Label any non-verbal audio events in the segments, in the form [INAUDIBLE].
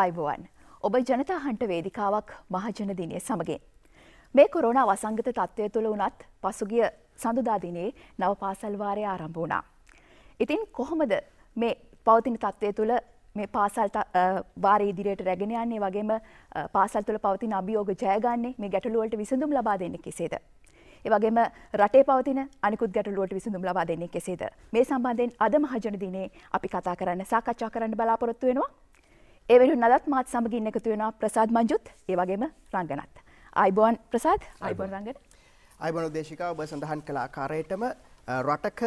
අයිබුවන් ඔබ ජනතාහන්ට වේදිකාවක් මහජනදිනය සමගින්. මේ කොරෝණ වසංගත තත්ත්වය තුළ වනත් පසුගිය සඳුදාදිනේ නව පාසල්වාරය ආරම්භ වුණා. ඉතින් කොහොමද මේ පෞතින තත්ත්වය තුළ මේ පාසල් වාර ඉදිරියට රැගෙන යන්නේ වගේම පාසල් තුළ පවතින අභියෝග ජයගන්නේ මේ ගැටලුවලට විසඳුම් ලබා දෙන්න කෙසේද. ඒවගේම රටේ පවතින අනිකුත් ගැටලුවට විසඳුම් ලබා දෙන්නේ කෙසේද. මේ සම්බන්ධයෙන් අද මහජනදිනේ අපි කතා කරන්න සාකච්ඡා කරන්න බලාපොරොත්තු වෙනවා ඒ වෙනුවෙන් අදත් මාත් සමගින් එකතු වෙනවා ප්‍රසාද් මංජුත් ඒ වගේම රංගනත්. ආයිබෝන් ප්‍රසාද් ආයිබෝන් රංගන. ආයිබෝන් උදේශිකා ඔබ සඳහන් කළ ආකාරයටම රටක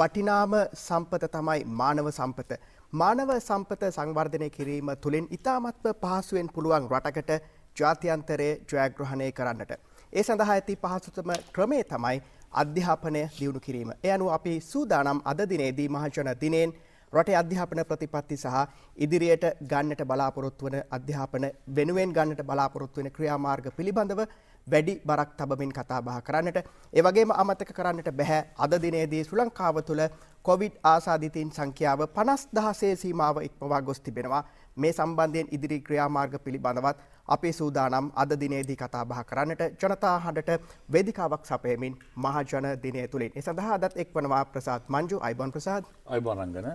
වටිනාම සම්පත තමයි මානව සම්පත. මානව සම්පත සංවර්ධනය කිරීම තුළින් ඉතාමත්ව පහසුවෙන් පුළුවන් රටකට ජාතියන්තරය ජයග්‍රහණය කරන්නට. ඒ සඳහා ඇති පහසුතම ක්‍රමේ තමයි අධ්‍යාපනය දියුණු කිරීම. එයනු අපි සූදානම් අදදිනේදී මහජන දිනෙන් රටේ අධ්‍යාපන ප්‍රතිපත්ති සහ ඉදිරියට ගන්නට බලාපොරොත්තු වන අධ්‍යාපන වෙනුවෙන් ගන්නට බලාපොරොත්තු වෙන ක්‍රියාමාර්ග පිළිබඳව වැඩි බරක් තබමින් කතාබහ කරන්නට ඒවගේම අමතක කරන්නට බැහැ අද දිනේදී ශ්‍රී ලංකාව තුළ කොවිඩ් ආසාධිතීන් සංඛ්‍යාව 50000 සීමාව ඉක්මවා ගොස් තිබෙනවා මේ සම්බන්ධයෙන් ඉදිරි ක්‍රියාමාර්ග පිළිබඳවත් අපේ සූදානම් අද දිනේදී කතාබහ කරන්නට ජනතා හඬට වේදිකාවක් සපයමින් මහජන දිනය තුලින් ඒ සඳහා අදත් එක්වනවා ප්‍රසාද් මංජු අයිබන් ප්‍රසාද් අයිබන් රංගන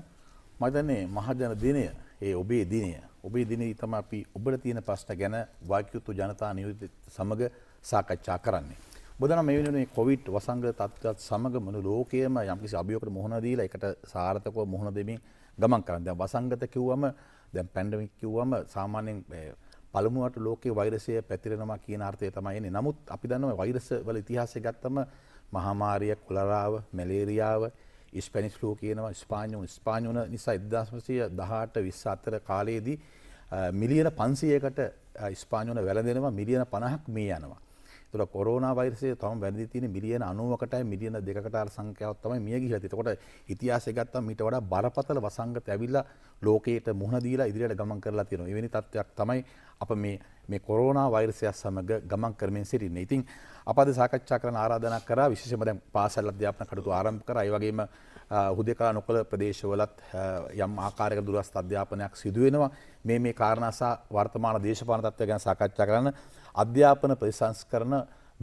මතන්නේ මහජන දිනය ඒ ඔබේ දිනය ඔබේ දිනී තම අපි ඔබට තියෙන ප්‍රශ්ට ගැන වාකයුතු ජනතා නියුත සමඟ සාකච්ඡා කරන්නේ. බොදන මේ වෙනුනේ කොවිට් වසංග තත්ත්වත් සමඟ මනු ලෝකයම යම්කිසි අභියෝකට මුහුණදීලා එකට සාර්ථකව මුහුණ දෙමින් ගමන් කරන්න දැන් වසංගත කිව්වම දැන් පැන්ඩමික් කිව්වම සාමාන්‍යයෙන් පළමුුවට ලෝකයේ වෛරසය පැතිරෙනවා කියන අර්ථය තමයින්නේ නමුත් අපි දන්නව වෛරස වල ඉතිහාසය ගත්තම මහමාරිය කොලරාව මැලේරියාව ස්පැනිස් ලෝ කියනවා ස්පාඥුන් ස්පාඥුන නිසා ඉදදාශමසය දහට විස් අත්තර කාලයේදී මිලියන පන්සියකට ස්පාඥුන වැලදෙනවා මිලියන පණහක් මේ යනවා. තුළ කොරෝන වෛරසය තම වැදි තින මිලියන අනුවකට මිලියන දෙකටා සංකයවත්තම මිය ගිහල තකොට ඉතිහාසය ගත්තම මිට වඩ බරපතල වසංගත ඇවිල්ල ලෝකයට මුහුණ දීලා ඉදිරියට ගමන් කරලා තියෙන එවැනි තත්ත්වයක් තමයි අප මේ මේ කොරෝනා වෛරසයක් සමග ගමන් කරමින් සිටින්නේ ඉතින් අපද සාකච්ඡා කරන ආරාධනක් කර විශේෂම දැන් පාසල් අධ්‍යාපන කටයුතු ආරම්භ කරා ඒ වගේම හුදෙකලා නොකළ ප්‍රදේශවලත් යම් ආකාරයක දුරස්ථ අධ්‍යාපනයක් සිදු වෙනවා මේ මේ කාරණා සහ වර්තමාන දේශපාලන තත්ත්වය ගැන සාකච්ඡා කරන්න අධ්‍යාපන ප්‍රතිසංස්කරන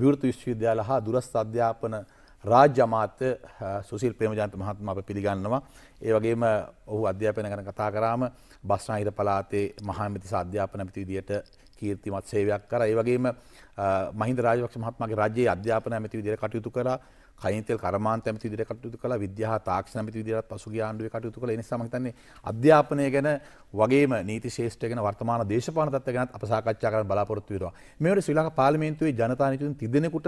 විවෘත විශ්වවිද්‍යාල හා දුරස් අධ්‍යාපන රාජ්‍ය අමාත්‍ය සුසිල් ප්‍රේමජාන්ත මහත්මයා අප පිළිගන්නවා. ඒ වගේම ඔහු අධ්‍යාපන ගැන කතා කරාම බස්නාහිර පළාතේ මහාමැතිස අධ්‍යාපන ඇමති විදියට කීර්තිමත් සේවයක් කරා. ඒ වගේම මහින්ද රාජපක්ෂ මහත්මයාගේ රාජ්‍යයේ අධ්‍යාපන ඇමති විදියට කටයුතු කරා. කයිතල් කරමාන්ත ඇමති දිර කටයුතු කළ විද්‍යා තාක්ෂ ඇමති දිරත් පසුගේ ආණ්ඩුවේ කටයුතු කළ නිසාමහිතන්නේ අධ්‍යාපනය ගැන වගේම නීති ශේෂ්ඨ ගැන වර්තමාන දේශපානතත්ව ගැනත් අපසාකච්ඡා කරන බලාපොරොත්තු වෙනවා. මෙවට ශ්‍රී ලංකා පාර්ලිමේන්තුවේ ජනතා නිකුන් තිදෙනෙකුට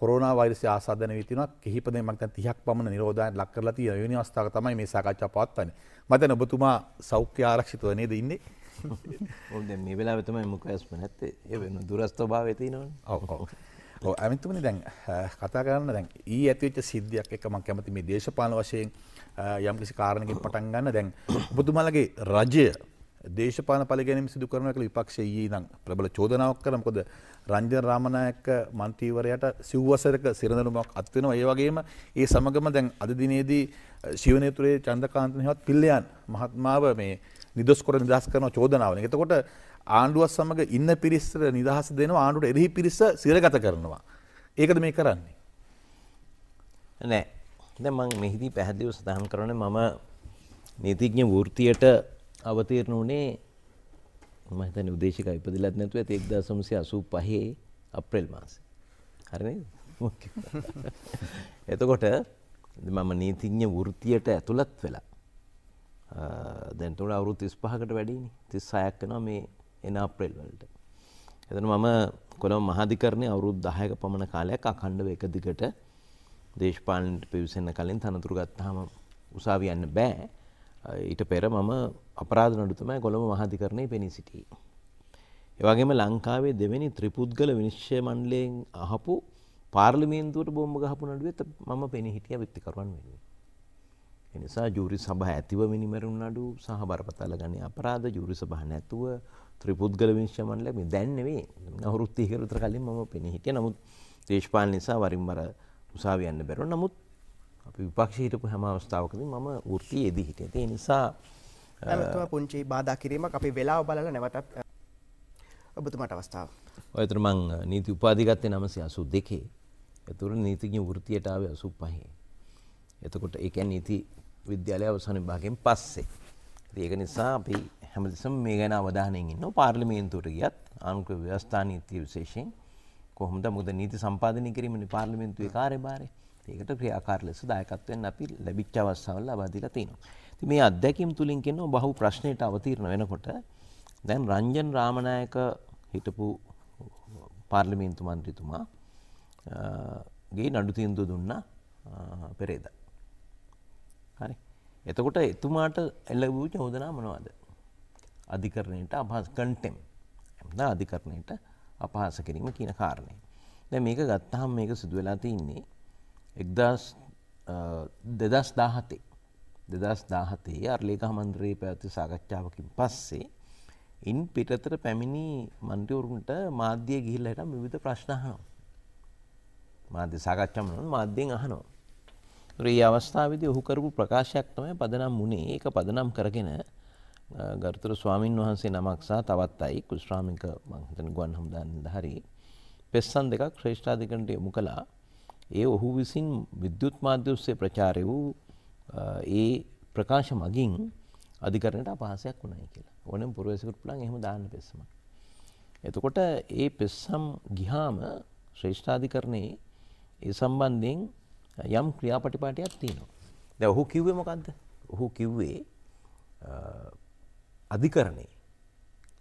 කොරෝනා වෛරසය ආසාදන වීතිනවා කිහිප දෙනෙක් දැන් 30ක් පමණ නිරෝධායන ලක් කරලා තියෙන වෙනි අවස්ථාවක තමයි මේ සාකච්ඡාව පවත්වන්නේ. මම දැන් ඔබතුමා සෞඛ්‍ය ආරක්ෂිතව නේද ඉන්නේ? [LAUGHS] ඔව් දැන් මේ වෙලාවේ තමයි මුඛ ඇස්ම නැත්තේ. ඒ වෙන දුරස්තභාවය තියෙනවනේ. ඔව් ඔව්. ඇමිතුමනි දැන් කතා කරන්න දැන් ඒ ඇතිවෙච්ච සිද්ධියක් එක මං කැමති මේ දේශපාලන වශයෙන් යම් කිසි කාරණකින් පටන් ගන්න දැන් ඔබතුමාලගේ රජය දේශපාන පලගැනීම සිදු කරන එක විපක්ෂයේ නම් ප්‍රබල චෝදනාවක් කර මොකද රංජන රාමනායක මන්ත්‍රීවරයාට සිව්වසරක සිරඳනුමක් අත් වෙනවා ඒ වගේම ඒ සමගම දැන් අද දිනේදී ශිවනේතුරේ චන්දකාන්ත මෙහෙවත් පිල්ලයන් මහත්මාව මේ නිදොස් කර නිදහස් කරන චෝදනාවන. එතකොට ආණ්ඩුවත් සමඟ ඉන්න පිරිස්සර නිදහස දෙනවා ආණ්ඩුට එරහි පිරිස සිරගත කරනවා. ඒකද මේ කරන්නේ. නෑ දැමං මෙහිදී පැහැදිව සඳහන් කරන මම නීතිඥ වෘතියට අවතීරණ වනේ මහිතන උදේශක ඉපදිලත් නැතුව ඇති එක්දා සමසය අසූ පහේ අප්‍රෙල් මාස හරි [LAUGHS] එතකොට මම නීතිඥ වෘතියට ඇතුළත් වෙලා දැන්තුට අවුරුත් තිස් පහකට වැඩිනි තිස් සයක්කනවා මේ එන අප්‍රේල් වලට. එතන මම කොළඹ මහාධිකරණයේ අවුරුදු 10ක පමණ කාලයක් අඛණ්ඩව එක දිගට දේශපාලනයට පිවිසෙන්න කලින් තනතුරු ගත්තාම උසාවි යන්න බෑ. ඊට පෙර මම අපරාධ නඩු තමයි කොළඹ මහාධිකරණයේ පෙනී සිටියේ. ඒ වගේම ලංකාවේ දෙවෙනි ත්‍රිපුද්ගල විනිශ්චය මණ්ඩලයෙන් අහපු පාර්ලිමේන්තුවට බෝම්බ ගහපු නඩුවෙත් මම පෙනී හිටියා විත්තිකරුවන් වෙනුවෙන්. එනිසා ජූරි සභහ ඇතිව මිනිමැරුන් අඩු සහ බරපතල ගනි අපරාධ ජූරි සභහ නැතුව ත්‍රිපුද්ගල විංශ්‍ය මණ්ඩලය මේ දැන් නෙවෙයි අවුරුදු 30කට විතර කලින් මම පෙනී හිටියා. නමුත් දේශපාලන නිසා වරින් වර උසාවිය යන්න බැරුව. නමුත් අපි විපක්ෂයේ හිටපු හැම අවස්ථාවකදී මම වෘත්තියේ යෙදී හිටියා. ඒ නිසා නැවතුම පුංචි බාධා කිරීමක් අපි වෙලාව බලලා නැවතත් ඔබතුමට අවස්ථාව. ඔය එතන මං නීති උපාධිගත්තේ 982. ඒතර නීතිඥ වෘත්තියට ආවේ 85. එතකොට ඒ කියන්නේ නීති විද්‍යාලය අවසන් විභාගයෙන් පස්සේ ඒක නිසා අපි හැමතිසම මේ ගැන අවධානයෙන් ඉන්න පාර්ලිමේන්තුවට ගියත් ආනුක ව්‍යවස්ථා නීතිය විශේෂයෙන් කොහොමද මොකද නීති සම්පාදනය කිරීමනේ පාර්ලිමේන්තුවේ කාර්යභාරය. ඒකට ක්‍රියාකාරී ලෙස දායකත්වයෙන් අපි ලැබිච්ච අවස්ථාවල් ලබා දීලා තිනවා. ඉතින් මේ අත්දැකීම් තුලින් කියනවා බහු ප්‍රශ්නෙට අවතීර්ණ වෙනකොට දැන් රංජන් රාමනායක හිටපු පාර්ලිමේන්තු මන්ත්‍රීතුමා ගේ නඩු තීන්දුව දුන්නා පෙරේදා. හරි. එතකොට එතුමාට එල්ල වූ චෝදනා මොනවද. අධිකරණයට අපහස් කන්ටෙම් ඇද අධිකරණයට අපහස කිරීම කියන කාරණය. දැ මේක ගත්තහම් මේක සිදුවෙලා තින්නේ එක්දස් දෙදස් දාහතේ දෙදස් දාහතේ අර්ලේක මන්ද්‍රයේ පැවති සාකච්ඡාවකින් පස්සේ ඉන් පිටතර පැමිණි මන්ත්‍රවරුන්ට මාධ්‍යය ගිහිල්ලට විවිධ ප්‍රශ්නහනවා. මාධ්‍ය සාකච්ඡමනන් මාධ්‍යෙන් අහනවා. ඒ අවස්ථාවේදී ඔහු කරපු ප්‍රකාශයක් තමයි පදනම් වුණේ. ඒක පදනම් කරගෙන ගරුතර ස්වාමින් වහන්සේ නමක් සහ තවත් අය කුශ්‍රාමික මං හිතන ගුවන් හමුදාවෙන්ද හරි පෙස්සන් දෙකක් ශ්‍රේෂ්ඨාධිකරණයට යොමු කළා. ඒ ඔහු විසින් විද්‍යුත් මාධ්‍ය ඔස්සේ ප්‍රචාරය වූ ඒ ප්‍රකාශ මගින් අධිකරණයට අපහාසයක් වුණයි කියලා. ඕනෙම පුරවැසියෙකුට පුළුවන් එහෙම දාන්න පෙස්සම. එතකොට ඒ පෙස්සම් ගිහාම ශ්‍රේෂ්ඨාධිකරණයේ ඒ සම්බන්ධයෙන් යම් ක්‍රියාපටිපාටයක් තියෙනවා. දැ ඔහු කිව්වේ මොකක්ද ඔහු කිව්වේ අධිකරණේ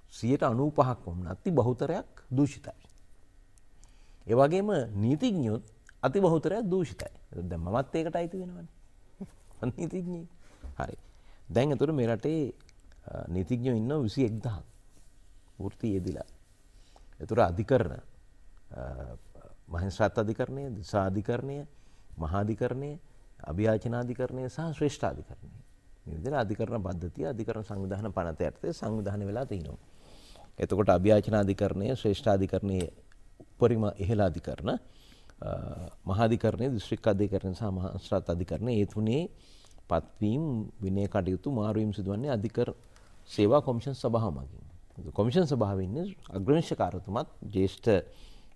සියට අනූ පහක් ඔන්න අති බහුතරයක් දූෂිතයි. ඒවගේම නීතිඥයොත් අති බහුතරයක් දූෂිතයි ද මත් ඒකට අයිති වෙනවන නීතිඥී හරි දැන් ඇතුර මෙරටේ නීතිඥෝ ඉන්න විසි එක්දහ ෘති යෙදිලා. එතුර අධිකරණ මහිස්ත්‍රත් අධිකරණය දිසා අධිකරණය මහාධිකරණය අභ්‍යාචනාධිකරණය සහ ශ්‍රේෂ්ඨාධිකරණය විදිහට අධිකරණ පද්ධතිය අධිකරණ සංවිධාන පනත යටතේ සංවිධානය වෙලා තිනවා. එතකොට අභ්‍යාචනාධිකරණය ශ්‍රේෂ්ඨාධිකරණයේ උපරිම ඉහළ අධිකරණ මහාධිකරණය දිස්ත්‍රික් අධිකරණ සහ මහාශ්‍රත් අධිකරණය ඒ තුනේ පත්වීම් විනය කටයුතු මාරුවීම් සිදුවන්නේ අධිකර සේවා කොමිෂන් සභාව මගින්. කොමිෂන් සභාවෙ ඉන්නේ අග්‍රවේශකාරතුමත් ජ්‍යෙෂ්ඨ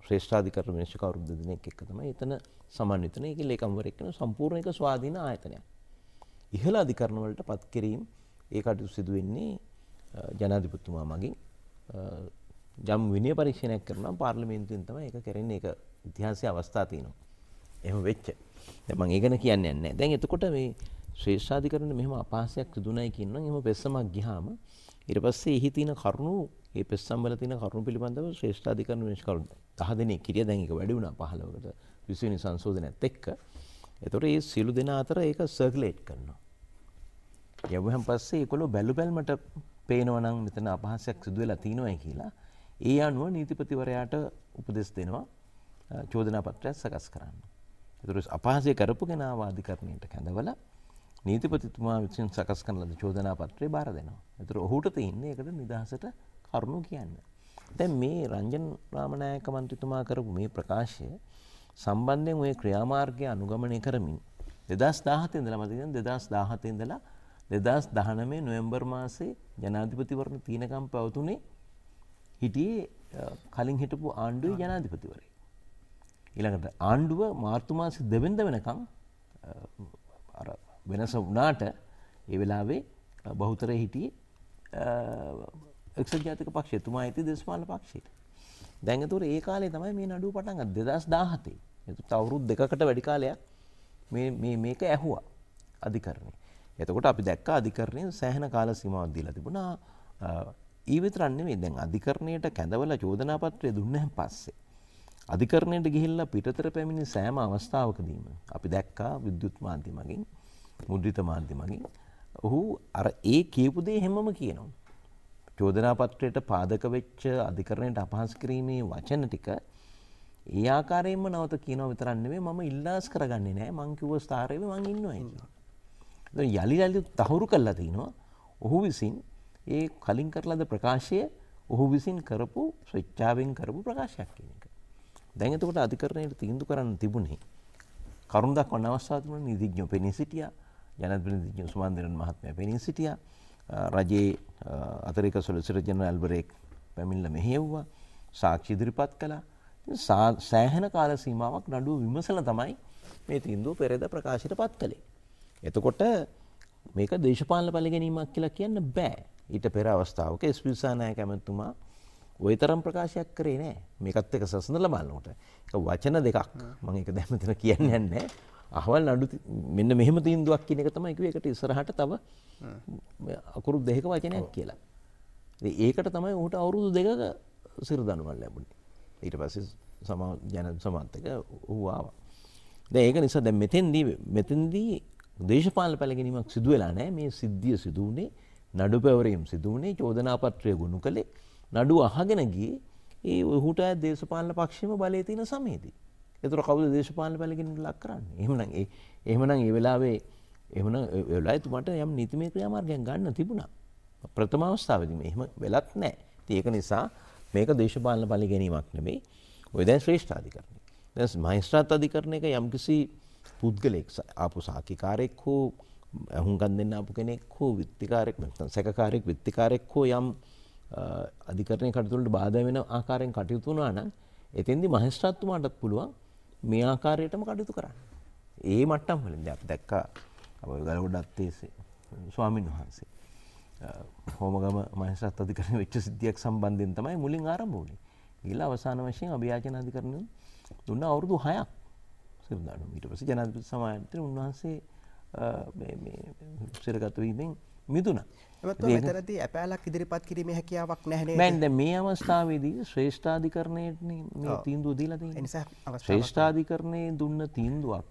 ශ්‍රේෂ්ඨාධිකරණ විනිශ්චය කවුරුද දෙනෙක් එක්ක තමයි එතන සමන්විතන. ඒකේ ලේකම්වරයෙක් වෙන සම්පූර්ණ එක ස්වාධීන ආයතනයක්. ඉහළ අධිකරණ වලට පත් කිරීම ඒ කටයුතු සිදු වෙන්නේ ජනාධිපතිතුමා මගින් ජම් විනය පරීක්ෂණයක් කරනවා පාර්ලිමේන්තුවෙන් තමයි ඒක කරන්නේ. ඒක ඉතිහාසයේ අවස්ථා තියෙනවා. එහෙම වෙච්ච. දැන් මම ඒ ගැන කියන්නේ නැහැ. දැන් එතකොට මේ ශ්‍රේෂ්ඨාධිකරණ මෙහෙම අපහාසයක් සිදුුණයි කියනනම් එහෙම පෙස්සමක් ගියාම ඊට පස්සේ එහි තියෙන කරුණු ඒ පෙස්සම් වල තියෙන කරුණු පිළිබඳව ශ්‍රේෂ්ඨ අධිකරණ විශේෂ කරුණු 10 දෙනෙක් කිරිය දැන් ඒක වැඩි වුණා 15කට 20 වෙනි සංශෝධනයත් එක්ක එතකොට මේ සියලු දෙනා අතර ඒක සර්කියුලේට් කරනවා යවුවහන් පස්සේ ඒකලෝ බැලු බැලමට පේනවා නම් මෙතන අපහාසයක් සිදු වෙලා තියෙනවායි කියලා ඒ අනුව නීතිපතිවරයාට උපදෙස් දෙනවා චෝදනා පත්‍රයක් සකස් කරන්න. ඒතර අපහාසය කරපු කෙනා වාදිකරණයට කැඳවලා නීතිපතිතුමා විසින් සකස් කන ලද චෝදනා පත්‍රය බාර දෙනවා. එතර ඔහුට තියන්නේ එකට නිදහසට කරුණු කියන්න. දැන් මේ රංජන් රාමණයක මන්ත්‍රතුමා කරපු මේ ප්‍රකාශය සම්බන්ධයෙන් ඔය ක්‍රියාමාර්ගය අනුගමනය කරමින් දෙදස් දාහතේ ඉඳලා මතින් දෙදස් දාහතේ ඉඳලා දෙදස් දහනමේ නොවම්බර් මාසේ ජනාධිපතිවරණ තියනකම් පැවතුනේ හිටියේ කලින් හිටපු ආණ්ඩුව ජනාධිපතිවරේ. ඊළඟට ආණ්ඩුව මාර්තුමාසි දෙවෙන්ද වෙනකං වෙනස වනාට ඒ වෙලාවේ බහුතර හිටිය එක්ස ජාතික පක්ෂ තුමා ඇති දෙස්මාල පක්ෂයට දැඟතුර ඒ කාලේ තමයි මේ නඩුව පටන්ග දෙදස් දාහතේ එතු තවුරුත් දෙකට වැඩිකාලයක් මේක ඇහුවා අධිකරණය එතකොට අපි දැක්ක අධිකරණය සෑහන කාල සිමාව දීලා තිබුණා ඊවිතරන්නේ මේ දැන් අධිකරණයට කැඳවල චෝදනාපත්‍රය දුන්නහ පස්සේ අධිකරණයට ගිහිල්ලා පිටතර පැමිණි සෑම අවස්ථාවකදීම අපි දැක්කා විද්‍යුත් මාන්ති මගින් මුද්‍රිත මාධ්‍යමකින් ඔහු අර ඒ කියපු දේ හැමම කියනවා. චෝදනාපත්‍රයට පාදක වෙච්ච අධිකරණයට අපහස් කිරීමේ වචන ටික ඒ ආකාරයෙන්ම නවත කියනවා විතරක් නෙමෙයි මම ඉල්ලාස් කරගන්නේ නෑ මං කිව්ව ස්ථාරයේ මං ඉන්නවා කියලා. දැන් යලි යලි තහවුරු කරලා තිනවා ඔහු විසින් ඒ කලින් කරලාද ප්‍රකාශය ඔහු විසින් කරපු ස්වේච්ඡාවෙන් කරපු ප්‍රකාශයක් කියන එක. දැන් එතකොට අධිකරණයට තීන්දුව කරන්න තිබුණේ කරුණ දක්වන අවස්ථාව තිබුණා නීතිඥයෝ පෙනී සිටියා ජනප්‍රතිධි උස්මාන්දරන් මහත්මය පෙනින් සිටිය රජයේ අතරික සොලසිර ජනල්බරෙක් පැමිල්ල මෙහෙව්වා සාක්ෂි ඉදිරිපත් කළ සෑහෙන කාල සීමාවක් නඩුව විමසල තමයි මේ තින්දුව පෙරද ප්‍රකාශයට පත් කළේ. එතකොට මේක දේශපාල පලගැනීමක් කියලා කියන්න බෑ ඊට පෙර අවස්ථාවක ස්පිල්සානය කැමැත්තුමා ඔයතරම් ප්‍රකාශයක් කරේ නෑ මේකත් එක සසඳල බලන්නට එක වචන දෙකක් මං එක දැමතන කියන්න යන්නේ අහවල් අඩු මෙන්න මෙහම තීන්දුවක් කියන එක තමයි එකට ඉස්සරහට තව අකුරු දෙක වචනයක් කියලා ඒකට තමයි ඔහුට අවුරුදු දෙක සිර දනුවල් ලැබුණේ ඊට පස්සේ සමා ජන සමන්තක වූවා ද ඒක නිසා දැ මෙතෙන්දී මෙතන්දී දේශපාල පැලගෙනීමක් සිදුවෙලා නෑ මේ සිද්ධිය සිදුවනේ නඩු පැවරීම් සිදුවනේ චෝදනාපත්‍රය ගුණු කළේ නඩුව අහගෙන ගියේ ඒ ඔහුට දේශපාලන පක්ෂම බලය තියෙන සමේදී. ඒතර කවුද දේශපාලන බලයෙන් ලක් කරන්නේ? එහෙමනම් ඒ එහෙමනම් ඒ වෙලාවේ එහෙමනම් ඒ වෙලාවේ තුමට යම් නීතිමය ක්‍රියාමාර්ගයක් ගන්න තිබුණා. ප්‍රථම අවස්ථාවේදී එහෙම වෙලක් නැහැ. ඉතින් ඒක නිසා මේක දේශපාලන බලය ගැනීමක් නෙමෙයි. ඔය දැන් ශ්‍රේෂ්ඨ අධිකරණය. දැන් මහේස්ත්‍රාත් අධිකරණයක යම්කිසි පුද්ගලෙක් ආපු සාකිකාරයෙක් හෝ හුඟන් දෙන්න ආපු කෙනෙක් හෝ විත්තිකාරයෙක් නැත්නම් සැකකාරයෙක් විත්තිකාරයෙක් හෝ යම් අධිකරණය කටතුළට බාධ වෙන ආකාරයෙන් කටයුතුනා නම් එතෙන්දි මහස්ත්‍රාත්තුමාටත් පුළුවන් මේ ආකාරයටම කටයුතු කරන්න. ඒ මට්ටම් වලින්ද අපි දැක්කා ගලගොඩත් තේසේ ස්වාමීන් වහන්සේ. හෝමගම මහස්ත්‍රාත් අධිකරණ වෙච්ච සිද්ධියක් සම්බන්ධයෙන් තමයි මුලින් ආරම්භ වුණේ. ඊළඟ අවසාන වශයෙන් අභියාචන අධිකරණ දුන්න අවුරුදු 6ක් සිරුදානම් ඊට පස්සේ ජනාධිපති සමාජයෙන් උන්වහන්සේ මේ මේ සිරගත වීමෙන් මිදුණා. මෙතනති ඇපෑලක් ඉදිරිපත් කිරීම හැකියාවක් නැහන බැන්ද මේ අවස්ථාවේදී ශ්‍රේෂ්ඨාධිකරණයට තීන්දුව දීලද නිසා ශ්‍රේෂ්ඨාධිකරණය දුන්න තීන්දුවක්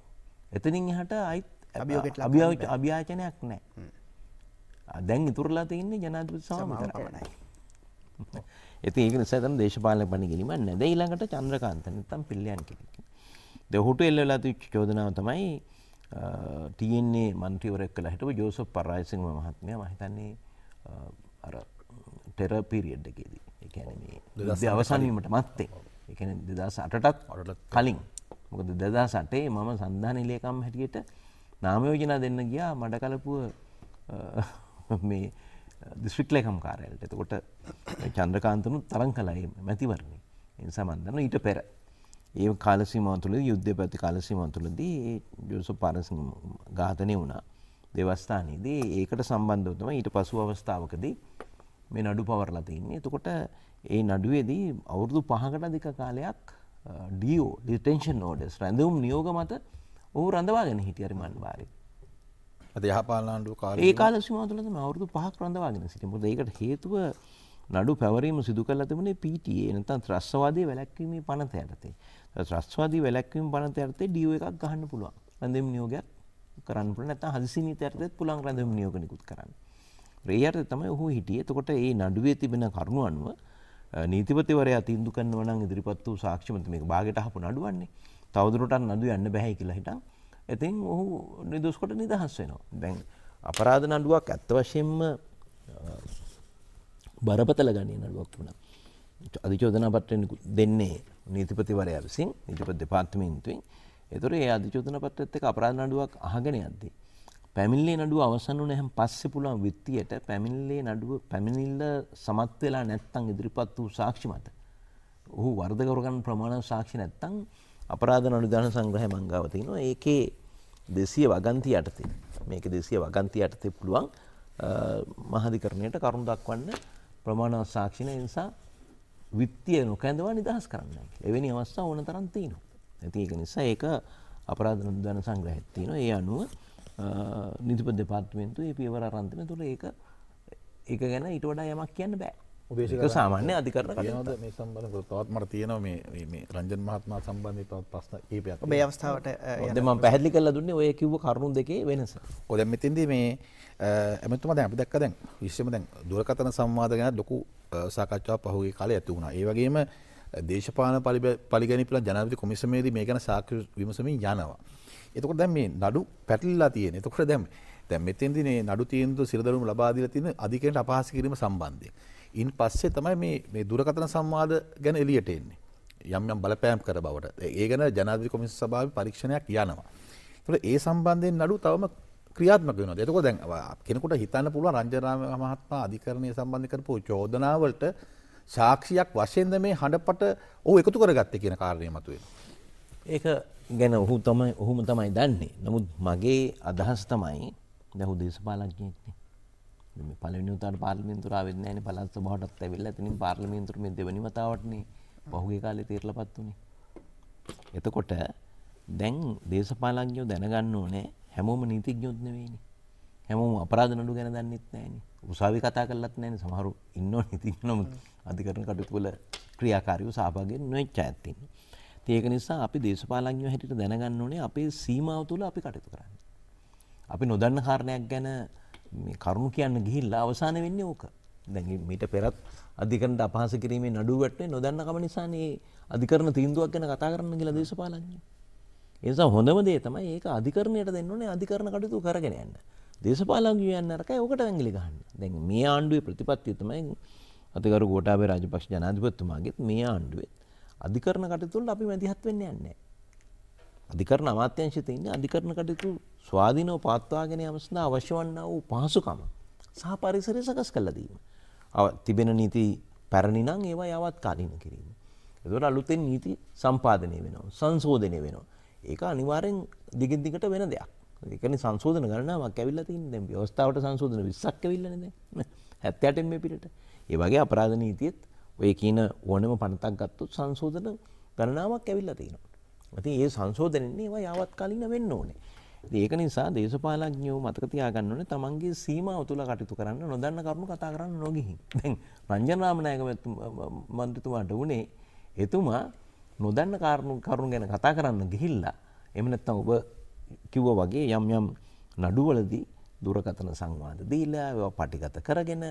එතනින් එහට අයිත් අභියෝගට අභියාවට අභ්‍යාචනයක් නෑ දැන් ඉතුරලා තියන්නේ ජනාධපති සමතර පමණයි ඇති [LAUGHS] ඒක සැතම් දේශපාලන පණිගිලීම නැද ඊළඟට චන්ද්‍රකාන්තනත්තම් පිල්ලියන් කෙනෙක් දෙහුට එල්ලලා තිච්ච චෝදනාව තමයි තියෙන්නේ මන්ත්‍රීවරක් කළ හිටපු ජෝස පරායිසිං මහත්මය මහිතන්නේ අර ටෙරපිරියඩ්ඩකේදී එකැන අවසන්වීමට මත්තේ එකන දෙදස් අටටත් කලින් මොකද දෙදා සටේ මම සන්ධාන ලේකම් හැටියට නාමයෝජනා දෙන්න ගියා මඩ කලපුුව මේ දිස්වික්ලේකම් කාරයට එතකොට චන්ද්‍රකාන්තනු තරන් කලයි මැතිවරණේ එනිසා මන්දන්න ඊට පෙර ඒ කාලසිමාව තුළ යුද්ධ පැති කාලසිමාව තුළදී ජෝස පාරස ඝාතනය වුණා දෙවස්ථානයේදී ඒකට සම්බන්ධව තමයි ඊට පසු අවස්ථාවකදී මේ නඩු පවරලා තින්නේ. එතකොට ඒ නඩුවේදී අවුරුදු 5කට දෙක කාලයක් ඩීஓ ඩිටෙන්ෂන් ඕඩර්ස් රැඳවුම් නියෝග මත ඔහු රඳවාගෙන හිටිය හරි මන්වාරේ. අද යහපාලන ආණ්ඩුව කාලේ ඒ කාල සීමාව තුළ තමයි අවුරුදු 5ක් රඳවාගෙන සිටියේ. මොකද ඒකට හේතුව නඩු පැවරීම සිදු කළ තිබුණේ පීටේ නතන් ත්‍රස්වාදී වැලැක්වීමේ පනත යටතේ ත්‍රස්වාදී වැලැක්වීම පනත යටතේ ඩිය එකක් ගහන්න පුළුවන් රැඳම් නියෝගයක් කරන්න පුළ නැත හදිසිනි තැරතෙත් පුළන් රැඳම් නියෝග නිකුත් කරන්න රේයට තමයි ඔහු හිටිය එතකොට ඒ නඩුවේ තිබෙන කරුණු අනුව නීතිපතිවරයා තීන්දු කරනවා නම් ඉදිරිපත් වූ සාක්ෂිමත මේක බාගෙට අහපු නඩුවන්නේ තවදුරටත් නඩුව යන්න බැහැ කියලා හිටන් ඉතින් ඔහු නිදොස් කොට නිදහස් වෙනවා දැන් අපරාධ නඩුවක් ඇත්ත වශයෙන්ම බරපතල ගන්නේ නඩුවක් වුණා. අධිචෝදනා පත්‍රය දෙන්නේ නීතිපතිවරයා විසින් නීතිපති දෙපාර්තමේන්තුවෙන්. ඒතොර ඒ අධිචෝදන පත්‍රයත් එක්ක අපරාධ නඩුවක් අහගෙන යද්දී පැමිණිල්ලේ නඩුව අවසන් වුණ හැම පස්සේ පුළුවන් විත්තියට පැමිණිල්ලේ නඩුව පැමිණිල්ල සමත් වෙලා නැත්නම් ඉදිරිපත් වූ සාක්ෂි මත ඔහු වර්ධ කරගන්න ප්‍රමාණවත් සාක්ෂි නැත්නම් අපරාධ නඩු දාන සංග්‍රහය මංගාව තියෙනවා. ඒකේ 200 වගන්ති යටතේ මේක 200 වගන්ති යටතේ පුළුවන් මහාධිකරණයට කරුණු දක්වන්න ප්‍රමාණවත් සාක්ෂණය නිසා විත්තිය නොකැඳවා නිදහස් කරන්න එවැනි අවස්ථා ඕන තරන් තියනවා. ඇති ඒක නිසා ඒක අපරාධන දන සංග්‍රහත්තියන ඒ අනුව නිතිප දෙපාත්මෙන්තු ඒ පියවර රන්තන තුළ ඒක ඒ ගැන ඉට වඩා යමක් කියන්න බෑ. උදේශක සාමාන්‍ය අධිකරණ කටයුතු මේ සම්බන්ධව තවත් මට තියෙනවා මේ මේ රංජන් මහත්මයා සම්බන්ධව තවත් ප්‍රශ්න කීපයක් මේ අවස්ථාවට දැන් මම පැහැදිලි කරලා දුන්නේ ඔය කිව්ව කරුණු දෙකේ වෙනස. ඔය දැන් මෙතෙන්දී මේ එමෙතුමා දැන් අපි දැක්කා දැන් විශේෂම දැන් දුරකථන සංවාද ගැන ලොකු සාකච්ඡාවක් පහුගිය කාලේ ඇති වුණා. ඒ වගේම දේශපාලන පරිගණිපල ජනාධිපති කොමිසමේදී මේ ගැන සාක්ෂි විමසමින් යනවා. එතකොට දැන් මේ නඩු පැටලිලා තියෙන. එතකොට දැන් දැන් මෙතෙන්දී මේ නඩු තීන්දුව සිරදරුම ලබා දීලා තියෙන අධිකරණයට අපහාස කිරීම සම්බන්ධයෙන් ඉන් පස්සේ තමයි මේ දුරකතන සංවාද ගැන එලියට එන්නේ. යම් යම් බලපෑම් කර බවට. ඒ ගැන ජනාධිපති කොමිසම සභාවේ පරීක්ෂණයක් යනවා. ඒතකොට ඒ සම්බන්ධයෙන් නඩු තවම ක්‍රියාත්මක වෙනවා. එතකොට දැන් කෙනෙකුට හිතන්න පුළුවන් රංජනාම මහත්මයා අධිකරණය සම්බන්ධ කරපු චෝදනාවලට සාක්ෂියක් වශයෙන්ද මේ හඬපට ඔහු එකතු කරගත්තේ කියන කාරණය මතුවෙනවා. ඒක ගැන ඔහු තමයි ඔහුම තමයි දන්නේ. නමුත් මගේ අදහස් තමයි දැන් ඔහු දේශපාලඥයෙක්නේ. පලනිතාට පාර්ලිමින්තුර වෙන්න පලස්ස බහටත් ඇවෙල්ල තිනින් පාර්ලිමින්තුර මේ දෙවනිවතාවටනේ පහුගේ කාලෙ තීරල පත් වුණේ. එතකොට දැන් දේශපාලංගයෝ දැනගන්න ඕනේ හැමෝම නීතිඥයොත් නෙවෙයිනේ. හැමෝම අපරාධ නඩු ගැන දන්නෙත් නැහැනේ. උසාවි කතා කරලත් නැහැනේ සමහරු ඉන්නෝ නීතිඥ නමුත් අධිකරණ කටයුතු වල ක්‍රියාකාරීව සහභාගී නොවෙච්ච අයත් ඉන්නවා. ඒක නිසා අපි දේශපාලංගයෝ හැටියට දැනගන්න ඕනේ අපේ සීමාව තුළ අපි කටයුතු කරන්න. අපි නොදන්න කාරණයක් ගැන කරුණු කියන්න ගිහිල්ලා අවසාන වෙන්නේ ඕක. දැන් මීට පෙරත් අධිකරණයට අපහාස කිරීමේ නඩුව වැටුනේ නොදන්නකම නිසා මේ අධිකරණ තීන්දුවක් ගැන කතා කරන්න කියලා දේශපාලනඥයෝ. ඒ නිසා හොඳම දේ තමයි ඒක අධිකරණයට දෙන්න ඕනේ අධිකරණ කටයුතු කරගෙන යන්න. දේශපාලනඥයෝ යන්න අරකයි ඕකට ඇඟිලි ගහන්න. දැන් මේ ආණ්ඩුවේ ප්‍රතිපත්තිය තමයි අතිගරු ගෝඨාභය රාජපක්ෂ ජනාධිපතිතුමාගෙත් මේ ආණ්ඩුවේ අධිකරණ කටයුතු වල අපි මැදිහත් වෙන්න යන්නේ නැහැ. අධිකරණ අමාත්‍යංශයේ තියෙන අධිකරණ කටයුතු ස්වාධීනව පාත්වාගෙන යාම සඳහා අවශ්‍ය වන්නා වූ පහසුකම සහ පරිසරය සකස් කරලා දීම. තිබෙන නීති පැරණි නම් ඒවා යවත් කාලීන කිරීම. එතකොට අලුතෙන් නීති සම්පාදනය වෙනවා, සංශෝධනය වෙනවා. ඒක අනිවාර්යෙන් දිගින් දිගට වෙන දෙයක්. ඒ කියන්නේ සංශෝධන ගණනාවක් ඇවිල්ලා තියෙන දැන් ව්‍යවස්ථාවට සංශෝධන 20ක් ඇවිල්ලානේ දැන්. 78න් මේ පිටට. ඒ වගේ අපරාධ නීතියෙත් ඔය කියන ඕනම පනතක් ගත්තොත් සංශෝධන ගණනාවක් ඇවිල්ලා තියෙනවා. ඉතින් ඒ සංශෝධනෙන්නේ ඒවා යවත් කාලීන වෙන්න ඕනේ. ඒක නිසා දේශපාලඥයෝ මතක තියාගන්න ඕනේ තමන්ගේ සීමාව තුල කටයුතු කරන්න නොදන්න කරුණු කතා කරන්න නොගිහින්. දැන් රංජන රාමනායක මන්ත්‍රීතුමාට උනේ එතුමා නොදන්න කාරණු කරුණු ගැන කතා කරන්න ගිහිල්ලා එහෙම නැත්නම් ඔබ කිව්වා වගේ යම් යම් නඩුවලදී දුරකථන සංවාද දීලා ඒවා පටිගත කරගෙන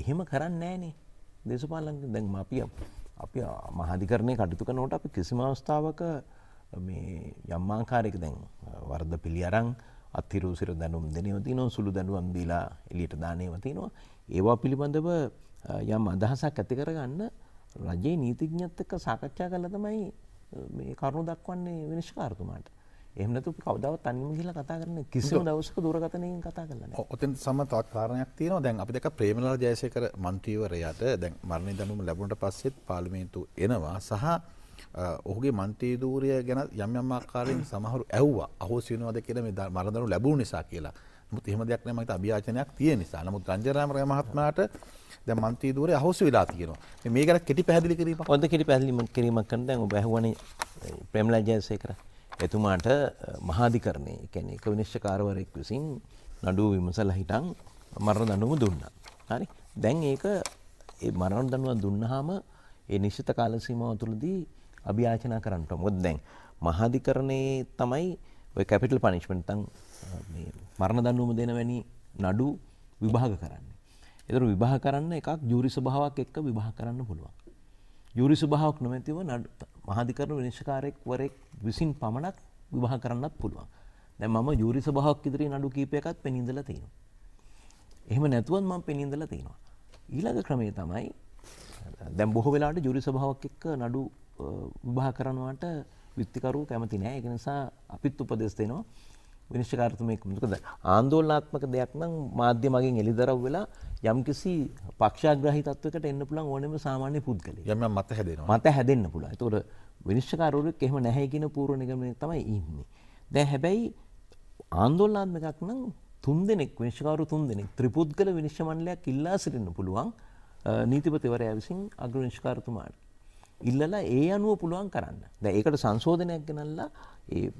එහෙම කරන්නේ නැහනේ. දේශපාලඥයෝ දැන් අපි අපි මහාධිකරණයේ කටයුතු කරනකොට අපි කිසිම අවස්ථාවක මේ යම්මාකාරයක දැන් වර්ධ පිළි අරං අත්තිරූසිර දැනුම් දෙනව තිනො සුළු දැනුවම් දීලා එලියට දානයව තිනවා ඒවා පිළිබඳව යම් අදහසක් ඇති කරගන්න රජයේ නීතිඥත්තක සාකච්ඡා කළ තමයි මේ කරුණු දක්වන්නේ විනිශ්කාරතුමාට එහමතු කවදාවත් අන්ම කියලා කතා කරන කිසිම දවසක දුරගතනයෙන් කතා කරන්න ඔතන් සමතවත් කාරණයක් තියෙන දැන් අපි දෙක ප්‍රේමලා ජයසයකර මන්ත්‍රීවරයාට දැන් මරණය දැනුම ලැබුණට පස්සෙත් පාලිමේන්තු එනවා සහ ඔහුගේ මන්තේ දූරය ගැන යම් යම් ආකාරයෙන් සමහරු ඇව්වා අහෝසි වෙනවද කියලා මේ මරදනු ලැබුණු නිසා කියලා. නමුත් එහෙම දෙයක් නෑ මට අභියාචනයක් තියෙන නිසා. නමුත් රංජනරාම රය මහත්මයාට දැන් මන්තී දූරේ අහෝසි වෙලා තියෙනවා. මේ ගැන කෙටි පැහැදිලි කිරීමක්. ඔන්න කෙටි පැහැදිලි කිරීමක් කරන දැන් ඔබ ඇහුවනේ ප්‍රේමලා ජයසේකර එතුමාට මහාධිකරණය කියන්නේ එක විනිශ්චකාරවරයෙක් විසින් නඩුව විමසලා හිටන් මරණ දඬුවම දුන්නා. හරි. දැන් ඒක ඒ මරණ දඬුවම දුන්නාම ඒ නිශ්චිත කාල සීමාව තුළදී අභියාචනා කරන්නට මොද දැන් මහාධිකරණයේ තමයි ඔය කැපිටල් පනිශ්මෙන්ට තන් මරණ දන්නුවම දෙන වැනි නඩු විභාග කරන්න. එතර විභා කරන්න එකක් ජූරි ස්භාවක් එක්ක විභා කරන්න පුළුවන්. ජූරි ස්භාවක් නොමැතිව මහධිකරන විනිශ්කාරෙක්වරෙක් විසින් පමණක් විභා කරන්නත් පුළුවන්. දැ මම ජූරි ස්භාවක් ඉදිරි නඩු කීපයකත් පෙනිඳල තියෙනවා. එහෙම නැතුවත් මම පෙනිඳල තියෙනවා. ඊළඟ ක්‍රමේ තමයි දැම් බොහ වෙලාට ජුරි සභාවක් එක්ක නඩු විභා කරනවාට විත්තිකරු කැමති නෑ එක නිසා අපිත් උපදෙස් දෙනවා විනිශ්චකාරතුමයෙක් මොකද ආන්දෝලනාත්මක දෙයක් නම් මාධ්‍ය මගින් එළිදරව් වෙලා යම්කිසි පක්ෂාග්‍රාහී තත්වයකට එන්න පුළුවන් ඕනෙම සාමාන්‍ය පුද්ගලයෙක්. යම් යම් මත හැදෙනවා. මත හැදෙන්න පුළුවන්. ඒතකොට විනිශ්චකාරවරුත් එහෙම නැහැ කියන පූර්ව නිගමනය තමයි ඉන්නේ. දැන් හැබැයි ආන්දෝලනාත්මකක් නම් තුන් දෙනෙක් විනිශ්චකාරවරු තුන් දෙනෙක් ත්‍රිපුද්ගල විනිශ්චය මණ්ඩලයක් ඉල්ලා සිටින්න පුළුවන් නීතිපතිවරයා විසින් අග්‍ර විනිශ්චකාරතුමාට. ඉල්ලලා ඒ අනුව පුළුවන් කරන්න ද ඒකට සංශෝධනයක් ගෙනල්ලා ඒ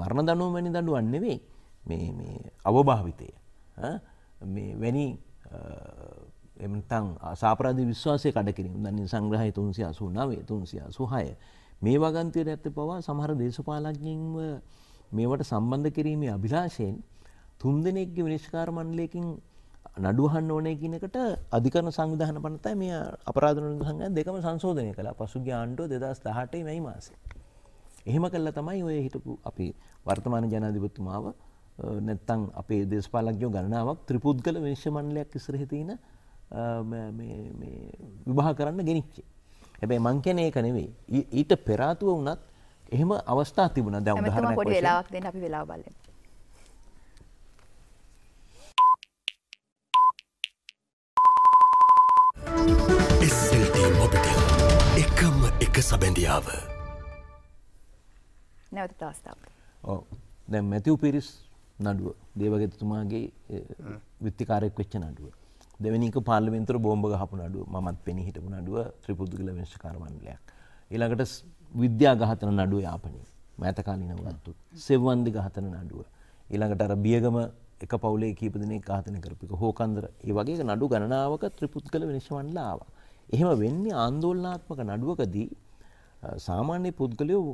මරණ දනුවමැනි දඩුවන් නෙවෙයි මේ අවභාවිතය වැනි එමතං සාපරධ විශ්වාසය කඩකිරීම දන්නේ සංග්‍රහය තුන්සිය අසු නවේ තුන්සිය සුහය මේ වගන්තයට ඇත්ත පවා සමහර දේශපාලඥින්ව මේවට සම්බන්ධ කිරීමේ අභිලාශයෙන් තුන් දෙනෙක්ගේ විනිශ්කාර මණ්ඩලයකින් නඩුවහන් ඕනය කියනකට අධිකරන සංවිධාන පනතයි මේ අපරාධන සංග දෙකම සංශෝධනය කළ පසුගේ ආණ්ඩුව දෙදස් දහටේ මැයි මාසේ. එහෙම කල්ල තමයි ඔය හිටපු අපි වර්තමාන ජනාධිපතුමාව නැත්තං අපේ දේශපාලක්ජෝ ගණනාවක් ත්‍රිපුද්ගල විශ්ෂ මණ්ලයක් ඉස්රහිතින විභා කරන්න ගෙනනිච්චේ. හැබැයි මංකැන ඒක නෙවේ ඊට පෙරාතුව වනත් එහෙම අවස්ථා තිබුණ දැම ලාක් අපි වෙලා බල්ලේ. එස්ල්ට මොබිටල් එකම එක සබැඳියාව නැවත තාස්ථාව ඕ දැම් මැතිව් පිරිස් නඩුව දේවගතතුමාගේ විත්තිකාරෙක් වෙච්ච නඩුව දෙවනික පාලිමින්තර බෝම්භ හපු නඩුව මත් පෙනි හිටපු නඩුව ත්‍රිපුද්ගල වෙංශකාරමණලයක් ඊළඟට විද්‍යා ගහතන නඩුව යාපනය මෑතකාලීන වත්තු සෙව්වන්දි ගහතන නඩුව ඊළඟට අර බියගම එක පවුලේ කීප දෙනෙක් ඝාතනය කරපු එක හෝකන්දර ඒ වගේ නඩු ගණනාවක ත්‍රිපුද්ගල විනිශ්චයවන්ලා ආවා. එහෙම වෙන්නේ ආందోලනාත්මක නඩුවකදී සාමාන්‍ය පුද්ගලයෝ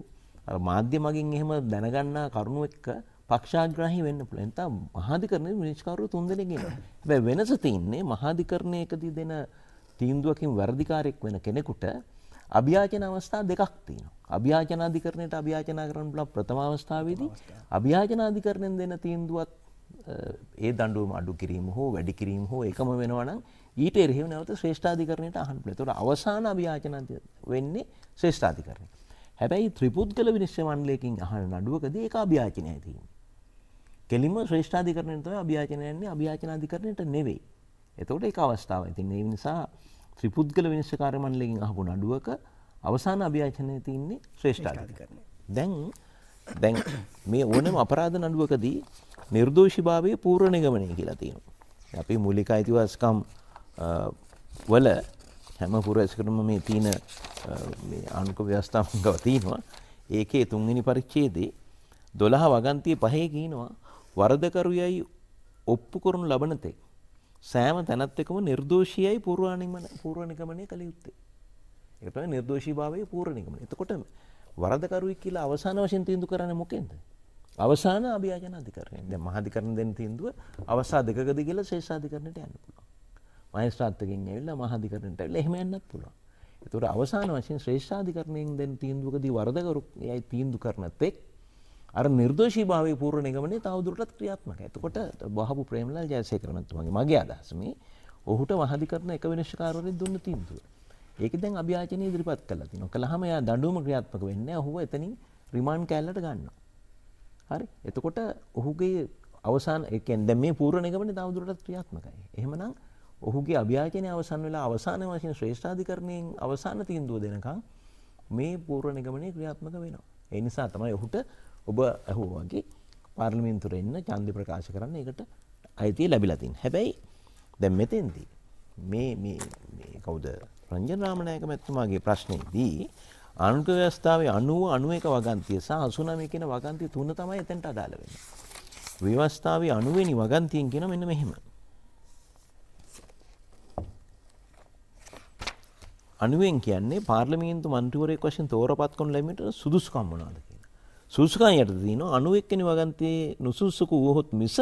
අර මාධ්‍ය මගින් එහෙම දැනගන්නා කරුණු එක්ක පක්ෂාග්‍රාහී වෙන්න පුළුවන්. නැත්නම් මහාධිකරණයේ විනිශ්චයකරු තුන්දෙනෙක් ඉන්නවා. හැබැයි වෙනස තියෙන්නේ මහාධිකරණයකදී දෙන තීන්දුවකින් වර්ධිකාරයක් වෙන කෙනෙකුට අභ්‍යාචන අවස්ථා දෙකක් තියෙනවා. අභ්‍යාචන අධිකරණයට අභ්‍යාචනා කරන්න පුළුවන් ප්‍රථම අවස්ථාවේදී අභ්‍යාචන අධිකරණයෙන් දෙන තීන්දුවත් ඒ දඩුවම අඩු කිරීම හෝ වැඩි කිරීම හෝ එකම වෙනවනම් ඊට එරෙහිව නැවත ශ්‍රේෂ්ඨාධිකරණයට අහන්න පුළුවන්. ඒතකොට අවසාන අභියාචනන්ත වෙන්නේ ශ්‍රේෂ්ඨාධිකරණය. හැබැයි ත්‍රිපුද්ගල විනිශ්චය මණ්ඩලයකින් අහන නඩුවකදී ඒක අභියාචනයයි තියෙන්නේ. කෙලින්ම ශ්‍රේෂ්ඨාධිකරණයට තමයි අභියාචනය යන්නේ අභියාචනාධිකරණයට නෙවෙයි. එතකොට ඒක අවස්ථාවක්. ඉතින් ඒ නිසා ත්‍රිපුද්ගල විනිශ්චයකාර මණ්ඩලයෙන් අහපු නඩුවක අවසාන අභියාචනය තියෙන්නේ ශ්‍රේෂ්ඨාධිකරණය. දැන් දැන් මේ ඕනම අපරාධ නඩුවකදී නිර්දෝෂිභාවය පූර්ණ නිගමනය කියලා තියෙනවා. අපි මුලික අයිතිවාස්කම් වල හැම පුරස්කරම මේ තියන අනුක ව්‍යවස්ථාවගව තියෙනවා ඒකේ තුන්ගනි පරිච්චේදේ දොළහ වගන්තය පහේ කියනවා වරදකරු යයි ඔප්පු කරනු ලබනතෙක් සෑම තැනත් එකම නිර්දෝෂයයි පූර්වාණම පූර්ණනිකමනය කළ යුත්තේ එකට නිර්දෝෂී භාවය පූර්ණනිකම එතකොට වරදකරුයි කියලා අවසාන වශයෙන් තිීන්දු කරන්න මොකෙන්ද අවසාන අභ්‍යාජන අධිකරණය දැන් මහාධිකරණ දෙන්න තීන්දුව අවසා දෙකකද කියලා ශේෂාධිකරණයට යන්න පුළුවන්. මහේස්ත්‍රාත්වකින් ඇවිල්ලා මහාධිකරණයට ඇවිල්ලා එහෙම යන්නත් පුළුවන්. ඒතකොට අවසාන වශයෙන් ශ්‍රේෂ්ඨාධිකරණයෙන් දෙන තීන්දුවකදී වරදකරු එයයි තීන්දු කරන තෙක් අර නිර්දෝෂී භාවයේ පූර්ව නිගමනයේ තවදුරටත් ක්‍රියාත්මකයි. එතකොට බහපු ප්‍රේමලාල් ජයසේකර මහත්මයාගේ මගේ අදහස මේ ඔහුට මහාධිකරණ එක විනිශ්චයකාරවරයෙක් දුන්න තීන්දුව. ඒක දැන් අභියාචනය ඉදිරිපත් කළා තිනවා. කළාම එයා දඬුවම ක්‍රියාත්මක වෙන්නේ නැහැ. ඔහුව එතනින් රිමාන්ඩ් කැලලට ගන්නවා. හරි එතකොට ඔහුගේ අවසාන එකෙන් දැන් මේ පූර්ව නිගමනය තවදුරටත් ක්‍රියාත්මකයි. එහෙමනම් ඔහුගේ අභ්‍යාචනය අවසන් වෙලා අවසාන වශයෙන් ශ්‍රේෂ්ඨාධිකරණයෙන් අවසාන තීන්දුව දෙනකම් මේ පූර්ව නිගමනය ක්‍රියාත්මක වෙනවා. ඒ නිසා තමයි ඔහුට ඔබ අහුවා වගේ පාර්ලිමේන්තුවේ ඉන්න ඡන්දය ප්‍රකාශ කරන්න ඒකට අයිතිය ලැබිලා තියෙනවා. හැබැයි දැන් මෙතෙන්දී මේ මේ කවුද රංජන රාමනායක මැතිතුමාගේ ප්‍රශ්නේදී අනුක ව්‍යවස්ථාවේ අනුව අනුව එක වගන්තිය සහ අසුනම කියන වගන්තිය තුන තමයි එතැන්ට අදාළ වෙන. ව්‍යවස්ථාවේ අනුවෙනි වගන්තියෙන් කියන මෙන්න මෙහෙම. අනුවෙන් කියන්නේ පාර්ලිමේන්තු මන්ත්‍රීවරයෙක් වශයෙන් තෝරපත් කරන ලැබීමට සුදුසුකම් මොනවාද කියලා. සුදුසුකම් යටතේ තියෙනවා අනුවෙක්කෙනි වගන්තියේ නුසුසුකු වුවහොත් මිස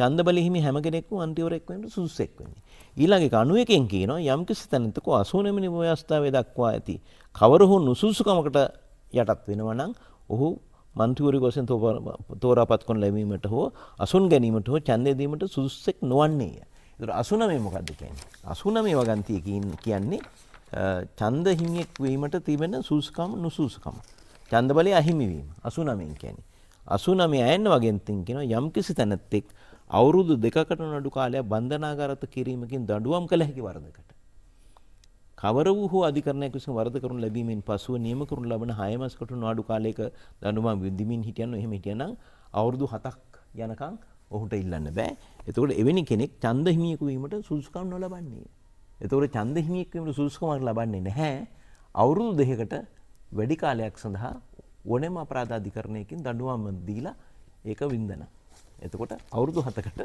චන්දබල හිමි හැම කෙනෙක්ම අන්තිවරෙක් වෙන්න සුදුසෙක් වෙන්නේ. ඊළඟ එක 91කින් කියනවා යම් කිසි තැනක 89 වෙනි ව්‍යවස්ථාවේ දක්වා ඇති කවර හෝ නුසුසුකමකට යටත් වෙනවා නම් ඔහු මන්ත්‍රීවරු ගොසෙන් තෝරාපත් කරන ලැබීමට හෝ අසුන් ගැනීමට හෝ ඡන්දය දීමට සුදුසෙක් නොවන්නේය. ඒතර 89 මොකද්ද කියන්නේ? 89 වගන්තිය කියන්නේ ඡන්ද හිමියෙක් වීමට තිබෙන සුසුකම නුසුසුකම. ඡන්ද බලය අහිමි වීම 89 කියන්නේ. 89 ඇයන්න වගෙන් තින් කියනවා යම්කිසි තැනැත්තෙක් අවුරුදු දෙකකට නඩු කාලයක් බන්ධනාගාරත කිරීමකින් දඬුවම් කළ හැකි වරදකට. කවර වූ හෝ අධිකරණයක් විසින් වරද කරනු ලැබීමෙන් පසුව නියම කරනු ලබන 6 මාසකට නඩු කාලයක දඬුවම් විඳිමින් හිටියනො එහෙම හිටියනම් අවුරුදු 7ක් යනකම් ඔහුට ඉල්ලන්න බෑ. එතකොට එවැනි කෙනෙක් ඡන්ද හිමියෙකු වීමට සුදුසුකම් නොලබන්නේ. එතකොට ඡන්ද හිමියෙක් වීමට සුදුසුකමක් ලබන්නේ නැහැ. අවුරුදු දෙකකට වැඩි කාලයක් සඳහා ඕනෑම අපරාධ අධිකරණයකින් දඬුවම් දීලා ඒක වින්දනවා. එතකොට අවුරුදු හතකට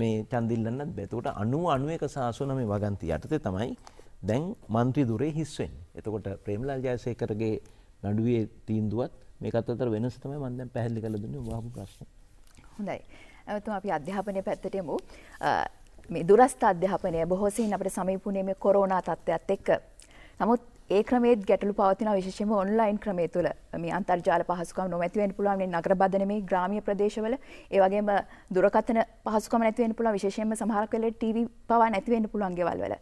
මේ චන්දිල්ලන්නත් බැතකොට අනුව අනුවක සාසන මේ වගන්ති යටතේ තමයි දැන් මන්ත්‍රී දුරේ හිස්වෙන් එතකොට ප්‍රේම්ලාල් ජයසේකරගේ නඩුවේ තීන්දුවත් මේකත් අතර වෙනස තමයි මම දැන් පැහැදිලි කරලා දුන්නේ වහපු ප්‍රශ්න. හොඳයි. එතකොට අපි අධ්‍යාපනයේ පැත්තට යමු. මේ දුරස්ථ අධ්‍යාපනය බොහෝසෙයින් අපිට සමීපුණේ මේ කොරෝනා තත්ත්වයත් එක්ක. නමුත් ඒ ක්‍රමේත් ගැටලු පවතින විශෂම ඔන්ලයින් ක්‍රමේ තුළ මේ අන්තර්ජාල පහසුකම් නොමැතිවෙන් පුළුවන්න්නේ නගරබදන මේ ග්‍රාමිය ප්‍රදේශවල ඒවගේම දුරකතන පහසුකම නැතිවෙන් පුළ විශෂයෙන්ම සහර කළ ටව පවා නැතිවෙන්න පුළන්ගෙවල් වල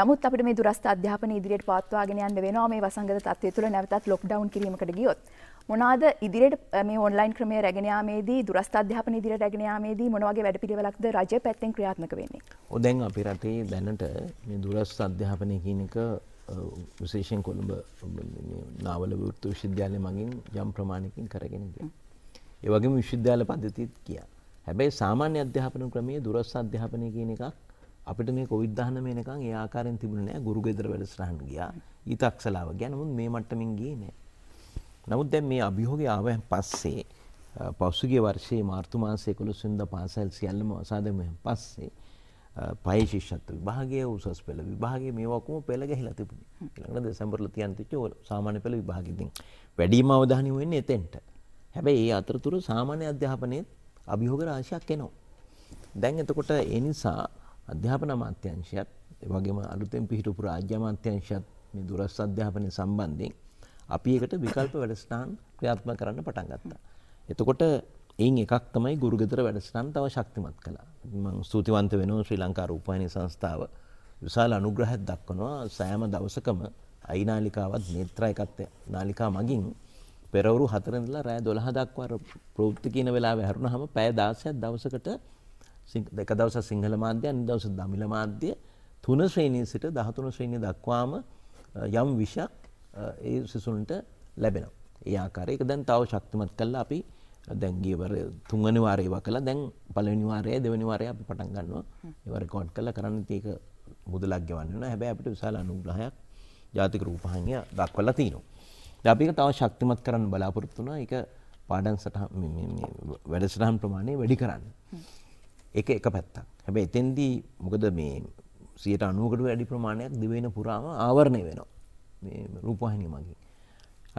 නමුත් අපට මේ දුරස් අධ්‍යාපන ඉදිරියට පත්වාගෙන යන්න වෙනවා මේ වසංගත තත්වය තුළ නැවතත් ලොක් ඩවන් කිරීමකට ගියොත් මොනාද ඉදිරියට මේ ඔන්ලයින් ක්‍රමය රැගෙනයාමේදී දුරස් අධ්‍යාපන ඉදිරියට රැගෙනයාමේදී මොනවගේ වැඩ පිළිවෙලක්ද රජ පැත්තෙන් ක්‍රියාත්මක වෙන්නේ. ඔදැන් අපි රටේ දැනට මේ දුරස් අධ්‍යාපනය කියනක විශේෂයෙන් කොළඹ නාවල වෘත්ත විශ්ද්‍යාලය මගින් යම් ප්‍රමාණයකින් කරගෙන ගිය. ඒ වගේම විශ්වවිද්‍යාල පද්ධතිත් කිය. හැබැයි සාමාන්‍ය අධ්‍යාපන ක්‍රමයේ දුරස් අධ්‍යාපනය කියන එකක් අපිට මේ කොවිඩ් 19 එකන් ඒ ආකාරයෙන් තිබුණේ නැහැ. ගුරු ගෙදර වැඩසටහන් ගියා. ඊතක්සලාව ගියා. නමුත් මේ මට්ටමින් ගියේ නැහැ. නමුත් දැන් මේ අභියෝගය ආවන් පස්සේ පසුගිය වර්ෂයේ මාර්තු මාසයේ 11 වෙනිදා පාසල් සියල්ලම අසාදමෙන් පස්සේ පයේශිෂ්ත්ව විභාගය උසස් පෙළ විභාගේ මේ ඔක්කොම පෙළ ගැහිලා තිබුණේ. ඊළඟට දෙසැම්බර්ල තියන් තිච්ච සාමාන්‍ය පෙළ විභාගෙදී වැඩිම අවධානය වෙන්නේ එතෙන්ට. හැබැයි ඒ අතරතුර සාමාන්‍ය අධ්‍යාපනයේ අභියෝග රාශියක් එනවා. දැන් එතකොට ඒ නිසා අධ්‍යාපන අමාත්‍යාංශයත් ඒ වගේම අලුතෙන් පිහිටපු රාජ්‍ය අමාත්‍යාංශයත් මේ දුරස් අධ්‍යාපනය සම්බන්ධයෙන් අපි ඒකට විකල්ප වැඩසටහන් ක්‍රියාත්මක කරන්න පටන් ගත්තා. එතකොට එයින් එකක් තමයි ගුරුගෙදර වැඩසටහන් තව ශක්තිමත් කළා. මම ස්තුතිවන්ත වෙනවා ශ්‍රී ලංකා රූපවාහිනී සංස්ථාව විශාල අනුග්‍රහයක් දක්වනවා සෑම දවසකම අයිනාලිකාවත් නේත්‍රා එකත් නාලිකා මගින් පෙරවරු 4 ඉඳලා රෑ 12 දක්වා ප්‍රවෘත්ති කියන වෙලාව හැරුණාම පැය 16ක් දවසකට එක දවසක් සිංහල මාධ්‍ය අනිත් දවස දමිළ මාධ්‍ය තුන ශ්‍රේණිය සිට 13 ශ්‍රේණිය දක්වාම යම් විෂයක් ඒ සිසුන්ට ලැබෙනවා. ඒ ආකාරයට ඒක දැන් තව ශක්තිමත් කළා අපි දැන්ගේවර තුන්ගනි වාරය වකලා දැන් පලනිවාරය දෙවනිවාරය අපි පටන් ගන්නවා ඒවර කෝඩ් කල කරන්න තියක මුදලක් ගවන්න හැබැ අපිට විශාල අනුග්‍රහයක් ජාතික රූපහන්ය දක්වලා තියනවා අපික තව ශක්තිමත් කරන්න බලාපොරොත්තුන එක පාඩන් සට වැඩසටහන් ප්‍රමාණය වැඩි කරන්න එක එක පැත්තක් හැබැ එතෙන්දී මොකද මේ සියට අනුවකට වැඩි ප්‍රමාණයක් දිවෙන පුරාම ආවරණය වෙනවා රූපවාහිනි මගින්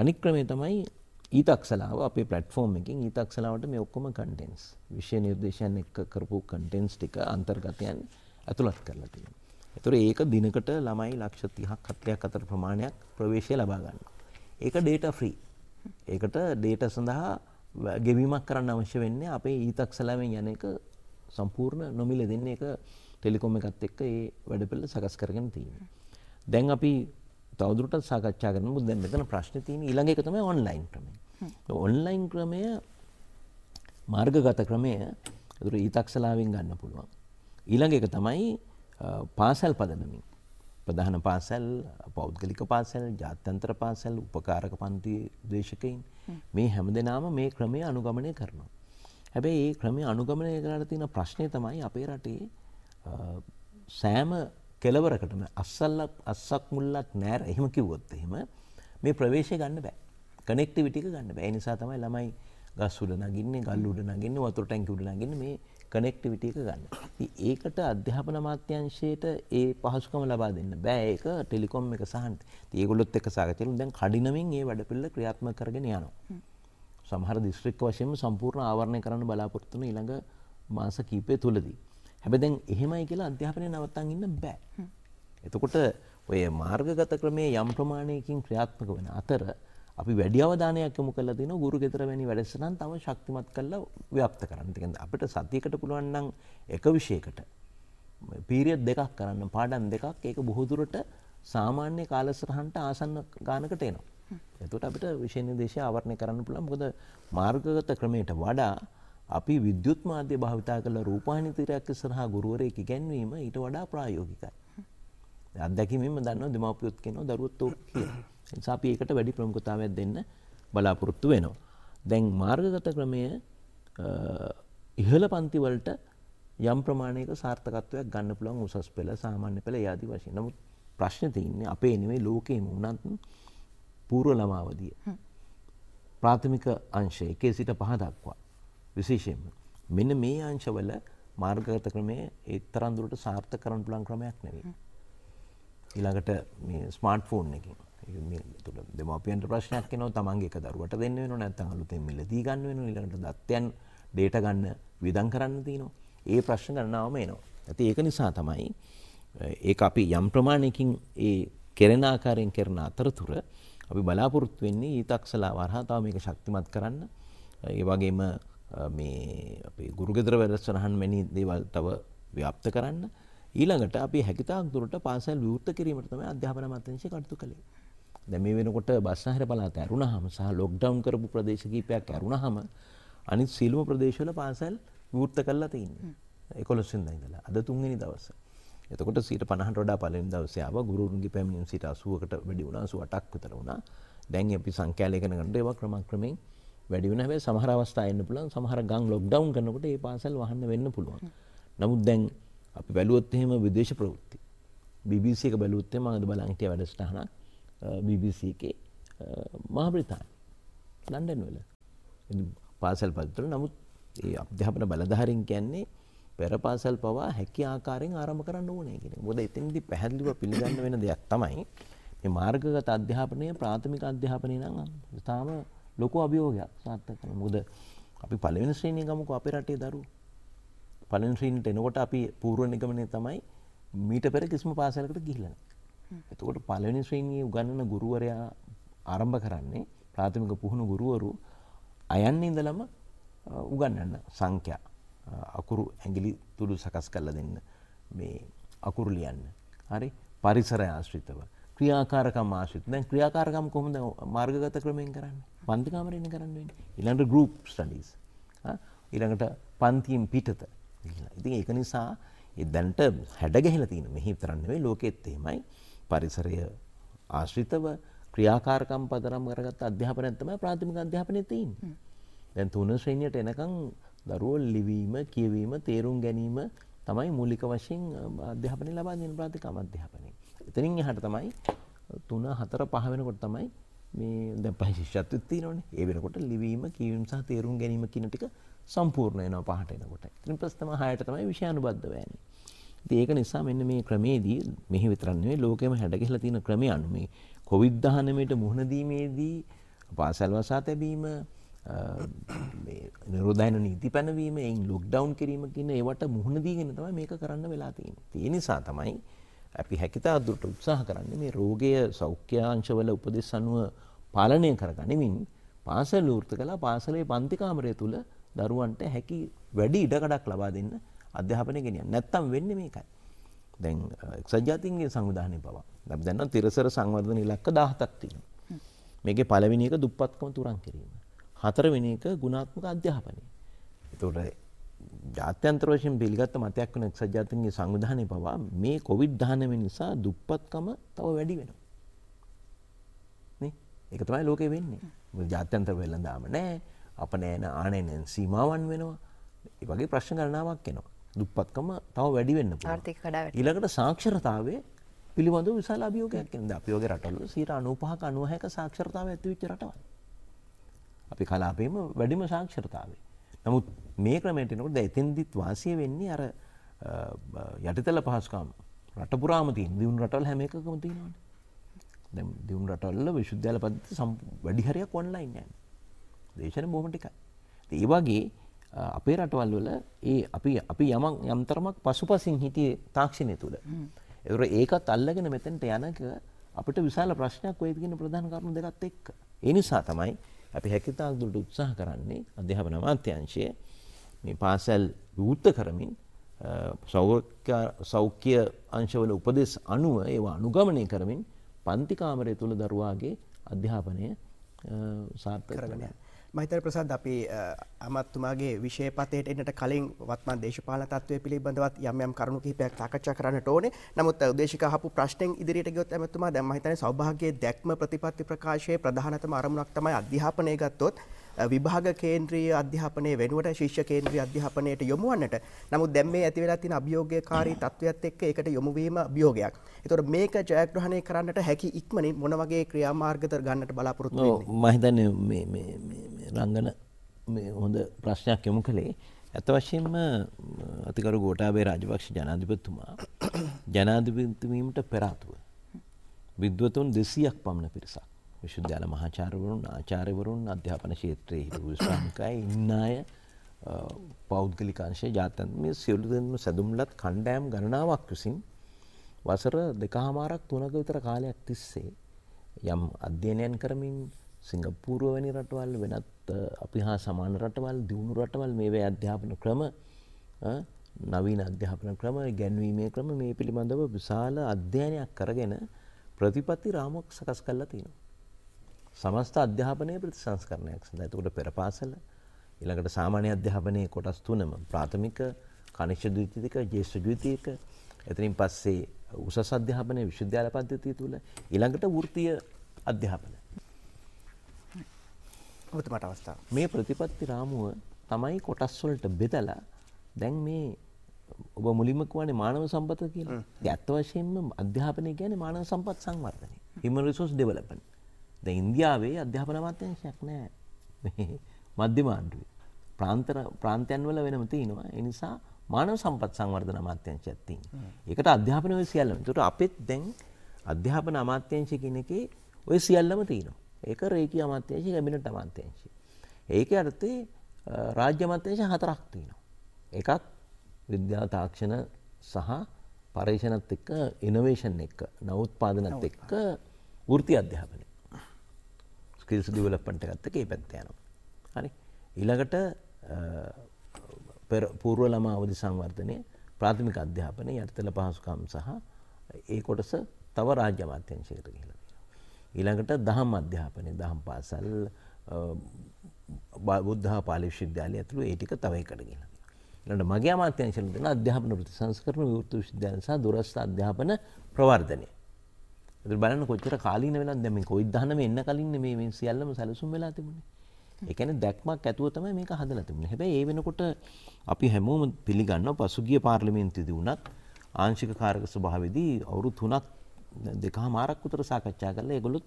අනික් ක්‍රමේ තමයි ඊතක්සලාව අපේ පලටෆෝර්ම් එකින් ඊතක්සලාවට මේ ඔක්කොම කටෙන්ස් විශ්ෂය නිර්දේශයන් එක් කරපු කටෙන්ස් ටික අන්තර්ගතයන් ඇතුළත් කරලා තියෙන. එතුර ඒක දිනකට ළමයි ලක්ෂ තිහක් කත්ලයක් අතර ප්‍රමාණයක් ප්‍රවේශය ලබාගන්න. ඒක ඩේට ෆ්‍රී ඒකට ඩේට සඳහා ගෙවීමක් කරන්න අවශ්‍ය වෙන්නේ අපේ ඊතක්සලාවෙන් යන එක සම්පූර්ණ නොමිල දෙන්න එක ටෙලිකොම එකත් එක්ක ඒ වැඩපෙල්ල සකස් කරගෙන තියෙන. දැන් අපි තවදුරටත් සාකච්ඡා කරන මුද දැන් මෙතන ප්‍රශ්නේ තියෙන ඊළඟ එක තමයි ඔන්ලයින් ක්‍රමය. ඔන්ලයින් ක්‍රමය මාර්ගගත ක්‍රමය ඒතර ඊතක්ෂලාවෙන් ගන්න පුළුවන්. ඊළඟ එක තමයි පාසල් පදනමින්. ප්‍රධාන පාසල්, පෞද්ගලික පාසල්, ජාත්‍යන්තර පාසල්, උපකාරක පන්ති දේශකයින් මේ හැමදෙනාම මේ ක්‍රමය අනුගමනය කරනවා. හැබැයි මේ ක්‍රමය අනුගමනය කරලා තියෙන ප්‍රශ්නේ තමයි අපේ රටේ සෑම කෙලවරකටම අස්සල්ලක් අස්සක් මුල්ලක් නෑර එහෙම කිව්වොත් එහෙම මේ ප්‍රවේශය ගන්න බෑ කනෙක්ටිවිටික ගන්න බෑ නිසා තමයි ළමයි ගස් උඩ නගින්නේ ගල් උඩ නගින්නේ වතුර ටැංකි උඩ නගින්නේ මේ කනෙක්ටිවිටි එක ගන්න. ඒකට අධ්‍යාපන අමාත්‍යංශයට ඒ පහසුකම ලබා දෙන්න බෑ. ඒක ටෙලිකොම් එක සහන්. ඒගොල්ලොත් එක්ක සාකච්ඡා කරලා දැන් කඩිනමින් මේ වැඩපිළිවෙල ක්‍රියාත්මක කරගෙන යනවා. සමහර දිස්ත්‍රික්ක වශයෙන්ම සම්පූර්ණ ආවරණය කරන්න බලාපොරොත්තු වෙන ඊළඟ මාස කිහිපය තුලදී. හැබ දැන් එහෙමයි කියලා අධ්‍යාපනය නවත්තන් ඉන්න බෑ. එතකොට ඔය මාර්ගගත ක්‍රමේ යම් ප්‍රමාණයකින් ක්‍රියාත්මක වන අතර අපි වැඩි අවධානයක් යොමු කරලා තිනවා ගුරු ගෙදර වැනි වැඩසටහන් තව ශක්තිමත් කරලා ව්‍යාප්ත කරන්න. ඒ කියන්නේ අපිට සතියකට පුළුවන් නම් එක විෂයකට පීරියඩ් දෙකක් කරන්න පාඩම් දෙකක් ඒක බොහෝ දුරට සාමාන්‍ය කාලසටහනට ආසන්න ගානකට එනවා. එතකොට අපිට විෂය නිර්දේශය ආවරණය කරන්න පුළුවන්. මොකද මාර්ගගත ක්‍රමයට වඩා අපි විද්‍යුත් මාධ්‍ය භාවිතා කළ රූපානිතරයක් සරහා ගුරුවරයක ගැන්වීම ඊට වඩා ප්‍රායෝගිකයි. අදැකිමම දන්න දෙමපයොත් කෙනෝ දරුවත්තෝ කිය නිසාපි ඒකට වැඩි ප්‍රමුකතාවයක් දෙන්න බලාපොරොත්තු වෙනවා. දැන් මාර්ගගත ක්‍රමය ඉහළ පන්තිවලට යම් ප්‍රමාණයක සාර්ථකත්වයක් ගන්න පුළන් උසස් පෙළ සාමාන්‍ය පෙළ යාදි වශය නමුත් ප්‍රශ්න තියන්නේ අපේ නෙවේ ලෝකයේම උනත් පූර්ව ළමාවදිය. ප්‍රාථමික අංශය එකේ සිට පහ දක්වා විශේෂයෙන්ම. මෙන්න මේ අංශවල මාර්ගගත ක්‍රමය එක්තරම් දුරට සාර්ථක කරන්න පුළුවන් ක්‍රමයක් නෙවෙයි. ඊළඟට මේ ස්මාර්ට් ෆෝන් එකකින් ඒක මේ තුල දෙමාපියන්ට ප්‍රශ්නයක් එනවා තමන්ගේ එක දරුවට දෙන්න වෙනවා නැත්නම් අලුතෙන් මිලදී ගන්න වෙනවා ඊළඟට දත්තයන් ඩේටා ගන්න විදන් කරන්න තියෙනවා. ඒ ප්‍රශ්න ගණනාවම එනවා. ඇති ඒක නිසා තමයි ඒක අපි යම් ප්‍රමාණයකින් ඒ කෙරෙන ආකාරයෙන් කරන අතරතුර අපි බලාපොරොත්තු වෙන්නේ ඊතක්සලා වරහා තව මේක ශක්තිමත් කරන්න. ඒ වගේම මේ අපේ ගුරුගෙදර වැඩසටහන් වැනි දේවල් තව ව්‍යාප්ත කරන්න ඊළඟට අපි හැකිතාක් දුරට පාසල් විවෘත කිරීමට තමයි අධ්‍යාපන අමාත්‍යාංශය කටයුතු කළේ. දැන් මේ වෙනකොට බස්නාහිර පළාත ඇරුණාම සහ ලොක්ඩවුන් කරපු ප්‍රදේශ කිහිපයක් ඇරුණාම අනිත් සීලම ප්‍රදේශවල පාසල් විවෘත කරලා තියෙන්නේ. 11 වෙනිදා ඉඳලා අද 3 වෙනි දවසේ. එතකොට 150ට වඩා පළවෙනි දවසේ ආවා ගුරුවරුන්ගේ පැමිණීම 80කට වැඩි වුණා 88ක් විතර වුණා. දැන් අපි සංඛ්‍යා ලේඛන කරනකොට ඒවා ක්‍රමක්‍රමයෙන් වැඩි වෙන හැබැයි සමහර අවස්ථා එන්න පුළුවන් සමහර ගම් ලොක්ඩවුන් කරනකොට ඒ පාසල් වහන්න වෙන්න පුළුවන්. නමුත් දැන් අපි බැලුවොත් එහෙම විදේශ ප්‍රවෘත්ති BBC එක බැලුවොත් එහෙම අද බලන් හිටිය වැඩසටහනක් BBC එකේ මහා බ්‍රිතාන්‍ය ලන්ඩන් වල පාසල් පත්තුල නමුත් ඒ අධ්‍යාපන බලධාරීන් කියන්නේ පෙර පාසල් පවා හැකි ආකාරයෙන් ආරම්භ කරන්න ඕනේ කියන එක. මොකද එතෙන්දී පැහැදිලිව පිළිගන්න වෙන දෙයක් තමයි මේ මාර්ගගත අධ්‍යාපනය ප්‍රාථමික අධ්‍යාපනය නම් තාම ලොකු අභියෝගයක් සාර්ථක කරන මොකද අපි පළවෙනි ශ්‍රේණිය ගමුකෝ අපේ රටේ දරුවෝ පළවෙනි ශ්‍රේණියට එනකොට අපි පූර්ව නිගමනය තමයි මීට පෙර කිසිම පාසලකට ගිහිල්ලා නැහැ එතකොට පළවෙනි ශ්‍රේණියේ උගන්වන ගුරුවරයා ආරම්භ කරන්නේ ප්‍රාථමික පුහුණු ගුරුවරු අයන්න ඉඳලම උගන්වන්න සංඛ්‍යා අකුරු ඇඟිලි තුඩු සකස් කරලා දෙන්න මේ අකුරු ලියන්න හරි පරිසරය ආශ්‍රිතව ක්‍රියාකාරකම් ආශිත දැන් ක්‍රියාකාරකම් කොහොමද මාර්ගගත ක්‍රමයෙන් කරන්න පන්තිකාමරෙන් කරන්න වෙන්නේ ඊළඟට ගෲප් ස්ටඩීස් ඊළඟට පන්තියෙන් පිටත ඉතින් ඒක නිසා ඒ දැනට හැඩගැහිලා තියෙන මෙහි විතරක් නෙවෙයි ලෝකෙත් එහෙමයි පරිසරය ආශ්‍රිතව ක්‍රියාකාරකම් පදනම් කරගත් අධ්‍යාපනයක් තමයි ප්‍රාථමික අධ්‍යාපනයේ තියෙන්නේ. දැන් තුන ශ්‍රේණියට එනකන් දරුවෝ ලිවීම, කියවීම, තේරුම් ගැනීම තමයි මූලික වශයෙන් අධ්‍යාපනය ලබා දෙන ප්‍රාථමික අධ්‍යාපනය. එතනින් එහට තමයි තුන හතර පහවෙනකොට තමයි මේ දැ පශිෂත්යුත්ති නොන ඒ වෙනකොට ලිවීම කීවම් සහ තේරුම් ගැනීම කිනටික සම්පූර්ණයන පහට එනකොට තින් ප්‍රස්ථම හයට තමයි විශාණු බද්ධවයන්නේ ඒක නිසා මෙන්න මේ ක්‍රමේදී මෙහි විතරන්නේ ලෝකෙම හැඩගිහිලා තියෙන ක්‍රමය අනුව මේ කොවිඩ් 19ට මුහුණ දීමේදී පාසල් වසා තැබීම මේ නිරෝධායන නීති පැනවීම එයින් ලොක්ඩවුන් කිරීම කියන ඒවට මුහුණ දීගෙන තමයි මේක කරන්න වෙලා තියෙන්නේ. ඒ නිසා තමයි අපි හැකිතා දුරට උත්සාහ කරන්නේ මේ රෝගය සෞඛ්‍යාංශවල උපදෙස් අනුව පාලනය කරගනිමින් පාසල් වෘත කළා පාසලේ පන්ති කාමරය තුල දරුවන්ට හැකි වැඩි ඉඩකඩක් ලබා දෙන්න අධ්‍යාපනය ගෙනියන්න. නැත්තම් වෙන්නේ මේකයි. දැන් එක්සත් ජාතීන්ගේ සංවිධානයේ පවා අපි දන්නවා තිරසර සංවර්ධන ඉලක්ක 17ක් තියෙනවා. මේකේ පළවෙනි එක දුප්පත්කම තුරන් කිරීම. හතරවෙනි එක ගුණාත්මක අධ්‍යාපනය. ඒතකොට ජාත්‍යන්තර වශයෙන් පිළිගත්ත මතයක් වන එක්සත් ජාතීන්ගේ සංවිධානය පවා මේ කොවිඩ් 19 නිසා දුප්පත්කම තව වැඩි වෙනවා. නේ? ඒක තමයි ලෝකේ වෙන්නේ. මොකද ජාත්‍යන්තර වෙළඳාම නැහැ. අප නෑන ආනයනෙන් සීමාවන් වෙනවා. ඒ වගේ ප්‍රශ්න ගණනාවක් එනවා. දුප්පත්කම තව වැඩි වෙන්න පුළුවන්. ආර්ථික කඩාවැටීම. ඊළඟට සාක්ෂරතාවයේ පිළිබඳව විශාල අභියෝගයක් එනවා. අපි වගේ රටවල 95ක 96ක සාක්ෂරතාව ඇති වෙච්ච රටවල්. අපි කලාපේම වැඩිම සාක්ෂරතාවය. නමුත් මේ ක්‍රමයට එනකොට දැන් එතෙන්දිත් වාසිය වෙන්නේ අර යටිතල පහසුකම් රට පුරාම තියෙන දියුණු රටවල් හැම එකකම තියෙනවානේ. දැන් දියුණු රටවල විශ්වවිද්‍යාල පද්ධතිය වැඩි හරියක් ඔන්ලයින් යන්නේ. දේශන බොහොම ටිකයි. ඒ වගේ අපේ රටවල් වල ඒ අපි අපි යමක් යම්තරමක් පසුපසින් හිටියේ තාක්ෂණය තුල. ඒතර ඒකත් අල්ලගෙන මෙතෙන්ට යනක අපිට විශාල ප්‍රශ්නයක් වෙයි කියන ප්‍රධාන කාරණා දෙකත් එක්ක. ඒ නිසා තමයි අපි හැකියතාක් දුරට උත්සාහ කරන්නේ අධ්‍යාපන අමාත්‍යාංශයේ මේ පාසැල් විවෘත කරමින් සෞඛ්‍ය අංශවල උපදෙස් අනුව ඒවා අනුගමනය කරමින් පන්තිකාමරය තුළ දරුවාගේ අධ්‍යාපනය සාර්ථ කරගනය. මහිතර ප්‍රසාද අපි අමත්තුමාගේ විශෂපතයට එන්නට කලින් වත්ම දේශපාල තත්වය පිළිබඳවත් යම් කරුණු කිහිපයක් තාකච්චා කරන්නට ඕනේ නමුත් දේශකහපු ප්‍රශ්නෙන් ඉදිරියට ගොත් ඇමතුමා දැම්මහිතන සෞභාගේ දැක්ම ප්‍රතිපත්ති ප්‍රකාශයේ ප්‍රධානතම අරමුණක් තමයි අධ්‍යාපනය ගත්තොත් විභාග කේන්ද්‍රීය අධ්‍යාපනය වෙනුවට ශිෂ්‍ය කේන්ද්‍රීය අධ්‍යාපනයට යොමු වන්නට. නමුත් දැන් මේ ඇති වෙලා තියෙන අභියෝගකාරී තත්ත්වයත් එක්ක ඒකට යොමු වීම අභියෝගයක්. ඒතකොට මේක ජයග්‍රහණය කරන්නට හැකි ඉක්මනින් මොන වගේ ක්‍රියාමාර්ගද ගන්නට බලාපොරොත්තු වෙන්නේ? මම හිතන්නේ මේ මේ මේ රංගන මේ හොඳ ප්‍රශ්නයක් යොමු කළේ ඇත වශයෙන්ම අතිකරු ගෝටාබේ රාජපක්ෂ ජනාධිපතිතුමා [COUGHS] ජනාධිපතිවීමට පෙර ආතුව විද්වතුන් 200ක් පමණ පිරිසක් විශුද්ධාල මහාචාරවරුන් ආචාරවරුන් අධ්‍යාපන ශේත්‍රයේ හිටපු ශ්‍රාමිකයි ඉන්න අය පෞද්ගලික අංශය ජාත්‍යන්ත මේ සියලු දෙනාම සැදුම්ලත් කණ්ඩායම් ගණනාවක් විසින් වසර දෙකහමාරක් තුනක විතර කාලයක් තිස්සේ යම් අධ්‍යයනයන් කරමින් සිංගප්පූරුව වැනි රටවල් වෙනත් අපි හා සමාන රටවල් දියුණු රටවල් මේවැ අධ්‍යාපන ක්‍රම නවීන අධ්‍යාපන ක්‍රම ගැන්වීමේ ක්‍රම මේ පිළිබඳව විශාල අධ්‍යයනයක් කරගෙන ප්‍රතිපත්ති රාමක් සකස් කල්ලා තියෙනවා. සමස්ත අධ්‍යාපනය ප්‍රතිසංස්කරණයක් සඳහා. එතකොට පෙර පාසල ඊළඟට සාමාන්‍ය අධ්‍යාපනයේ කොටස් තුනම ප්‍රාථමික, කනිෂ්ඨ ද්විතීයික, ජ්‍යෙෂ්ඨ ද්විතීයික. එතනින් පස්සේ උසස් අධ්‍යාපනයේ විශ්වවිද්‍යාල පද්ධතිය තුල ඊළඟට වෘත්තීය අධ්‍යාපන. ඔබතුමාට අවස්ථාව. මේ ප්‍රතිපත්ති රාමුව තමයි කොටස් වලට බෙදලා දැන් මේ ඔබ මුලින්ම කියන්නේ මානව සම්පත කියලා. ඒ ඇත්ත වශයෙන්ම අධ්‍යාපනය කියන්නේ මානව සම්පත් සංවර්ධනය. human resource development. ද ඉන්දියාවේ අධ්‍යාපන අමාත්‍යංශයක් නෑ මධ්‍යම ආණ්ඩුවේ. ප්‍රාන්තර ප්‍රාන්තයන් වල වෙනම තියෙනවා. ඒ නිසා මානව සම්පත් සංවර්ධන අමාත්‍යංශයක් තියෙනවා. ඒකට අධ්‍යාපන ඔය සියල්ලම. ඒකට අපෙත් දැන් අධ්‍යාපන අමාත්‍යංශය කියන එකේ ඔය සියල්ලම තියෙනවා. ඒක රේකී අමාත්‍යංශය, කැබිනට් අමාත්‍යංශය. ඒකේ අර්ථේ රාජ්‍ය අමාත්‍යංශ හතරක් තියෙනවා. එකක් විද්‍යා තාක්ෂණ සහ පර්යේෂණත් එක්ක ඉනොවේෂන් එක්ක නවෝත්පාදනත් එක්ක වෘත්ති අධ්‍යාපනය. ස්කිල්ස් ඩිවලප්මන්ට් එකත් එක්ක ඒ පැත්ත යනවා. හරි. ඊළඟට පෙර పూర్ව ළමා අවදි සංවර්ධනයේ ප්‍රාථමික අධ්‍යාපනයේ යටිතල පහසුකම් සහ ඒ කොටස තව රාජ්‍ය අමාත්‍යාංශයකට ගිහිලා තියෙනවා. ඊළඟට දහම් අධ්‍යාපනයේ දහම් පාසල් බුද්ධහා පාලි විශ්වවිද්‍යාලය ඇතුළු ඒ ටික තව එකකට ගිහිලා තියෙනවා. ඊළඟට මගේ අමාත්‍යාංශවල දෙන අධ්‍යාපන ප්‍රතිසංස්කරණ විවෘත විශ්වවිද්‍යාල සහ දුරස්ථ අධ්‍යාපන ප්‍රවර්ධනය ඇතු බලන කොච්චර කාලීන වෙනත් දැම කොයි දහනම එන්න කලින් මේ සියල්ලම සැලසුම් වෙලා තිබුණේ එකන දැක්මක් ඇතුව තමයි මේක හදලා තිබුණේ හැබැයි ඒ වෙනකොට අපි හැමෝම පිළිගන්නවා පසුගිය පාර්ලිමේන්තුවේදී වුණත් ආංශික කාරක ස්වභාවයේදී අවුරුදු 3ක් දෙකහමාරක් විතර සාකච්ඡා කරලා ඒගොල්ලොත්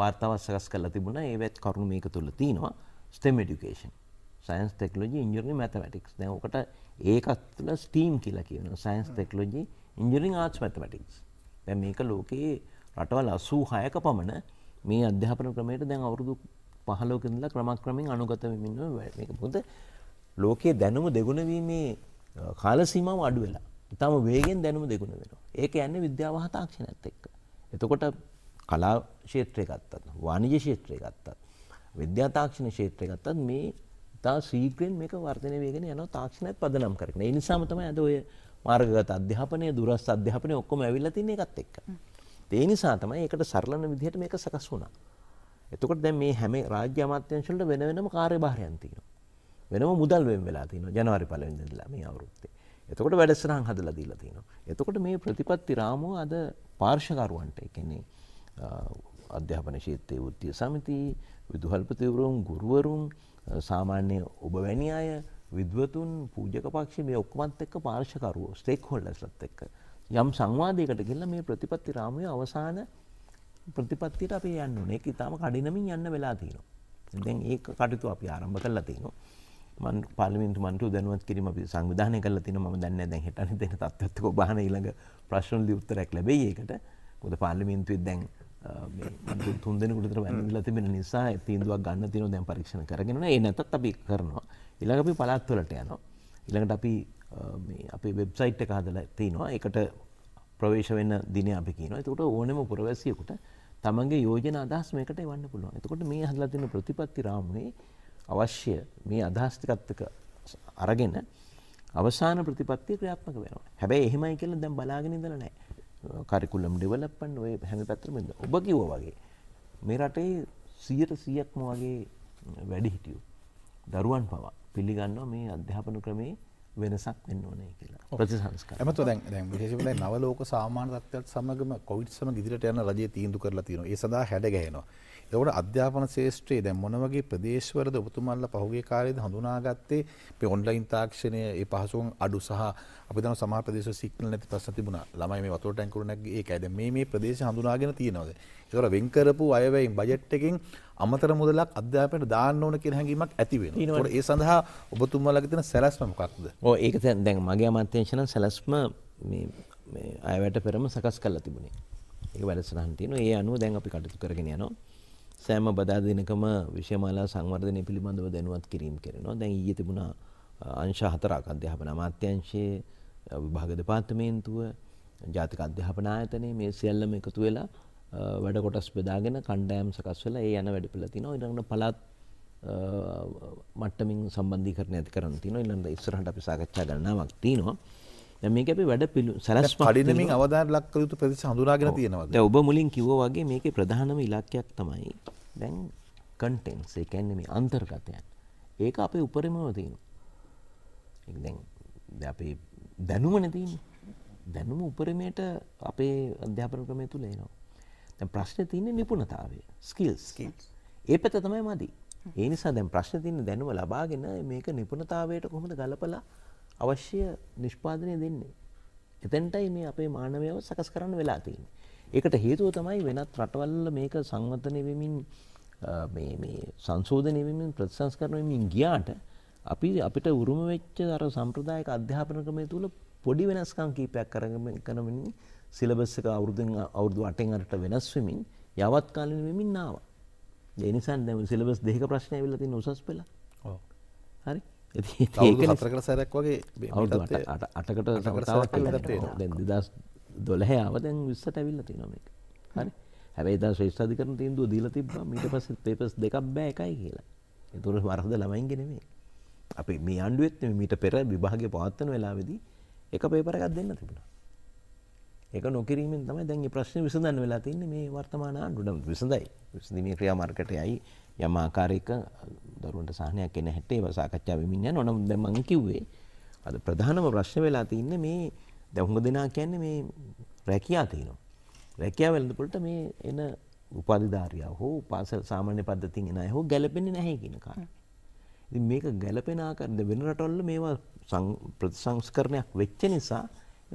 වාර්තාවක් සකස් කරලා තිබුණා ඒවත් කරුණු මේක තුල තියෙනවා STEM education science technology engineering mathematics දැන් ඔකට ඒකත් තුල STEAM කියලා කියනවා science technology engineering arts mathematics දැන් මේක ලෝකයේ රටවල් අසූ හයක පමණ මේ අධ්‍යාපන ක්‍රමයට දැන් අවුරුදු පහලෝකඳල ක්‍රමක්‍රමින් අනුගතමින්න පුද ලෝකයේ දැනුම දෙගුණවීමේ කාලසීමාව අඩු වෙලා ඉතාම වේගෙන් දැනුම දෙගුණ වෙන ඒක යන්න විද්‍යාව හතාක්ෂ නැත්ත එක්ක එතකොට කලා ශේත්‍රය ගත්තත් වානිජ ශේත්‍රය ගත්තත් විද්‍යාතාක්ෂණ ශේත්‍රය ගත්තත් මේ ඉතා සීග්‍රෙන් මේක වර්ධනය වේගෙන යන තාක්ෂණයත් පදනම් කරන නිසාමතම ඇද ඔය මාර්ගගත අධ්‍යාපනය දුරස් අධ්‍යාපනය ඔක්කොම ඇවිල්ලතින්නේ එකත් එක්ක ඒ නිසා තමයි ඒකට සරලන විදිහට මේක සකස් වුණා. එතකොට දැන් මේ හැම රාජ්‍ය අමාත්‍යාංශවලට වෙන වෙනම කාර්යභාරයන් තියෙනවා. වෙනම මුදල් වෙන් වෙලා තියෙනවා ජනවාරි පළවෙනිදා ඉඳලා මේ අවුරුද්දේ. එතකොට වැඩසටහන් හදලා දීලා තියෙනවා. එතකොට මේ ප්‍රතිපත්ති රාමුව අද පාර්ශවකරුවන්ට ඒ කියන්නේ අධ්‍යාපන ක්ෂේත්‍රයේ වෘත්තීය සමිති, විදුහල්පතිවරුන්, ගුරුවරුන්, සාමාන්‍ය ඔබ වැනි අය, විද්වතුන්, පූජක පක්ෂ මේ ඔක්කොමත් එක්ක පාර්ශවකරුවෝ ස්ටේක් හෝල්ඩර්ස්ලත් එක්ක යම් සංවාදයකට ගෙල්ල මේ ප්‍රතිපත්ති රාමය අවසාන ප්‍රතිපත්තියට අපේ යන්න නෙක් ඉතාම කඩිනමින් යන්න වෙලා තියෙනවා දැන් ඒ කටයුතු අපි ආරම්භ කරලා තියෙනවා මන් පාලිමින්තු මන්ට දැනුවත් කිරීම අපි සංවිධානය කරලා තියෙනවා මම දන්නේ දැන් හෙටනේ දෙන තත්ත්වයත් ඔබහන ඊළඟ ප්‍රශ්න උත්තරයක් ලැබෙයි ඒකට මොකද පාර්ලිමේන්තුවේ දැන් තුන් දෙනෙකුට විතර වැළඳලා තිබෙන නිසා තීන්දුවක් ගන්න තියෙනවා දැන් පරීක්ෂණ කරගෙන ඒ නැතත් අපි කරනවා ඊළඟ අපි පළාත්වලට යනවා ඊළඟට අපි අපේ වෙබ්සයිට් එක හදල තියනවා එකට ප්‍රවේශ වෙන්න දින අපි කියන එතකොට ඕනෙම පුරවැසියකුට තමන්ගේ යෝජන අදහස් මේකට එවන්න පුළුවන් එතකොට මේ හදලා තියෙන ප්‍රතිපත්ති රාමුවේ අවශ්‍ය මේ අදහස්තිකත්ක අරගෙන අවසාන ප්‍රතිපත්තිය ක්‍රියාත්මක වෙනවා හැබැයි එහෙමයි කියලා දැන් බලාගෙන ඉඳලා නැහැ කරිකුලම් ඩෙවලොප්මන්ට් ඔය හැම පැත්තම ඉඳලා ඔබ කිව්වා වගේ මේ රටේ 100%ක්ම වගේ වැඩි හිටියෝ දරුවන් පවා පිළිගන්නවා මේ අධ්‍යාපන ක්‍රමේ වෙනසක් වෙන්න ඕනේ කියලා ප්‍රතිසංස්කාර. එමතු දැන් දැන් විශේෂයෙන්ම දැන් නව ලෝක සාමාන්‍ය තත්ත්වයට සමගම කොවිඩ් සමග ඉදිරියට යන රජය තීන්දුව කරලා තියෙනවා. ඒ සඳහා හැඩ ගැහෙනවා. එවට අධ්‍යාපන ශේෂත්‍රයේ දැන් මොන වගේ ප්‍රදේශවලද ඔබතුමන්ලා පහුගිය කාලයේද හඳුනාගත්තේ මේ ඔන්ලයින් තාක්ෂණය ඒ පහසුකම් අඩු සහ අපි දන්නවා සමහර ප්‍රදේශවල සිග්නල් නැති ප්‍රශ්න තිබුණා. ළමයි මේ වතුර ටැංකුවර නැග්ගේ ඒකයි. දැන් මේ මේ ප්‍රදේශ හඳුනාගෙන තියෙනවද? ඒතකොට වෙන් කරපු අයවැයෙන් බජට් එකෙන් අමතර මුදලක් අධ්‍යාපනයට දාන්න ඕන කියන හැඟීමක් ඇති වෙනවා. ඒ සඳහා ඔබතුමාලගේ තියෙන සැලැස්ම මොකක්ද? ඔව් ඒක දැන් මගේ අමාත්‍යංශ නම් සැලැස්ම මේ මේ අයවැයට පෙරම සකස් කරලා තිබුණේ. ඒක වැඩසටහන් තියෙනවා. ඒ අනුව දැන් අපි කටයුතු කරගෙන යනවා. සෑම බදා දෙනකම විශෂමාලා සංවර්ධනය පිළිබඳව දැනුවත් කිරීම් කරනවා දැන් ඊ තිබුණා අංශ හතරක් අධ්‍යාපන අමාත්‍යංශයේ විභාග දෙපාර්තමේන්තුව ජාතික අධ්‍යාපන ආයතනය මේ සියල්ලම එකතු වෙලා වැඩ කොටස් බෙදාගෙන කණ්ඩායම් සකස් වෙලා ඒ යන වැඩ පිළිතිනවා ඊළඟට පළාත් මට්ටමින් සම්බන්ධීකරණය ඇති කරන්න තියෙනවා ඊළඟට ඉස්සරහට අපි සාකච්ඡා ගණනාවක් තියෙනවා මේ ගැි වැඩ පිළු සැලස් පඩිනමින් අවදා ලක්කයුතු ප්‍රති සඳුරාගෙන තියෙනවද ඔබ මුලින් කිවවාගේ මේක ප්‍රධානම ඉලක්කයක් තමයි දැන් කන්ටෙන්ස් එකැන්නෙම අන්තර්ගතයන් ඒක අපේ උපරිමවතින් එදැන් අපේ දැනුම නැතින් දැනුම උපරමයට අපේ අධ්‍යාපන ක්‍රමය තුළ එනවා ප්‍රශ්න තියන්නේ නිපුණතාවේ ස්කිල් ඒ පැත තමයි මදි ඒ නිසා දැන් ප්‍රශ්න තියන්න දැනුව ලබාගෙන මේක නිපුණතාවයට කොහොමද ගලපලා අවශ්‍ය නිෂ්පාදනය දෙන්නේ. එතැන්ටයි මේ අපේ මානවයව සකස් කරන්න වෙලා තියන්. ඒකට හේතුව තමයි වෙනත් රටවල්ල මේක සංවතනය වෙමින් සංශෝධනයමින් ප්‍රතිසංස් කරනමින් ගියාට අපි අපිට උරුම වෙච්ච අර සම්ප්‍රදායක අධ්‍යාපනකමය තුළ පොඩි වෙනස්කං කීපයක් කරගම කනමින් සිලබස්සක අවුරුදුෙන් අවුරදු අටෙන් අට වෙනස් වෙමින් යවත් කාලින් වෙමින් නාව. එනිසන් සිලබස් දෙක ප්‍රශ්නය වෙලති උසස් පෙලා හරි හතරකට සැරක් වගේ අටකට සතාවක් දෙදස් දොලහ ආවදැන් විස්සට ඇවිල්ල තිනොමක් හරි හැබයි දා ශ්‍රේෂ්ාධිකරන තින්දුව දීල තිබ මිට පස තේපස් දෙකක් බෑ එකයි කියලා එතුර වරහද ළමයින්ගෙනෙමේ අපේ මේ අන්ඩුවත් මිට පෙර විභාග පවත්තන වෙලාවෙදී එක පේපරකත් දෙන්න තිබුණා එක නොකිරීමෙන් තමයි දැන්ගේ ප්‍රශ්න විසඳන් වෙලා තින්න මේ වර්තමාන අන්ඩුනම් විසඳයි විසඳීමේ ක්‍රියා මර්කටයයි යම ආකාරයක දරුවන්ට සාහනයක් එන හැටේ සාකච්ඡා වෙමින් යනවා. නමුත් දැන් මම කිව්වේ අද ප්‍රධානම ප්‍රශ්න වෙලා තින්නේ මේ දැන් හුඟ දෙනා කියන්නේ මේ රැකියා තියෙනවා. රැකියාව වෙලඳපොළට මේ එන උපාධිධාරියා හෝ පාසල් සාමාන්‍ය පද්ධතියෙන් එන අය හෝ ගැලපෙන්නේ නැහැ කියන කාරණා. ඉතින් මේක ගැලපෙන ආකාරයෙන් වෙන රටවල මේවා ප්‍රතිසංස්කරණයක් වෙච්ච නිසා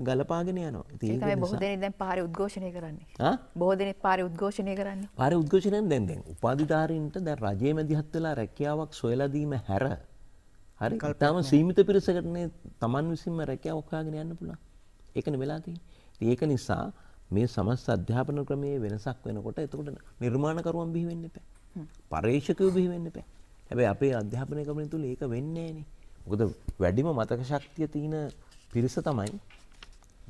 ගලපාගෙන යනවා ඒ බොහදන දැ පාරි උද්ඝෝෂණය කරන්නේ බෝධන පාරි උද්ඝෝෂණය කරන්න පාර උද්ඝෝෂණය දැන්දෙන් උපාධිධාරීන්ට දැ රජය මැදිහත්වෙලා රැකියාවක් සොයලදීම හැර හරි කල්තාම සීමිත පිරිසකරන තමන් විසින්ම රැකයා ඔක්කාගෙන යන්න පුළා ඒකන වෙලාතිී ඒක නිසා මේ සමස් අධ්‍යාපන ක්‍රමේ වෙනසක් වෙනකොට එතකොට නිර්මාණකරුවන් බිහිවෙන්න පෑ පර්ේෂකය බිහිවෙන්න පෑ හැබැ අපේ අධ්‍යාපනය කමන තුළ ඒක වෙන්නේන මොකද වැඩිම මතක ශක්තිය තියෙන පිරිස තමයි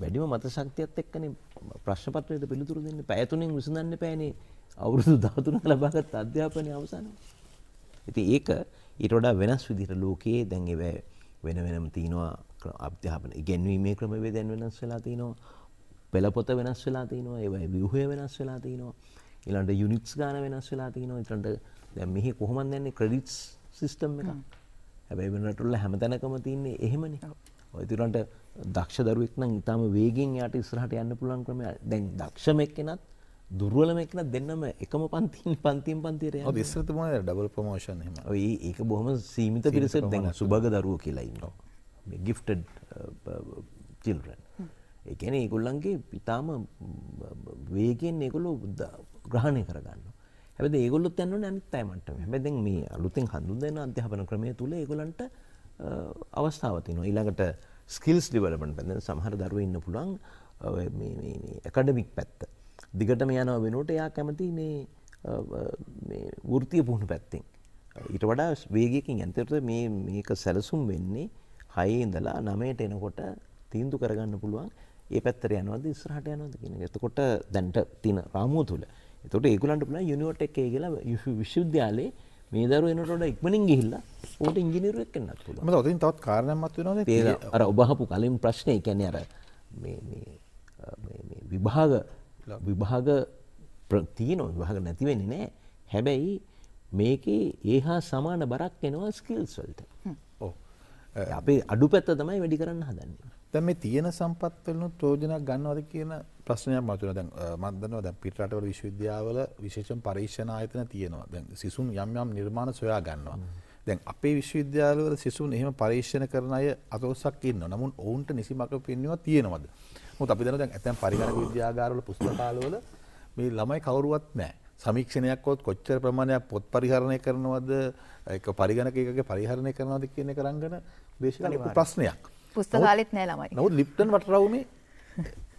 වැඩිම මත ශක්තියත් එක්කනේ ප්‍රශ්නපත්‍රයට පිළිතුරු දෙන්න පැය තුනෙන් විසඳන්න පෑනේ අවුරුදු 13ක [LAUGHS] ලබාගත් අධ්‍යාපනය අවසන්. ඉතින් ඒක ඊට වඩා වෙනස් විදිහට ලෝකයේ දැන් ඒ වෙන වෙනම තියෙනවා අධ්‍යාපන ඉගෙනීමේ ක්‍රමවේදයන් වෙනස් වෙලා තියෙනවා. පෙළපොත වෙනස් වෙලා තියෙනවා. ඒවයි ව්‍යුහය වෙනස් වෙලා තියෙනවා. ඊළඟට යුනිට්ස් ගාන වෙනස් වෙලා තියෙනවා. ඊළඟට දැන් මෙහි කොහොමද යන්නේ ක්‍රෙඩිට්ස් සිස්ටම් එකක්. හැබැයි වෙන රටවල හැම තැනකම තියන්නේ එහෙමනේ. ඉතිරන්ට දක්ෂ දරුවෙක් නම් ඉතාම වේගෙන් යට ඉස්රහට යන්න පුළුවන් ක්‍රමය දැන් දක්ෂමක් කෙනත් දුර්වලමෙක්න දෙන්නම එකම පන්තින් පන්තිම් පන්තිරය විස්්‍රතම ඩබල් ප්‍රමෝෂන් හම ඒක බොහම සීමිත පිරිසට දැන සුභග දරුව කියලායින්නවා ගිෆ්ටඩ් uh, චිල්රන් එකන ඒගොල්ලන්ගේ ඉතාම වේගෙන් ඒකොලො ග්‍රහණය කරගන්න හැබ ඒගොල්ලොත් යන්න නැනත්තෑමට හැබැදැන් මේ අලුතින් හඳු දෙන අධ්‍යාපන ක්‍රමය තුළ ඒගොලන්ට අවස්ථාවතින ඊළඟට ස්කිල්ස් ලිවලමට පැඳ සහර දරුව ඉන්න පුළුවන් එකඩමික් පැත්ත. දිගටම යනව වෙනට එයා කැමති මේ වෘතිය පුහුණු පැත්තිෙන්. ඊට වඩා වේගකින් ඇන්තරට මේ මේක සැලසුම් වෙන්නේ හයේ ඉඳලා නමයට එනකොට තීන්දු කරගන්න පුළුවන් ඒ පැත්තර යනවද ස්රහට යනවද කියෙන එතකොට දැන්ට තින රාමුව තුළ එතොට ඒගුලන්ට පුළ යුනිෝට් එකේ කියලා යුෂ විශ්ුද්‍යාලයේ මේ දරු එනටට ඉක්මනින් ගිහිල්ලා ඕට ඉංජිනිරුවක් කන්නත් ම ති තත් කාරණමත් වෙන ඒ අර ඔබහපු කලින් ප්‍රශ්නය කැන අර විභාග විභාග ප්‍රතියන විභාග නැතිවෙන්නේ නෑ හැබැයි මේකේ ඒහා සමාන බරක් එනවා ස්කිල්ස්වල්ට අපේ අඩු පැත්ත තමයි වැඩි කරන්න හදන්න තැම තියෙන සම්පත්වලනු ප්‍රෝජනක් ගන්නවද කියන ප්‍රශ්නයක් මතුන දැන් මන්දනව දැ පිටරටවල විශ්වවිද්‍යාවල විශේෂම් පරීක්ෂණ ආයතන තියෙනවා දැන් සිසුන් යම් යම් නිර්මාණ සොයා ගන්නවා දැන් අපේ විශ්වවිද්‍යාලවල සිසුන් එහෙම පරීක්ෂණ කරන අය අතෝසක් ඉන්න නමුන් ඔවුන්ට නිසිමක පෙන්නවා තියෙනවද මුත් අපි දන දැන් ඇතැම් පරිගණ විද්‍යාගාරවල පුස්තකාලවල මේ ළමයි කවරුවත් නෑ සමීක්ෂණයක්කොත් කොච්චර ප්‍රමාණයක් පොත් පරිහරණය කරනවද පරිගණක එකගේ පරිහරණය කරනවද කියන කරංගන දේශකලක ප්‍රශ්නයක් පුස්තකාලෙත් නෑ ළමයි නොත් ලිප්ටන් වටරවුමේ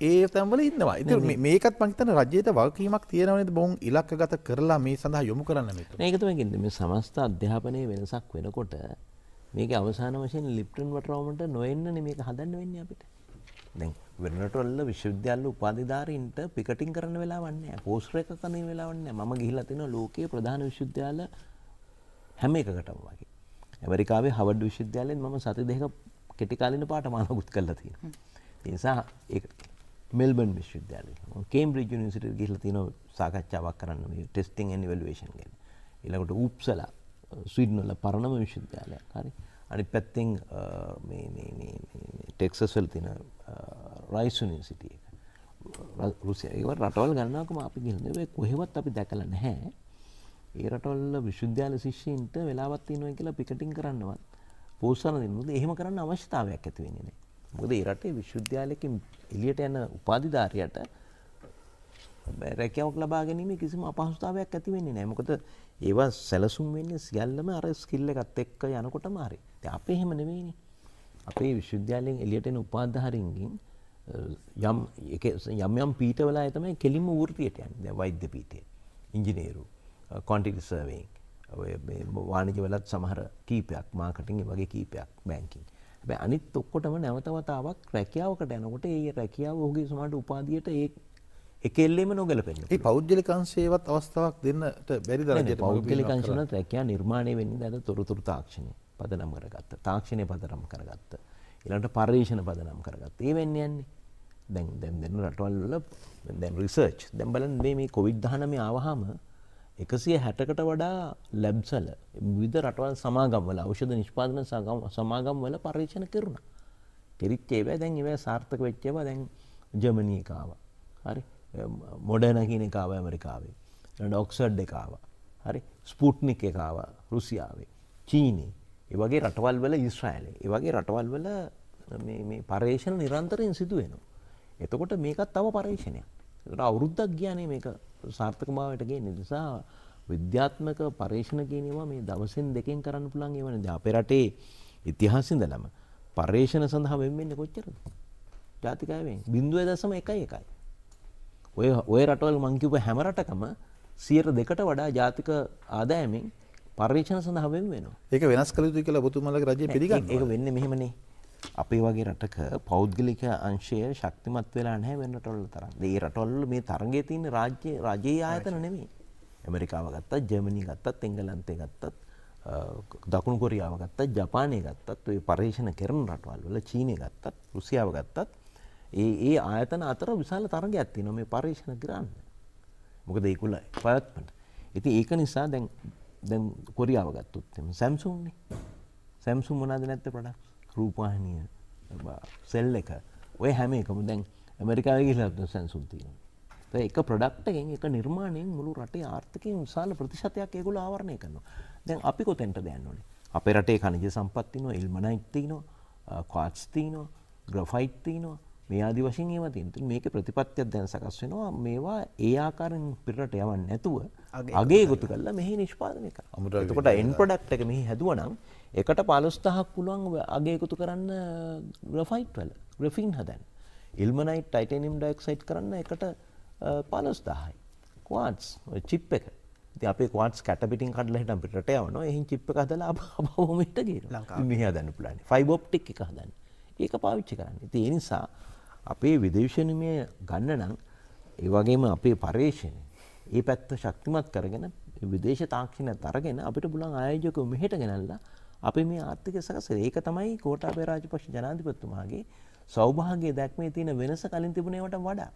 ඒ තැම්වල ඉන්නවා ඉති මේකත් පංතන රජයට වල්කීමක් තියෙනවනද බොන් ඉලක්ක ගත කරලා මේ සඳහා යොමු කරන්න ඒකතුමකින්ද මේ සමස්ථ අධ්‍යාපනය වෙනසක් වෙනකොට මේක අවසාන වශයෙන් ලිප්ටන් වටරවමට නොවෙන්න මේක හදන්න වෙන්න අපිට දැන් වෙනටොල්ල විශ්වවිද්‍යාල උපාධිධාරීන්ට පිකටින් කරන වෙලා වන්නේ පෝස්්‍රයක කනේ වෙලාවන්න ම ගිහිලතින ලෝකයේ ප්‍රධාන විශ්වවිද්‍යාල හැම එකකටම වගේ ඇමරිකාවේ හවඩ් විශ්ද්‍යාලයෙන් ම සති දෙක කෙටිකාලින පාට මානකුත් කල්ලති නිසා මෙල්බන් විශ්විද්‍යාල කේම්බ්‍රිජ නිසිට ගිහිල තින සාකච්ඡාවක් කරන්න ටෙස්ටිං නිවලවේශන් ගෙන එලකට උප්සල ස්විඩ්නොල පරණම විශ්විද්‍යාලයක් හරි අනි පැත්තිං ටෙක්සස්වල් තින රයිසුනින් සිටිය රුසිය ඒව රටවල් ගන්නාකම අපි ගිල්දවේ කොහෙවත් අපි දැකල නැහැ ඒරටොල්ල විශුද්‍යාල ශිෂ්‍යන්ට වෙලාවත් නවා කියලා පිකටින් කරන්නවත් පෝසන දෙමුද එහෙම කරන්න අවශ්‍යතාවයක් ඇතිවෙන්නේ මොකද ඒරටේ විශ්ුද්‍යාලයකින් එලියට යන උපාධිධාරයට රැකවක් ලබා ගැනීම කිසිම අපහසුතාවයක් ඇතිවෙන්නේ නෑ මොකද ඒවා සැලසුම් වෙන්නේ සියල්ලම අර ස්කිල්ල එකත් එක්ක යනකොට මාරි අප එහෙම නෙවෙයිනි අපේ විශ්ුද්‍යාලයෙන් එලියටෙන උපාධහරින්ගින් යම් යම් යම් පීටවලා ඇතමයි කෙලිම ෘතියට යන් ද වෛද්‍ය පීටය ඉංජිනේරු කොන්ටිල් uh, සර්වීන් ඔය වාණජ වලත් සමහර කීපයක් මාකටින් වගේ කීපයක් බැංකින් බැ අනිත් ඔක්කොටම නැවතවතාවක් රැකියාවකට යනකොට ඒ රැකියාව ඔහුගේ සමට උපාදියට ඒ එකෙල්ලෙම නොගලපෙන ඒ පෞද්ගලිකන්සේවත් අවස්ථාවක් දෙන්නට බැරි දරජයට පෞද්ගලිකංශන රැකයා නිර්මාණය වෙන්න ඇද තොරතුරු තාක්ෂණය පදනම් කරගත්ත තාක්ෂණය පදනම් කරගත්ත එලට පර්යේෂණ පදනම් කරගත් ඒ වෙන්න යන්නේ දැන් දැම් දෙන්න රටවල්ල දැන් රිසර්ච් දැම්බලන් මේ කොවිද්ධානම ආවහාම එකසිය හැටකට වඩා ලැබ්සල විධ රටවල් සමාගම්වල අවෂධ නිෂ්පාදන සගම් සමාගම් වල පර්ේෂණ කරුණ. කෙරිච් ඒවෑ දැන් ඒවෑ සාර්ථක වෙච්චව දැන් ජමනී කාව. හරි මොඩනකින කාව ඇමරිකාවේ. ඩොක්සඩ් එකාව. හරි ස්පුට්නික් එකාව රුසියාවේ. චීනී ඒවගේ රටවල් වල ඉස්්‍රයිල ඒවගේ රටවල් වල පර්ේෂණ නිරන්තරයෙන් සිදුවෙනවා. එතකොට මේකත් තව පර්ේෂණයක්. එතකොට අවුරුද්දක් ගියානේ මේක සාර්ථකභාවයට ගේන්නේ. නිසා විද්‍යාත්මක පරීක්ෂණ කියන ඒවා මේ දවසෙන් දෙකෙන් කරන්න පුළුවන් ඒවා නේද? අපේ රටේ ඉතිහාසෙ ඉඳලම පරීක්ෂණ සඳහා වෙන් වෙන්නේ කොච්චරද? ජාතිකාවෙන් 0.11යි. ඔය ඔය රටවල මං කියපු හැම රටකම 102ට වඩා ජාතික ආදායමෙන් පරීක්ෂණ සඳහා වෙන් වෙනවා. ඒක වෙනස් කළ යුතුයි කියලා ඔබතුමාලගේ රජය පිළිගන්නවා. ඒක වෙන්නේ මෙහෙමනේ. අපේ වගේ රටක පෞද්ගලික අංශය ශක්තිමත් වෙලා නැහැ වෙන රටවල තරම්. ඒ රටවල මේ තරඟේ තියෙන රාජ්‍ය රජයේ ආයතන නෙමෙයි. ඇමරිකාව ගත්තත්, ජර්මනි ගත්තත්, එංගලන්තය ගත්තත්, දකුණු කොරියාව ගත්තත් ජපානය ගත්තත් ඔය පර්ේෂණ කරන රටවල් වල චීනය ගත්තත් රුසියාව ගත්තත් ඒ ඒ ආයතන අතර විශාල තරග ඇත්ති නොම මේ පර්ේෂණ කරන්න මොකද ඒකුල පයත්මට ඇති ඒක නිසා දැන් දැන් කොරියාව ගත්තුත් එම සැම්සුම්න්නේ සැම්සුම් මොනාද නැත්ත පඩක් රූපවාහිනිය සෙල් එක ඔය හැම එකම දැන් ඇමරිකාවගේ ලත්න සැන්සුන්තින එක ප්‍රඩක්ටගෙන් එක නිර්මාණයෙන් මුළු රටේ ආර්ථකය උසාල ප්‍රතිශතයක් ඒගුල ආවරණය කරනවා දැන් අපි කොතැන්ට දැන්නනේ අප රටේ කනිජ සම්පත්තිනො ඉල්මනයිත්තිනවා කාත්ස්තිීනෝ ග්‍රෆයිත්තිනවා මේ ආදි වශයෙන් ඒවා තින්තු මේක ප්‍රතිපත්තියක් දැන් සකස් වෙනවා මේවා ඒ ආකාරයෙන් පිරට යවන්න නැතුව අගේ ගොතු කරලා මෙහි නිෂ්පාදනය කරනවා. එතකොට එන් ප්‍රොඩක්ට් එක මෙහි හැදුවනම් එකට පලස්ථහක් පුළුවන් අගේ එකතු කරන්න ග්‍රෆයිට් වල ග්‍රෆින් හදැන් ඉල්මනයි ටයිටනම් ඩයික්සයිට් කරන්න එකට පලස්දාහයි කවාඩ්ස් චිප් එක අපේ කවාට කැටපිටින් කඩල හිට පිට යවන එහි චිප් කදලා බවමට ගේ ලංකා මෙහ දන්න පුලන ෆයිබෝප්ටික් එක හදන්න ඒක පාවිච්චි කරන්න ති එනිසා අපේ විදේශනමය ගන්න නම් ඒවගේම අපේ පර්ේෂණය ඒ පැත්ත ශක්තිමත් කරගෙන විදේශ තාක්ෂණ තරගෙන අපිට බුලන් ආයෝජක මෙහට ගෙනල්ලා අපි මේ ආර්ථික සකසන ඒක තමයි කෝටාබේ රාජපක්ෂ ජනාධිපතිතුමාගේ සෞභාග්‍ය දැක්මේ තියෙන වෙනස කලින් තිබුණේවට වඩා.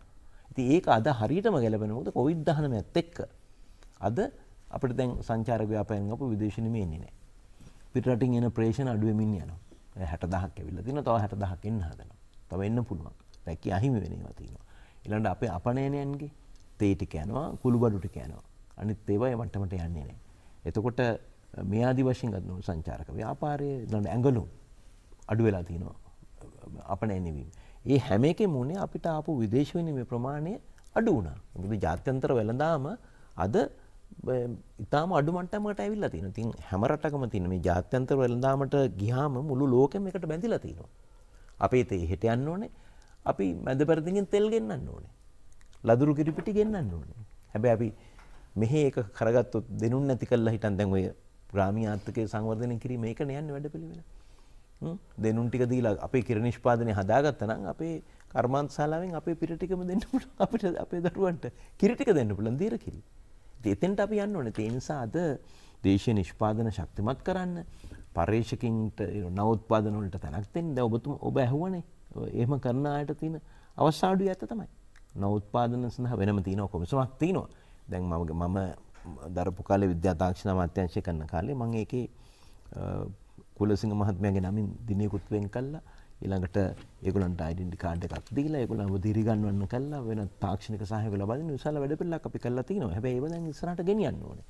ඉතින් ඒක අද හරියටම ගැලපෙන මොකද කොවිඩ් 19ත් එක්ක අද අපිට දැන් සංචාර ව්‍යාපාරයෙන් අපු විදේශ නිමේ ඉන්නේ නැහැ. පිටරටින් එන ප්‍රේෂණ අඩු වෙමින් යනවා. 60000ක් ඇවිල්ලා තිනවා. තව 60000ක් එන්න හදනවා. තව එන්න පුළුවන්. රැකී අහිමි වෙන ඒවා තියෙනවා. ඊළඟට අපේ අපනයනයන්ගේ තේ ටික යනවා, කුළුබඩු ටික යනවා. අනිත් ඒවා මට්ටමට යන්නේ නැහැ. එතකොට මේ ආදි වශයෙන් ගත්නු සංචාරක ව්‍යාපාරය දන්න ඇඟලුම් අඩු වෙලා තියෙනවා අපන එනවීම. ඒ හැම එකේ මුණේ අපිට ආපු විදේශ විනිමය ප්‍රමාණය අඩු වුණා. මොකද ජාත්‍යන්තර වෙළඳාම අද ඉතාම අඩු මට්ටමකට ඇවිල්ලා තියෙනවා. ඉතින් හැම රටකම තියෙන මේ ජාත්‍යන්තර වෙළඳාමට ගියාම මුළු ලෝකෙම එකට බැඳිලා තියෙනවා. අපේ තේ හෙට යන්න ඕනේ. අපි මැද පෙරදිගෙන් තෙල් ගෙන්නන්න ඕනේ. ලදුරු කිරිපිටි ගෙන්නන්න ඕනේ. හැබැයි අපි මෙහි එක කරගත්තොත් දෙනුන් නැති කළා හිටන් දැන් ඔය ග්‍රාමී ආර්ථකය සංවර්ධනය කිරීම ඒක යන්න වැඩ පිළිවෙල දෙනුන් ටික දීලා අපේ කිර නිෂ්පාදනය හදාගත්තනම් අපේ කර්මාන්ත ශාලාවෙන් අපේ පිරිටිකම දෙන්න පුළුවන් [LAUGHS] අපිට අපේ දරුවන්ට කිරිටික දෙන්න පුළුවන් දීර කිරි. එතෙන්ට අපි යන්න ඕනේ. ඒ නිසා අද දේශීය නිෂ්පාදන ශක්තිමත් කරන්න පර්යේෂකින්ට නවෝත්පාදන වලට තැනක් දෙන්න. දැන් ඔබතුම ඔබ ඇහුවනේ. එහෙම කරන අයට තියෙන අවශ්‍ය ආඩුව ඇත්ත තමයි. නවෝත්පාදන සඳහා වෙනම තියෙනවා කොමිසමක් තියෙනවා. දැන් මම මම දරපු කාලේ විද්‍යා තාක්ෂණ අමාත්‍යාංශය කරන කාලේ මම ඒකේ කුලසිංහ මහත්මයාගේ නමින් දිනයකුත් වෙන් කළා ඊළඟට ඒගොල්ලන්ට ඩෙන්ටි කාඩ් එකක් දීලා ඒගොල්ලන්ව දිරිගන්වන්න කළා වෙන තාක්ෂණික සහයෝග ලබා දෙන විශාල වැඩපිළිවෙලක් අපි කරලා තිනවා. හැබැයි ඒව දැන් ඉස්සරහට ගෙනියන්න ඕනේ.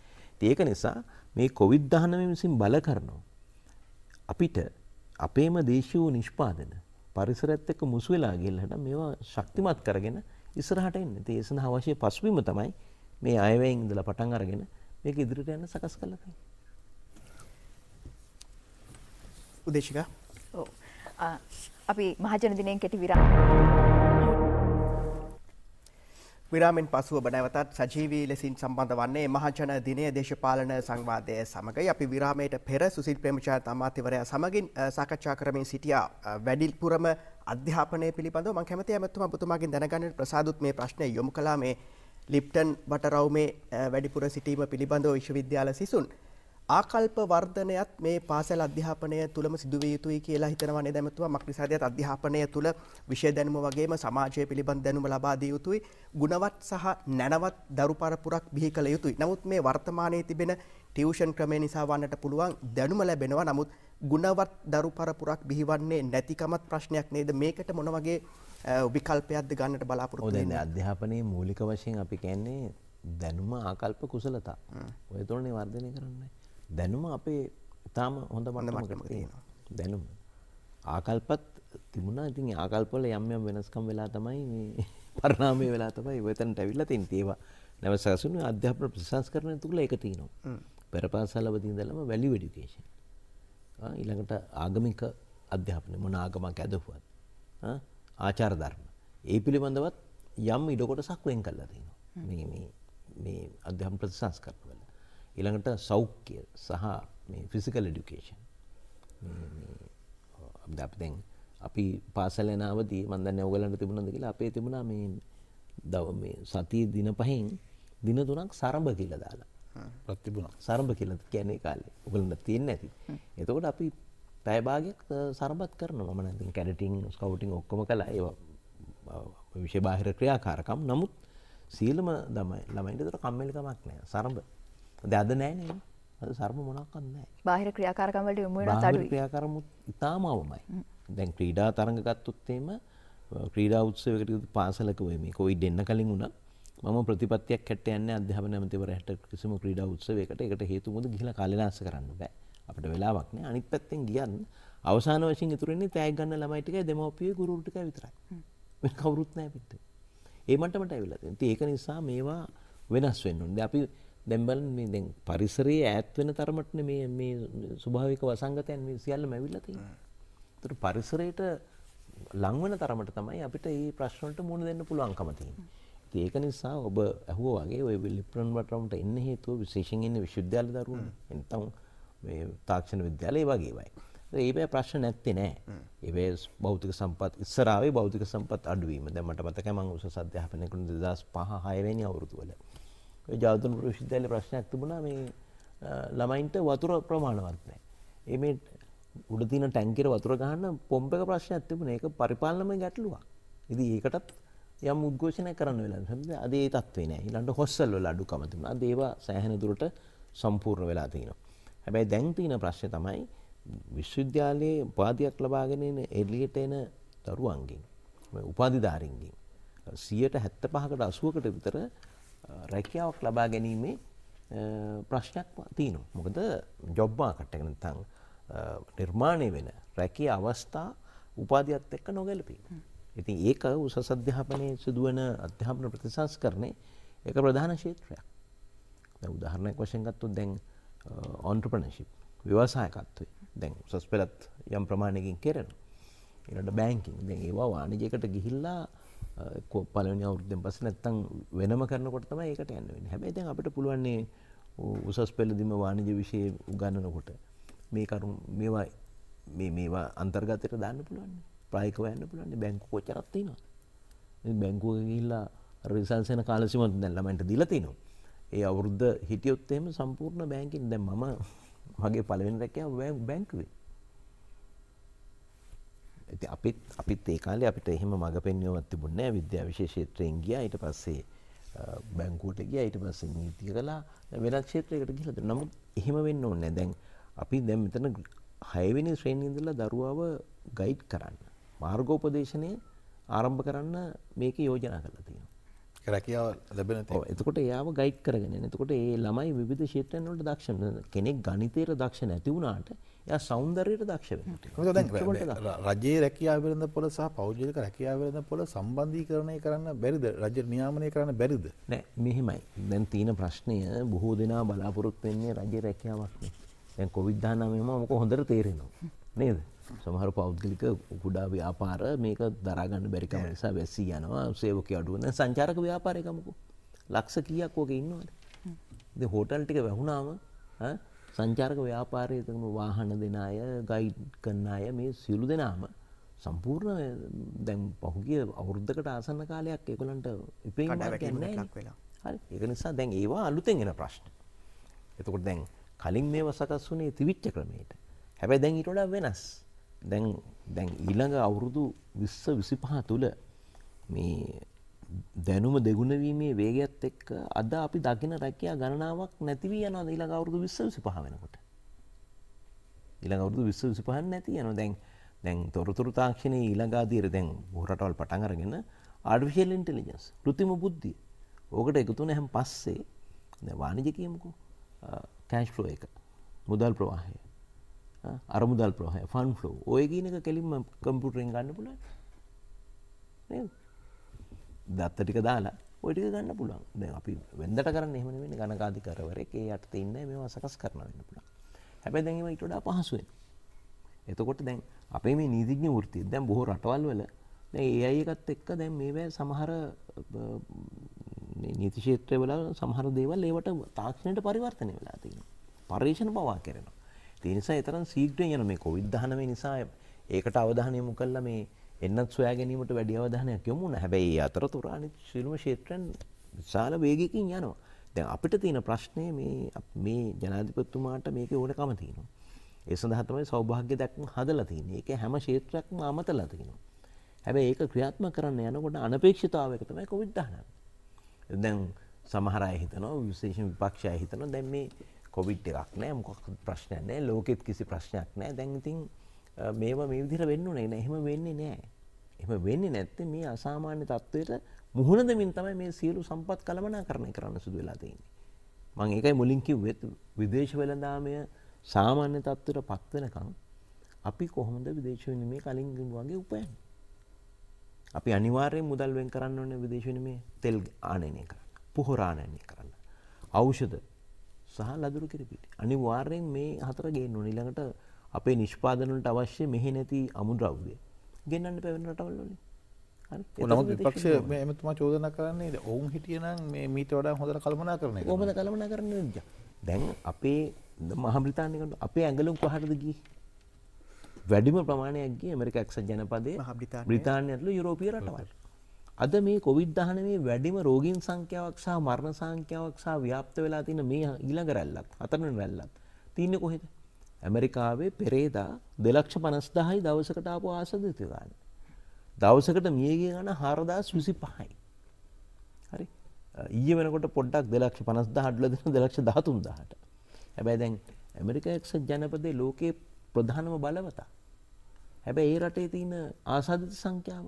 ඒක නිසා මේ කොවිඩ්-19 විසින් බල කරනවා. අපිට අපේම දේශීය නිෂ්පාදන පරිසරත් එක්ක මුසු වෙලා ගිහිල්ලා මේවා ශක්තිමත් කරගෙන ඉස්සරහට එන්න. ඒ සඳහා අවශ්‍ය පසුබිම තමයි මේ අයවැයෙන් ඉඳලා පටන් අරගෙන මේක ඉදිරියට යන්න සකස් කළා තියෙනවා. උදේශිකා. ඔව්. අපි මහජන දිනයෙන් කෙටි විරාමයක් විරාමෙන් පසුව බනැවතත් සජීවී ලෙසින් සම්බන්ධ වන්නේ මහජන දිනය දේශපාලන සංවාදය සමඟයි අපි විරාමයට පෙර සුසිල් ප්‍රමචාත අමාතිවරයා සමගින් සාකච්ඡා කරමින් සිටියා වැඩිල්පුරම අධ්‍යාපනය පිළිබඳව මං කැමති ඇමතුම පුතුමාගින් දැනගන්න ප්‍රසාදුත් මේ ප්‍රශ්නය යොමු කලා මේ ලිප්ටන් බටරවුමේ වැඩිපුර සිටීම පිළිබඳව විශ්වවිද්‍යාල සිසුන්. ආකල්ප වර්ධනයත් මේ පාසල් අධ්‍යාපනය තුළම සිදුවිය යුතුයි කියලා හිතනවන්නේ දැමතුවා මක්නිසාදයත් අධ්‍යාපනය තුළ විෂය දැනුම වගේම සමාජය පිළිබඳ දැනුම ලබාදිය යුතුයි ගුණවත් සහ නැනවත් දරු පරපුරක් බිහි කළ යුතුයි. නමුත් මේ වර්තමානයේ තිබෙන ටියවෂන් ක්‍රමය නිසා වන්නට පුළුවන් දැනුම ලැබෙනවා නමුත් ගුණවත් දරු පරපුරක් බිහිවන්නේ නැතිකමත් ප්‍රශ්නයක් නේද මේකට මොනවගේ විකල්පයක්ද ගන්නට බලාපොරොත්තු වෙන්නේ අධ්‍යාපනයේ මූලික වශයෙන් අපි කියන්නේ දැනුම ආකල්ප කුසලතා ඔය තුනේ වර්ධනය කරන්නේ දැනුම අපේ ඉතාම හොඳ මට්ටමක තියෙනවා දැනුම ආකල්පත් තිබුණා ඉතින් ආකල්පවල යම් යම් වෙනස්කම් වෙලා තමයි මේ [LAUGHS] පරිණාමය වෙලා තමයි ඔයතනට ඇවිල්ලා තින් ඒවා නැවසසුන අධ්‍යාපන ප්‍රතිසංස්කරණය තුළ ඒක තියෙනවා පෙරපාසල් අවදී ඉඳලම වැලියු এডুকেෂන්. ඊළඟට ආගමික අධ්‍යාපනය මොන ආගමක් ඇදහුවත් ආචාර ධර්ම. ඒ පිළිබඳවත් යම් ඉඩකොටසක් වෙන් කරලා තියෙනවා. මේ මේ මේ අධ්‍යාපන ප්‍රතිසංස්කරණ වල. ඊළඟට සෞඛ්‍ය සහ මේ ෆිසිකල් এডুকেෂන්. මේ අපි දැන් අපි පාසල් යන අවදී මම දන්නේ ඔයගලන්ට තිබුණාද කියලා අපේ තිබුණා මේ දව මේ සතිය දින පහෙන් දින තුනක් සරඹ කියලා දාලා. ප්‍රතිබුණා සරඹ කියලා කියන්නේ කාලේ ඔයගොල්ලන්ට තියෙන්නේ නැති. එතකොට අපි පැය භාගයක් සරඹත් කරනවා. මම නම් කැඩටින්, ස්කවුටින් ඔක්කොම කළා. ඒවා විශේෂ බාහිර ක්‍රියාකාරකම්. නමුත් සීලම තමයි ළමයින්ට ඒතර කම්මැලිකමක් නැහැ. සරඹ. දැන් අද නැහැ නේද? අද සරඹ මොනක්වත් නැහැ. බාහිර ක්‍රියාකාරකම් වලට යොමු වෙනත් අඩුයි. බාහිර ක්‍රියාකාරමුත් ඉතාම අවමයි. දැන් ක්‍රීඩා තරඟ ගත්තොත් එහෙම ක්‍රීඩා උත්සවයකට පාසලක වෙයි මේ කොවිඩ් එන්න කලින් උනා මම ප්‍රතිපත්තියක් කැට යන්නේ අධ්‍යාපන ඇමතිවරයට කිසිම ක්‍රීඩා උත්සවයකට ඒකට හේතු මොකද ගිහිලා කාලෙනාස කරන්න බෑ. අපිට වෙලාවක් නෑ. අනිත් පැත්තෙන් ගියන් අවසාන වශයෙන් ඉතුරු වෙන්නේ තෑග ගන්න ළමයි ටිකයි දෙමව්පියෝ ගුරුවරු ටිකයි විතරයි. වෙන කවුරුත් නෑ පිට. ඒ මට්ටමට ඇවිල්ලා තියෙනවා. ඉතින් ඒක නිසා මේවා වෙනස් වෙන්න ඕනේ. අපි දැන් බලන්න මේ දැන් පරිසරයේ ඈත් වෙන තරමට මේ මේ ස්වභාවික වසංගතයන් මේ සියල්ලම ඇවිල්ලා තියෙනවා. ඒතර පරිසරයට ලං වෙන තරමට තමයි අපිට මේ ප්‍රශ්න වලට මුහුණ දෙන්න පුළුවන්කම තියෙන්නේ. ඉතින් ඒක නිසා ඔබ ඇහුවා වගේ ඔය ලිප්‍රන් වටරමට එන්න හේතුව විශේෂයෙන් ඉන්නේ විශ්වවිද්‍යාල දරුවෝ. එතන මේ තාක්ෂණ විද්‍යාලය වගේ වයි. ඒබැ ප්‍රශ්න නැත්තේ නෑ ඒබේ බෞතික සම්පත් ඉස්සරාවේ බෞතික සම්පත් අඩුවීම දැමට මතක මං උස සධ්‍යාපනයකුණ දෙදස් පහ හයවැනි අවුරුතුවල ජාතන ප්‍රවිශිද්ධල ප්‍රශ්නයක් තිබුණා මේ ළමයින්ට වතුර ප්‍රමාණවත් නෑ ඒ උඩතින ටැංකිර වතුර ගහන්න පොම්පක ප්‍රශ්න ඇතිබුණ ඒක පරිපාලනම ගැටලුවක් ඉදි ඒකටත් යම් උද්ඝෝෂණයක් කරන්න වෙලා නිසා අද ඒ තත්ත්වේ නෑ. ඊළඟට හොස්සල් වල අඩුකම තිබුණා. අද ඒවා සෑහෙන දුරට සම්පූර්ණ වෙලා තියෙනවා. හැබැයි දැන් තියෙන ප්‍රශ්නේ තමයි විශ්වවිද්‍යාලයේ උපාධියක් ලබාගෙන එන එළියට එන දරුවන්ගෙන් උපාධිධාරීන්ගෙන් 175කට 80කට විතර රැකියාවක් ලබා ගැනීමේ ප්‍රශ්නයක් තියෙනවා. මොකද ජොබ් මාකට් එක නැත්නම් නිර්මාණය වෙන රැකියා අවස්ථා උපාධියත් එක්ක නොගැලපෙනවා. ඉතින් ඒක උසස් අධ්‍යාපනයේ සිදුවන අධ්‍යාපන ප්‍රතිසංස්කරණේ ඒක ප්‍රධාන ක්ෂේත්‍රයක්. දැන් උදාහරණයක් වශයෙන් ගත්තොත් දැන් ඔන්ටර්ප්‍රනර්ෂිප් ව්‍යවසායකත්වය දැන් උසස් පෙළත් යම් ප්‍රමාණයකින් කරනවා. ඊළඟට බැංකින් දැන් ඒවා වාණිජයකට ගිහිල්ලා එක්කෝ පළවෙනි අවුරුද්දෙන් පස්සේ නැත්තම් වෙනම කරනකොට තමයි ඒකට යන්න වෙන්නේ. හැබැයි දැන් අපිට පුළුවන් උසස් පෙළදීම වාණිජ විෂය උගන්වනකොට මේ කරුණ මේවා මේ මේවා අන්තර්ගතයට දාන්න පුළුවන්. ප්‍රායිකව යන්න පුළුවන් බැංකු කොච්චරක් තියෙනවා බැංකුව ගිහිල්ලා රිසල්සන කාලසිමත් දැන් ළමයින්ට දීලා තිනවා ඒ අවුරුද්ද හිටියොත් එහෙම සම්පූර්ණ බැංකින් දැන් මම මගේ පළවෙනි රැකියාව බැංකුවේ ඉතින් අපිත් අපිත් ඒ කාලේ අපිට එහෙම මඟ පෙන්වීමක් තිබුණේ නැහැ විද්‍යාව විශේෂ ක්ෂේත්‍රයෙන් ගියා ඊට පස්සේ බැංකුවට ගියා ඊට පස්සේ නීති කළා වෙනත් ක්ෂේත්‍රයකට ගිහලා දෙනවා නමුත් එහෙම වෙන්න ඕනේ දැන් අපි දැන් මෙතන 6 වෙනි ශ්‍රේණියේ ඉඳලා දරුවාව ගයිඩ් කරන්න මාර්ගෝපදේශනය ආරම්භ කරන්න මේක යෝජනා කරලා තියෙනවා. රැකියාව ලැබෙන තියෙනවා. එතකොට එයාව ගයිඩ් කරගෙන යන. එතකොට ඒ ළමයි විවිධ ක්ෂේත්‍රයන් වලට දක්ෂ වෙනවා. කෙනෙක් ගණිතයට දක්ෂ නැති වුණාට එයා సౌందර්යයට දක්ෂ වෙනවා. දැන් රජයේ රැකියාව වෙළඳ පොළ සහ පෞද්ගලික රැකියාව වෙළඳ පොළ සම්බන්ධීකරණය කරන්න බැරිද? රජය නියාමනය කරන්න බැරිද? නෑ මෙහෙමයි. දැන් තියෙන ප්‍රශ්නය බොහෝ දෙනා බලාපොරොත්තු වෙන්නේ රජයේ රැකියාවක් නේ. දැන් කොවිඩ් 19 ම මොකද හොඳට තේරෙනවා. නේද? සමහර පෞද්ගලික කුඩා ව්‍යාපාර මේක දරාගන්න බැරිකම නිසා වැස්සී යනවා සේවක අඩුවන සංචාරක ව්‍යාපාරයකමකු ලක්ෂ කියක් ඕක ඉන්නවාද හෝටල් ටික වැැහුණාම සංචාරක ව්‍යාපාරයතම වාහන දෙන අය ගයිඩ් කන්න අය මේ සියලු දෙනාම සම්පූර්ණ දැම් පහුගිය අවුරුද්ධකට ආසන්න කාලයක් එකොලන්ට ඉපේ වෙලා හරි එක නිසා දැන් ඒවා අලුතෙන් එෙන ප්‍රශ්න එතකොට දැන් කලින් මේ වසකස් වනේ තිවිච්ච ක්‍රමයට හැබැ දැන් ඉටොඩ වෙනස් දැන් දැන් ඊළඟ අවුරුදු විස්ස විසිපහ තුළ මේ දැනුම දෙගුණවීමේ වේගත් එක්ක අද අපි දකින රැකයා ගණනාවක් නැතිවී යන ඊළඟ අවුරුදු විස්ස විසිපහ වෙනකොට. ඊළඟ අවුරුදු විස්ස විසිපහන් නැති යන දැන් දැන් තොරතුරු තාක්ෂණයේ ඊළඟාදීර දැන් හොරටවල් පටන් අරගෙන ආර්ටිෆිෂල් ඉන්ටෙලිජන්ස් කෘතිම බුද්ධිය. ඕකට එකතුන හැම පස්සේ වාණිජ කියමුකෝ කෑෂ් ෆ්ලෝ එක මුදල් ප්‍රවාහය අරමුදල් ප්‍රහ ෆන් ෆලෝ ඔය ගනක කෙලින්ම කම්පුටරෙන් ගන්න පුල දත්ත ටික දාලා ඔටික ගන්න පුළන් ද අපි වෙදට කරන්න එහම වෙන ගණකාදි කරවරේ අයට ඉන්න මේ සකස් කරන වෙන්න පුළා හැබැ දැඟීම ඉටඩා පහසුවෙන් එතකොට දැන් අපේ මේ නීතිඥ ෘතිය දැම් බොහෝ රටවල් වල ඒඒයකත් එක්ක දැන් මේ සමහර නීතිශේත්‍රය වල සමහර දේවල් ඒවට තාක්ෂණයට පරිවර්තනය වෙලා තියෙන පර්ේෂණ පවා කරනවා තිනිසා එතරම් සීග්‍රය යන මේ කොවිද් දහනව නිසා ඒකට අවධානයමු කල්ල මේ එන්නත් සොයා ගැනීමට වැඩි අවධානයක් යොමුණ හැබැයි අතර තුරානි ශිල්ම ශේත්‍රයන් විශාල වේගකින් යනවා දැන් අපිට තියෙන ප්‍රශ්නය මේ මේ ජනාධිපත්තුමාට මේක ඕනකම තියෙනවා ඒ සඳහතමයි සෞභාග්‍ය දක්ම හදලා තියෙන එක හැම ශේත්‍රයක්ම අමතලා තියෙනවා හැබැයි ඒක ක්‍රියාත්ම කරන්න යනකොට අනපේක්ෂතාවයක තමයි කොවිද් දහනව දැන් සමහරය හිතනවා විශේෂ විපක්ෂය හිතනවා දැන් මේ කොවිට් එකක් නෑ මොකක් ප්‍රශ්නයක් නෑ ලෝකෙත් කිසි ප්‍රශ්නයක් නෑ දැන් ඉතින් මේවා මේ විදිහට වෙන්න ඕනේ නෑ එහෙම වෙන්නේ නෑ එහෙම වෙන්නේ නැත්තේ මේ අසාමාන්‍ය තත්ත්වයට මුහුණ දෙමින් තමයි මේ සියලු සම්පත් කළමනාකරණය කරන්න සිදු වෙලා තියෙන්නේ මම ඒකයි මුලින් කිව්වෙත් විදේශ වෙළඳාමය සාමාන්‍ය තත්ත්වයට පත් වෙනකන් අපි කොහොමද විදේශ විනිමය කලින් වගේ උපයන්නේ අපි අනිවාර්යෙන් මුදල් වෙන් කරන්න ඕනේ විදේශ විනිමය තෙල් ආනයනය කරන්න පොහොර ආනයනය කරන්න ඖෂධ සහ ලදුරු කිරපිටි. අනිවාර්යෙන් මේ හතර ගේන්න ඕනේ. ඊළඟට අපේ නිෂ්පාදන වලට අවශ්‍ය මෙහි නැති අමුද්‍රව්‍ය ගෙන්නන්න පැවෙන රටවල් වලින්. නමුත් විපක්ෂ එමතුමා චෝදනා කරන්නේ ඔවුන් හිටියනම් මේ මීට වඩා හොඳට කල්පනා කරන එක. කොහොමද කල්පනා කරන්නේ? දැන් අපේ මහා බ්‍රිතාන්‍යකට අපේ ඇඟලුම් කොහටද ගියේ? වැඩිම ප්‍රමාණයක් ගියේ ඇමරිකා එක්සත් ජනපදයේ බ්‍රිතාන්‍ය ඇතුළු යුරෝපීය රටවල්. අද මේ කොවිද්ධහනමේ වැඩිම රෝගීන් සංඛ්‍යාවක් සහ මරණ සංඛ්‍යාවක් සහ ව්‍යාප්ත වෙලා තින මේ ඊළඟ රැල්ලත් අතරන රැල්ලත් තියන්න කොහෙද ඇමරිකාවේ පෙරේදා දෙලක්ෂ පනස්දාහයි දවසකටාපු ආසධතිකාන්න දවසකට මියගේ ගන හාරදාස් විසි පහයි හරි ඊය වෙනකොට පොඩ්ඩක් දෙලක්ෂ පනස්දා හඩල දෙන දෙලක්ෂ ධාතුන් දහට හැබැයි දැන් ඇමරිකාක්ෂ ජනපදේ ලෝකයේ ප්‍රධානම බලවතා හැබැ ඒ රටේ තියන ආසාධිත සංඛ්‍යාව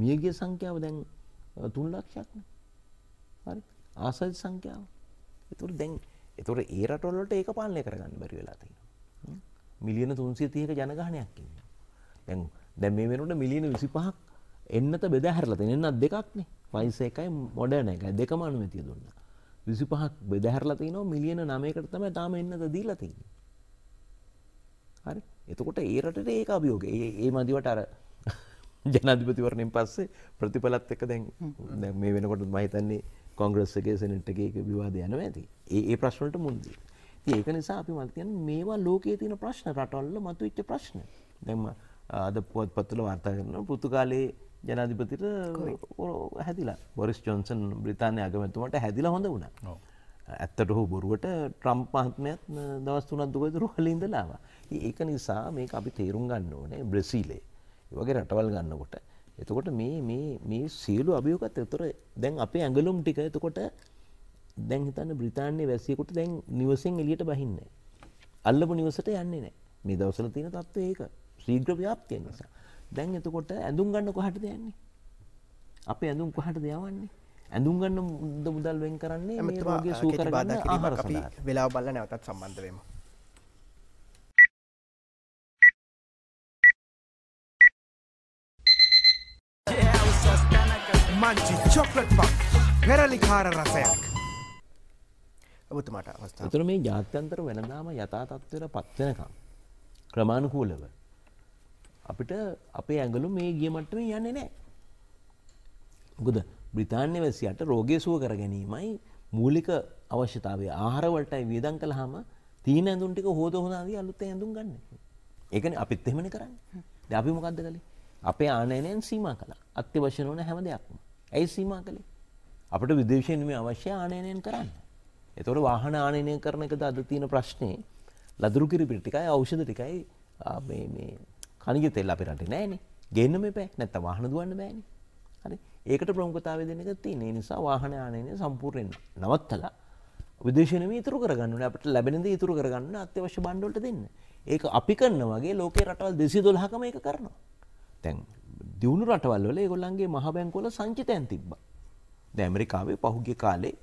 මියගේ සංඛ්‍යාව දැන් තුන් ලක්ෂයක්න හරි ආසජ සංඛ්‍යාව එතුර දැන් එතුර ඒ රටොල්ලට ඒක පාලනය කරගන්න බැරි වෙලා තියෙන මිලියන තුන්සිය තියක ජනගහනයක් ඉන්න දැන් දැන් මේ වෙනට මිලියන විසි පහක් එන්නත බෙද හැරලා තියෙනන්නත් දෙකක්නේ වයිස එකයි මොඩන එක දෙකම අනුමැතිය දුන්න විසි පහක් බෙදහැරලා තිනෝ මිලියන නමයකට තම තාම එන්නද දීලා තින්න හරි එතකොට ඒරට ඒක අභියෝග ඒ මදිවට අර [LAUGHS] ජනාධිපතිවරණයෙන් පස්සේ ප්‍රතිඵලත් එක දැන් දැ මේ වෙනකොට මහිතන්නේ කොංග්‍රස්සගේ සනට්ටගේ විවාද යන ඇති ඒ ප්‍රශ්නට මුන්ද. ඒක නිසා අපි මතයන් මේවා ලෝකයේ තියන ප්‍රශ්න රටල්ල මතු විච්ච ප්‍රශ්න දැම අද පුවත් පත්තුල වාර්තා කරන පුෘතුකාලයේ ජනාධිපතිට හැදිලා බොරිස් ජොන්සන් බ්‍රතාානය අගමැතුමට හැදිලා හොඳ වුණා. ඇත්තට හෝ බොරුවට ට්‍රම්් පහත්මයත් දවස්තුනත් දුවදුරු හලින්දලාවා. ඒක නිසා මේ අපි තේරුම් ගන්න ඕනේ බ්‍රසීලේ වගේ රටවල් ගන්නකොට එතකොට මේ මේ මේ සියලු අභියෝගත් එතොර දැන් අපේ ඇඟලුම් ටික එතකොට දැන් හිතන්න බ්‍රතාන්‍ය වැසියකුට දැන් නිවසෙන් එලියට බහින්න අල්ලපු නිවසට යන්නේ නෑ මේ දවසල තියෙන තත්ව ඒක ශ්‍රීග්‍ර ව්‍යාප්තිය නිසා දැන් එතකොට ඇඳුම් ගන්න කොහට දෙයන්නේ අපේ ඇඳුම් කොහට දෙයවන්නේ ඇඳුම් ගන්න මුද මුදල් වෙන් කරන්නේ මේ රෝගය සූ කරගන්න ආහාර සඳහා වෙලා බලලා නැවතත් සම්බන්ධ වෙමු මංචි චොක්ලට් පක් පෙරලිකාර රසයක් ඔබතුමාට අවස්ථා තුර මේ ජාත්‍යන්තර වෙනදාම යථා තත්ත්වයට පත්වෙනකම් ක්‍රමාණුකූලව අපිට අපේ ඇඟලු මේ ගිය මට්ටම යන්නේ නෑ ගුද බ්‍රතාන්‍ය වැසියට රෝගය සුව කර ගැනීමයි මූලික අවශ්‍යතාවේ ආහරවලටයි වියදන් කළහම තීන ඇඳුන්ටික හෝද හොනාදී අලුත් ඇඳුම් ගන්න ඒකන අපිත් එෙමන කරන්න අපි මොකක්ද කළේ අපේ ආනයනයන් සීම කලා අත්‍ය වශනෝන හැම දෙයක්ම ඇයි සීම කළේ අපට විදේශයෙන් මේ අවශ්‍ය ආනයනයෙන් කරන්න. එතොට වාහන ආනයනය කරන එකද අද තියෙන ප්‍රශ්නය ලදුරුකිරි පිටිකයි අවෂධ ටිකයි කනිග තෙල් අපි රට නෑන ගෙන්න්න මේ පැ නැත්ත වාහන දුවන්න බෑන හරි ඒකට ප්‍රමුකතාව දෙනක තියන්නේ නිසා වාහන ආනයනය සම්පූර්යෙන් නවත්තලා විදේශන ඉතුර කරගන්න අපට ලැබෙනද ඉතුර කරගන්න අත්‍යවශ්‍ය බණ්ඩොලට දෙන්න ඒක අපි කන්න වගේ ලෝකේ රටවල් දෙසි දොල්හකම එක කරනවා තැන් දියුණු රටවල් වල ඒගොල්ලන්ගේ මහ බැංකුවල සංචිතයන් තිබ්බා. දැන් ඇමරිකාවේ පහුගිය කාලේ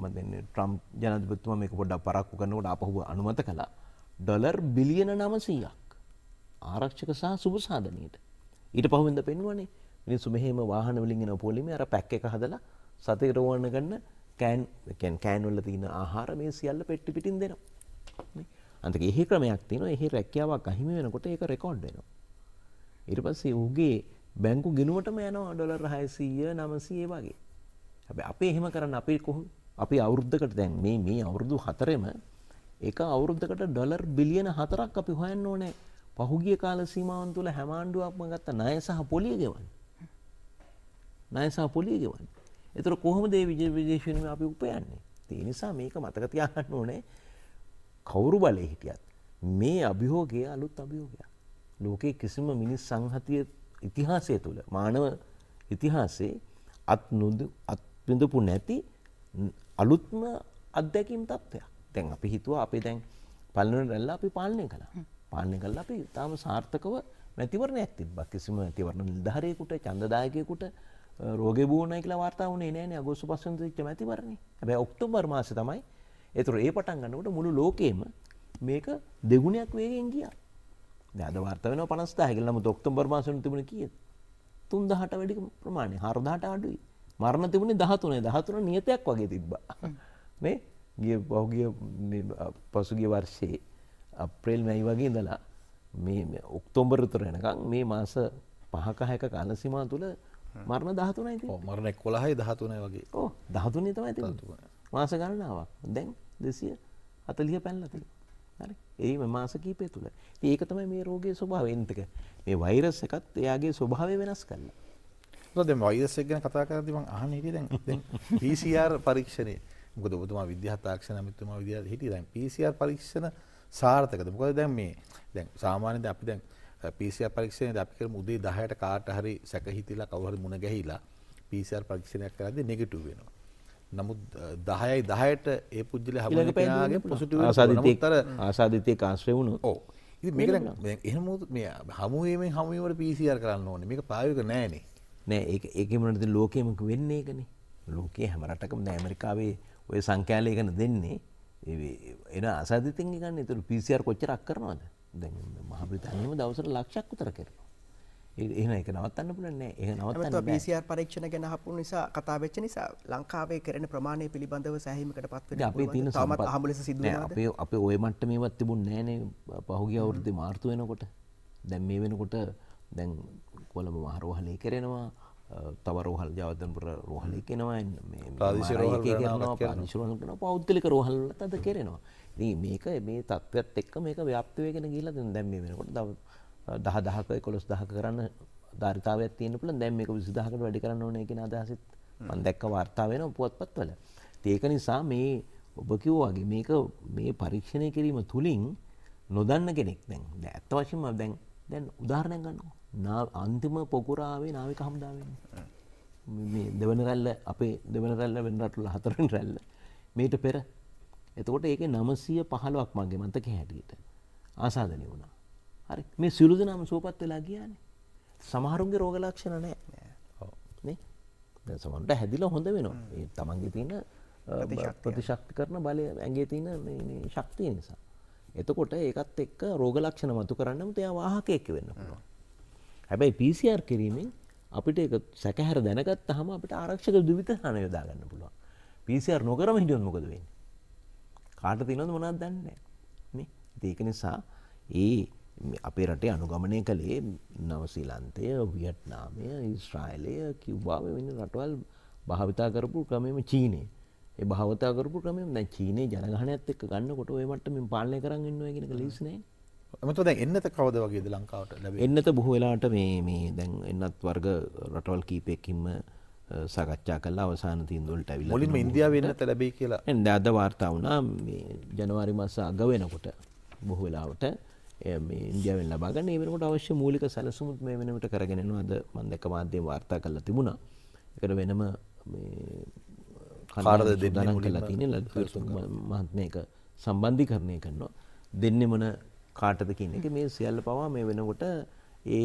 මම දැන් ට්‍රම්ප් ජනාධිපතිතුමා මේක පොඩ්ඩක් පරක්කු කරනකොට ආපහු අනුමත කළා. ඩොලර් බිලියන 900ක් ආරක්ෂක සහ සුබසාධනයට. ඊට පහුවෙන්ද පෙන්වනේ මිනිස්සු මෙහෙම වාහන වලින් එන පොලිමේ අර පැක් එක හදලා සතේ රෝවන්න ගන්න කෑන් කෑන් කෑන් වල තියෙන ආහාර මේ සියල්ල පෙට්ටි පිටින් දෙනවා. නේ? අන්තික එහි ක්‍රමයක් තියෙනවා. එහි රැකියාවක් අහිමි වෙනකොට ඒක රෙකෝඩ් වෙනවා. ඊට පස්සේ ඌගේ බැංකු ගෙනුවටම යනවා ඩොලර් හයසීය නමසයේ වගේ හැබ අපේ එහෙම කරන්න අපේ කොහ අපි අවුද්ධකට දැන් මේ මේ අවුරුදු හතරම එක අවුරුද්ධකට ඩොලර් බිලියන හතරක් අපි හොයන්න ඕනෑ පහුගිය කාල සීමාවන් තුළ හැමාණ්ඩුවක්ම ගත්ත නය සහ පොලිය ගෙවන් නයසා පොලිය ගෙවන් එතර කොහොම දේ විජ විදේශනම අපි උපයන්නේ තිය නිසා මේක මතකතියාන්න ඕනේ කවුරු බලය හිටියත් මේ අභිහෝගේ අලුත් අභියෝගයක් ලෝකයේ කිසිම මිනිස් සංහතිය ඉතිහාසය තුළ මානව ඉතිහාසේ අත් නොදු අත්විඳපු නැති අලුත්ම අත්දැකීම් තත්ත්වයක් දැන් අපි හිතුවා අපි දැන් පල්ලන රැල්ල අපි පාලනය කළා පාලනය කළා අපි ඉතාම සාර්ථකව මැතිවරණයක් තිබ්බා කිසිම මැතිවරණ නිලධාරියෙකුට ඡන්දදායකයෙකුට රෝගේ බූණයි කියලා වාර්තා වුණේ නැහැ නේ අගෝස්තු 5 වෙනිදා තිබ්බ මැතිවරණේ හැබැයි ඔක්තෝබර් මාසේ තමයි ඒතර ඒ පටන් ගන්නකොට මුළු ලෝකෙම මේක දෙගුණයක් වේගෙන් ගියා නෑද වර්තවන පනස්ථා හැකිලම ඔක්තම්බර් මාසන තිබුණ කිය තුන් දහට වැඩි ප්‍රමාණය හරදාට අඩුයි මරණ තිබුණේ දහතුනේ දහතුන නියතයක් වගේ තිබ්බා මේ ගිය පහුගිය පසුගිය වර්ෂයේ අප්‍රේල් මැයි වගේ ඉඳලා මේ ඔක්තෝම්බර් උතර වෙනකම් මේ මාස පහක හැක කාලසීමා තුල මරණ 13යි තියෙන්නේ. ඔව් මරණ 11යි 13යි වගේ. ඔව් 13 තමයි තියෙන්නේ. මාස ගණනාවක්. දැන් 240 පැනලා තියෙනවා. එම මාස කීපය තුළ ඒක තමයි මේ රෝගය ස්වභාවෙන්තක මේ වෛරස් එකත් එයාගේ ස්වභාවය වෙනස් කල්ලා ද වෛරස ගැන කතා කරදිම අහන හිට දැන් පිසිR [LAUGHS] පරීක්ෂණය මොකද ඔබතුමා විද්‍යාතාක්ෂණ මිතුමා විද්‍යා හිටි දැන් පිසිR පරීක්ෂණ සාර්ථකද මොකද දැන් මේ දැන් සාමාන්‍යද අපි දැන් පිසිR පරීක්ෂණය අපි කරම උදේ දහයට කාට හරි සැකහිතිලා කවුහරි මුණ ගැහිලා පිසිR පරීක්ෂණයක් කරදි නෙගටුව වෙනවා නමුත් දහයයි දහයට ඒ පුද්ගල හගේ පොසිට ආසාධිතර ආසාධිතය කාශ්‍රය වුණු ඕ මේක එහම මේ හමුුවීම හමුවීමට පිසිර කරන්න ඕන මේක පායක නෑනේ නෑ ඒ ඒක මනති ලෝකයමක වෙන්නේ එකන ලෝකයේ හැමරටකම නෑමරිකාවේ ඔය සංකෑලය ගන දෙන්නේ එන අසාධිතන් ගන්න තුර පිසිර කොච්චරක් කරනවාද දැ මහ ප්‍රතානම දවසර ලක්ෂක් උතර කරනවා එහෙම එක නවත්තන්න පුළුවන් නෑ. ඒක නවත්තන්න බෑ. PCR පරීක්ෂණ ගැන අහපු නිසා කතා වෙච්ච නිසා ලංකාවේ කරන ප්‍රමාණය පිළිබඳව සෑහීමකටපත් වෙනවා. අපේ තියෙන තවත් අහඹ ලෙස සිද්ධ වෙනවා. අපේ අපේ ওই මට්ටමේවත් තිබුණේ නෑනේ පහුගිය අවුරුද්දේ මාර්තු වෙනකොට. දැන් මේ වෙනකොට දැන් කොළඹ මහ රෝහලේ කරනවා. තව රෝහල් ජවදන්පුර රෝහලේ කෙනවා පාදිශරන පෞද්ගලික රෝහල්ලත් අද කෙරෙනවා. මේක මේ තත්ත්වත් එක්ක මේක ව්‍යප්තිවයගෙන ගිල දැම්ම වෙනකොට දව 10000ක 11000ක කරන්න ධාරිතාවයක් තියෙන්න පුළුවන්. දැන් මේක 20000කට වැඩි කරන්න ඕනේ කියන අදහසෙත් මම දැක්ක වාර්තා වෙනවා පුවත්පත්වල. ඒක නිසා මේ ඔබ කිව්වා වගේ මේක මේ පරීක්ෂණය කිරීම තුලින් නොදන්න කෙනෙක් දැන් ඇත්ත වශයෙන්ම දැන් දැන් උදාහරණයක් ගන්නවා. අන්තිම පොකුරාවේ නාවික හමුදා වෙන්නේ. මේ දෙවන රැල්ල අපේ දෙවන රැල්ල වෙන රටවල හතරවෙනි රැල්ල. මීට පෙර එතකොට ඒකේ 915ක් මගේ මතකයේ හැටියට ආසාදනය වුණා. හරි මේ සියලු දෙනාම සුවපත් වෙලා කියන්නේ. සමහරුන්ගේ රෝග ලක්ෂණ නැහැ. ඔව්. නේ? දැන් සමහරට හැදිලා හොඳ වෙනවා. ඒ තමන්ගේ තියෙන ප්‍රතිශක්ති කරන බලය ඇඟේ තියෙන මේ මේ ශක්තිය නිසා. එතකොට ඒකත් එක්ක රෝග ලක්ෂණ මතු කරන්නම තයා වාහකයෙක් වෙන්න පුළුවන්. හැබැයි PCR කිරීමෙන් අපිට ඒක සැකහැර දැනගත්තාම අපිට ආරක්ෂක දුවිතහන යොදා ගන්න පුළුවන්. PCR නොකරම හිටියොත් මොකද වෙන්නේ? කාට තියෙනවද මොනවද දන්නේ නැහැ. නේ? ඒක නිසා ඒ අපේ රටේ අනුගමනය කළේ නවසීලන්තය වියට්නාමය ඉස්්‍රායිලය කිව්බාව වෙන රටවල් භාවිතා කරපු ක්‍රමම චීනය ඒ භාවතා කරපු ක්‍රමම දැ චීනය ජනගහනයත් එක් ගන්න කොට ඒමට මෙ පාලය කරන්න ගෙන ලිස්නේ මතද එන්නත කවද වගේද ලංකාවට ලැබ එන්නත බොහෝ වෙලාට මේ මේ දැන් එන්නත් වර්ග රටවල් කීපයකින්ම සකච්ඡා කල අවසාන තින්දුවලට ඇවිල ලින් ඉන්දියාව වෙන්නත ලැබේ කියලා එ අද වාර්තා වුණා ජනවාරි මස්ස අග වෙනකොට බොහෝ වෙලාවට ඉන්දියාවෙන් ලබාගන්න ඒවෙනකට අවශ්‍ය මූලික සැලසුමුත් මේ වෙනට කරගෙනවා අද මන්දක මාධ්‍යය වාර්තා කල්ලා තිබුණා එකට වෙනම කාරද දෙදන කලා තින මහත්මයක සම්බන්ධි කරණය කරනවා දෙන්න මොන කාටද කියන එක මේ සියල්ල පවා මේ වෙනකොට ඒ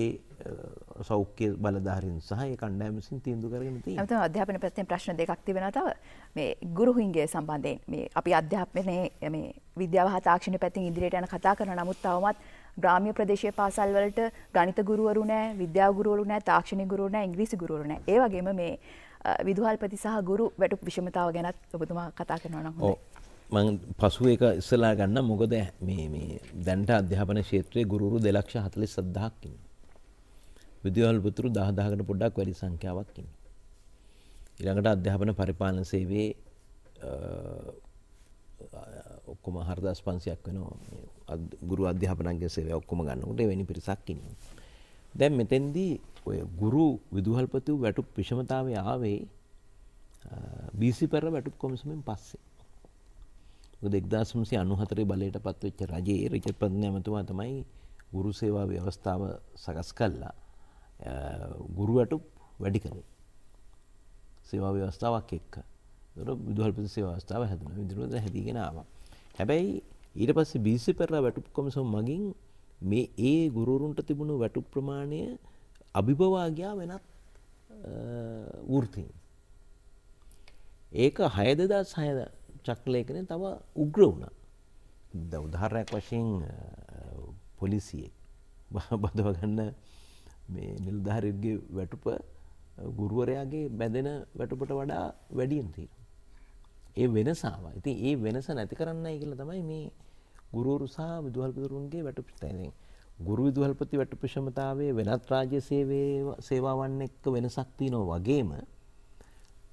සෞඛ්‍ය බලධාරින් සහ ඒ කණ්ඩායම විසින් තීන්දුව කරගෙන තියෙනවා. අමතම අධ්‍යාපන පැත්තෙන් ප්‍රශ්න දෙකක් තිබෙනවා තව. මේ ගුරුහින්ගේ සම්බන්ධයෙන් මේ අපි අධ්‍යාපනයේ මේ විද්‍යාව හා තාක්ෂණය පැත්තෙන් ඉදිරියට යන කතා කරන නමුත් තවමත් ග්‍රාමීය ප්‍රදේශයේ පාසල් වලට ගණිත ගුරුවරු නැහැ, විද්‍යා ගුරුවරු නැහැ, තාක්ෂණික ගුරුවරු නැහැ, ඉංග්‍රීසි ගුරුවරු නැහැ. ඒ වගේම මේ විදුහල්පති සහ ගුරු වැටුප් විෂමතාව ගැනත් ඔබතුමා කතා කරනවා නම් හොඳයි. මං පසුව එක ඉස්සලා ගන්න මොකද මේ දැන්ට අධ්‍යාපන ක්ෂේත්‍රයේ ගුරුරු දෙලක්ෂ හතලිස් සද්ධාක්කින්න. විදවල් පුතුරු දහදාහකට පොඩ්ඩක් වැඩි සංඛ්‍යාවක් ඉන්න. ඉළඟට අධ්‍යාපන පරිපාලන සේවේ ඔක්කොම හරදස් පන්සියක් වෙන ගුරු අධ්‍යාපනන්ගේ සේවය ඔක්කොම ගන්නකට වැනි පිරිසක්කින්න. දැන් මෙතැන්දී ඔය ගුරු විදුහල්පතු වැටුප් විෂමතාව ආවේ බීසිපර වැටුප් කොමිසමෙන් පස්සේ. දෙක්දාසමසි අනුහතරේ බලයට පත්වෙච්ච රජයේ රිච ප්‍රඥ ඇමතුවා තමයි ගුරු සේවා ව්‍යවස්ථාව සකස් කල්ලා ගුරුවැටු වැඩි කරේ සේවා ව්‍යවස්ථාවක් එක්ක දොර විදුහල්පති සේවස්ථාව හැතුන විදුරුවද හැතිගෙනාව හැබැයි ඊට පස්සේ බිසි පෙරලා වැටුප් කොමසම් මගින් මේ ඒ ගුරුරුන්ට තිබුණු වැටු ප්‍රමාණය අභිභවාගයා වෙනත් වෘතින් ඒක හයදදා සහයද චක්ලයකන තව උග්‍ර වුණ ද උදාහරයක් වශයෙන් පොලිසියේ බදවගන්න මේ නිල්ධාරගේ වැටුප ගුරුවරයාගේ බැඳෙන වැටුපට වඩා වැඩියෙන් තියෙන. ඒ වෙනසාව ඉති ඒ වෙනස නැති කරන්නයි කියල තමයි මේ ගුරුරු සහ විදුහල්පිදුරුන්ගේ වැටුපිස්තයිති. ගුරු විදුහල්පති වැටුපිෂමතාවේ වෙනත් රාජ්‍ය සේවේ සේවාවන්න එක්ක වෙනසක්ති නෝ වගේම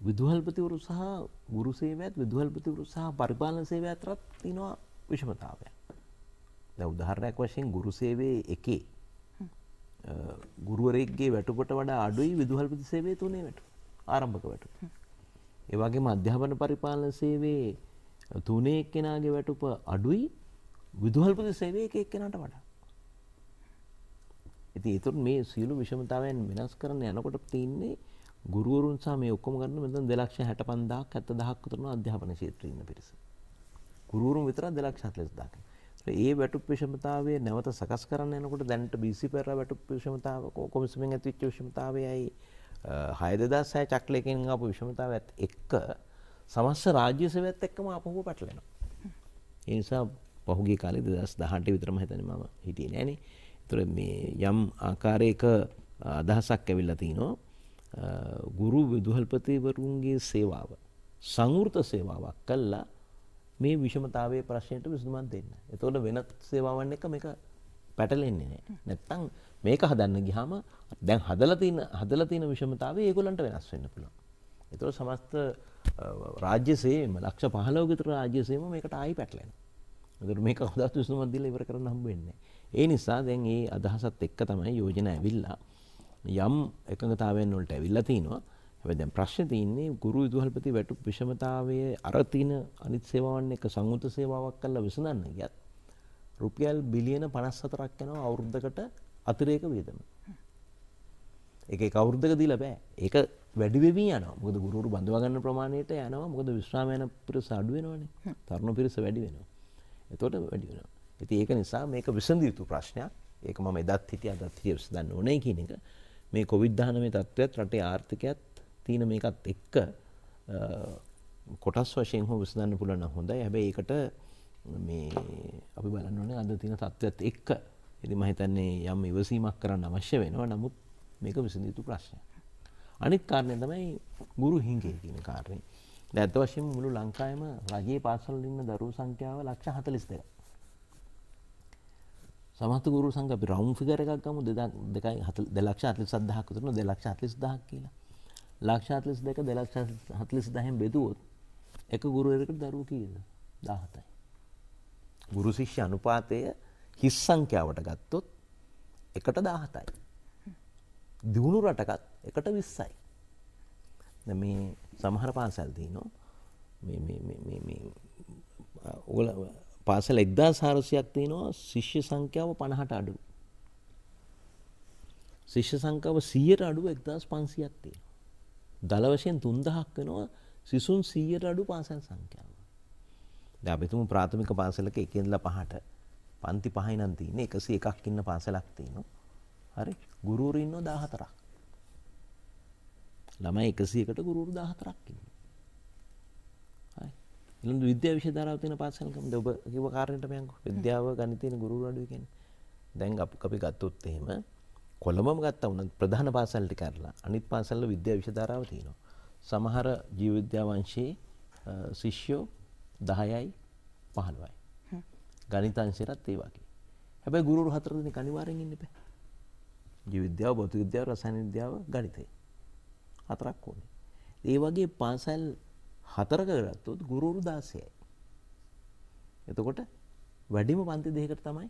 විදුහල්පතිවරු සහ ගුරු සේවයත් විදුහල්පතිවරු සහ පරිපාලන සේවයත්‍රත් තිනවා විෂමතාවයක්. දැ උදාහරණයක් වශයෙන් ගුරු සේවේ එකේ ගුරුවරෙක්ගේ වැටුකොට වඩා අඩුයි විදුහල්පති සේවේ තුනේ වැට ආරම්භක වැටු. ඒවගේම අධ්‍යාපන පරිපාලන සේවේ තුනේ එක්කෙනගේ වැටුප අඩුයි විදුහල්පති සේවේ එකක් කෙනට වඩා. ඇති ඒතුන් මේ සියලු විෂමතාවයන් වෙනස් කරන යනකොට තින්නේ ගුරුවරුන් සහ මේ ඔක්කොම ගන්න මෙතන දෙලක්ෂ හැට පන්දාක් ඇත්ත දහක් තුරන අධ්‍යාපන ශේත්‍රයන්න පිරිස. ගුරුවරුන් විතර දෙලක්ෂ හතලස් දාකයි. ඒ වැටුප් විෂමතාවය නැවත සකස් කරන්න එනකොට දැන්ට බිසි පෙර වැටුප් විෂමතාව කොමිසමෙන් ඇතිවිච්ච විෂමතාවයයි හයදදා සෑ චක්ලයකින් අප විෂමතාව ඇත් එක්ක සමස්ස රාජ්‍ය සවඇත් එක්කම අපහුව පටලෙන. එනිසා පහුගේ කාලෙ දස් දහට විතරම හැතන ම හිටිය නෑන තුර මේ යම් ආකාරයක අදහසක් ඇවිල්ලති නෝ ගුරු විදුහල්පතිවරුන්ගේ සේවාව සංෘත සේවාවක් කල්ලා මේ විෂමතාවය ප්‍රශ්නයට විසඳුමක් දෙන්න. එතකොට වෙනත් සේවාවන් එක මේක පැටලෙන්නේ නැහැ. නැත්තම් මේක හදන්න ගියාම දැන් හදලා තියෙන හදලා තියෙන විෂමතාවය ඒගොල්ලන්ට වෙනස් වෙන්න පුළුවන්. ඒතකොට සමස්ත රාජ්‍ය සේවයම ලක්ෂ 15 කට රාජ්‍ය සේවම මේකට ආයි පැටලෙනවා. ඒතකොට මේක හදාත් විසඳුමක් දීලා ඉවර කරන්න හම්බ වෙන්නේ ඒ නිසා දැන් මේ අදහසත් එක්ක තමයි යෝජනා ඇවිල්ලා යම් එකඟතාවයන් වලට ඇවිල්ලා තිනවා. දැ ප්‍රශ්න තියන්නේ ගුරු විදුහල්පති වැටු විෂමතාවය අරතින අනිත් සේවාවන්න එක සංගුත සේවාවක් කල්ල විසඳන්න ගත්. රුපියල් බිලියන පනස් සතරක් යනව අවුරුද්ධකට අතිරේක වේදම. එක කවුරුද්ධක දී ලබෑ ඒක වැඩිවෙවී යන මුද ගුරු බඳවගන්න ප්‍රමාණයට යනවා මොකද විශ්‍රාමයන පිර සඩුවෙනවානේ තරුණු පිරිස වැඩි වෙනවා. එතොට වැඩි වෙන. ඇති ඒක නිසා මේක විසඳීතු ප්‍රශ්නයක් ඒක මම එදත් හිටිය අදත් හිටිය විසඳන්න ඕනේ කියන එක මේ කොවිද්ධානමේ තත්ත්වත් රටේ ආර්ථිකයත් තියෙන මේකත් එක්ක කොටස් වශයෙන් හෝ විසඳන්න පුළුවන් හොඳයි හැබැයි ඒකට මේ අපි බලන්න ඕනේ අද තියෙන තත්ත්වයත් එක්ක ඉතින් මම හිතන්නේ යම් ඉවසීමක් කරන්න අවශ්‍ය වෙනවා නමුත් මේක විසඳිය යුතු ප්‍රශ්නයක්. අනිත් කාරණය තමයි ගුරු හිඟේ කියන කාරණේ. ඇත්ත වශයෙන් මුළු ලංකායම රජයේ පාසල් ඉන්න දරු සංඛ්‍යාව ලක්ෂ හතලිස් දෙක. සමහතුගුරු සංග අපි රවුම් ෆිගර එකක් ගමු දෙදක් දෙකයි හත දෙලක්ෂ අතලිස් සදහක් තුරන දෙලක්ෂ අතලිස් දහක් කියලා ලක්ෂාතලිස් දෙක දෙලක්ෂ හතලිස් දහෙන් බෙදුවොත් එක ගුරුවරකට දරුව කියද දාහතයි. ගුරු ශිෂ්‍ය අනුපාතය හිස් සංඛ්‍යාවට ගත්තොත් එකට දාහතයි. දියුණු රටකත් එකට විස්සයි. මේ සමහර පාසල් දීනෝ ඕල පාසල එක්දා සාරසියක් තියෙනවා ශිෂ්‍ය සංඛ්‍යාව පණහට අඩු. ශිෂ්‍ය සංකාව සියයට අඩුව එක්දස් පන්සියක් තියෙන. දලවශයෙන් තුන්දහක් වෙනවා සිසුන් සීයට අඩු පාසල් සංඛ්‍යාව. දැපිතුම ප්‍රාථමික පාසලක එකෙන්දල පහට පන්ති පහයිනම් තියෙන එකසි එකක් ඉන්න පාසලක් තියෙනවා. හරි ගුරුවරු ඉන්නෝ 14ක්. ළමයි 100කට ගුරුවරු 14ක් ඉන්නවා. හරි. ඊළඟ විද්‍යා විෂය ධාරාව තියෙන පාසලකම ඔබ කිව්ව කාර්යයට මම විද්‍යාව ගණිතේන ගුරුවරු අඩුයි කියන්නේ. දැන් අපි ගත්තොත් එහෙම කොළඹම ගත්තා වුණත් ප්‍රධාන පාසල් ටික අරලා අනිත් පාසල්ල විද්‍යාවිෂ ධාරාව තියෙනවා. සමහර ජීව විද්‍යාවංශයේ ශිෂ්‍යෝ 10යි 15යි. ගණිත අංශයටත් ඒ වගේ. හැබැයි ගුරුවරු හතර දෙනෙක් අනිවාර්යෙන් ඉන්න බෑ. ජීව විද්‍යාව, භෞතික විද්‍යාව, රසායන විද්‍යාව, ගණිතය. හතරක් ඕනේ. ඒ වගේ පාසල් හතරක ගත්තොත් ගුරුවරු 16යි. එතකොට වැඩිම පන්ති දෙකකට තමයි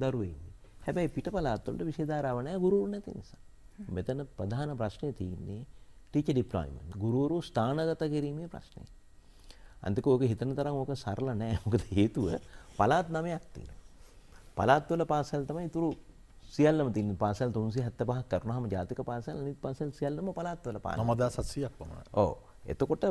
දරුවෝ ඉන්නේ. හැබැයි පිට පලාත්තුන්ට විශේධාරාව නෑ ගුරු නැති නිසා මෙතන ප්‍රධාන ප්‍රශ්නය තියන්නේ ටීච ඩිප්ලොයිමන්ට් ගුරුවරු ස්ථානගත කිරීමේ ප්‍රශ්නය අන්තික ඕක හිතන තරම් ඕක සරල නෑ මොකද හේතුව පලාත් නමයක් තියෙන පලාත්වල පාසල් තමයි තුරු සියල්ලම තින් පාසල් තුන්සි හත්ත පහක් කරුණහම ජාතික පාසල් නිත් පසල් සියල්ලම පලාත්වල පා නොමදා සත්සියක් පමණ ඕ එතකොට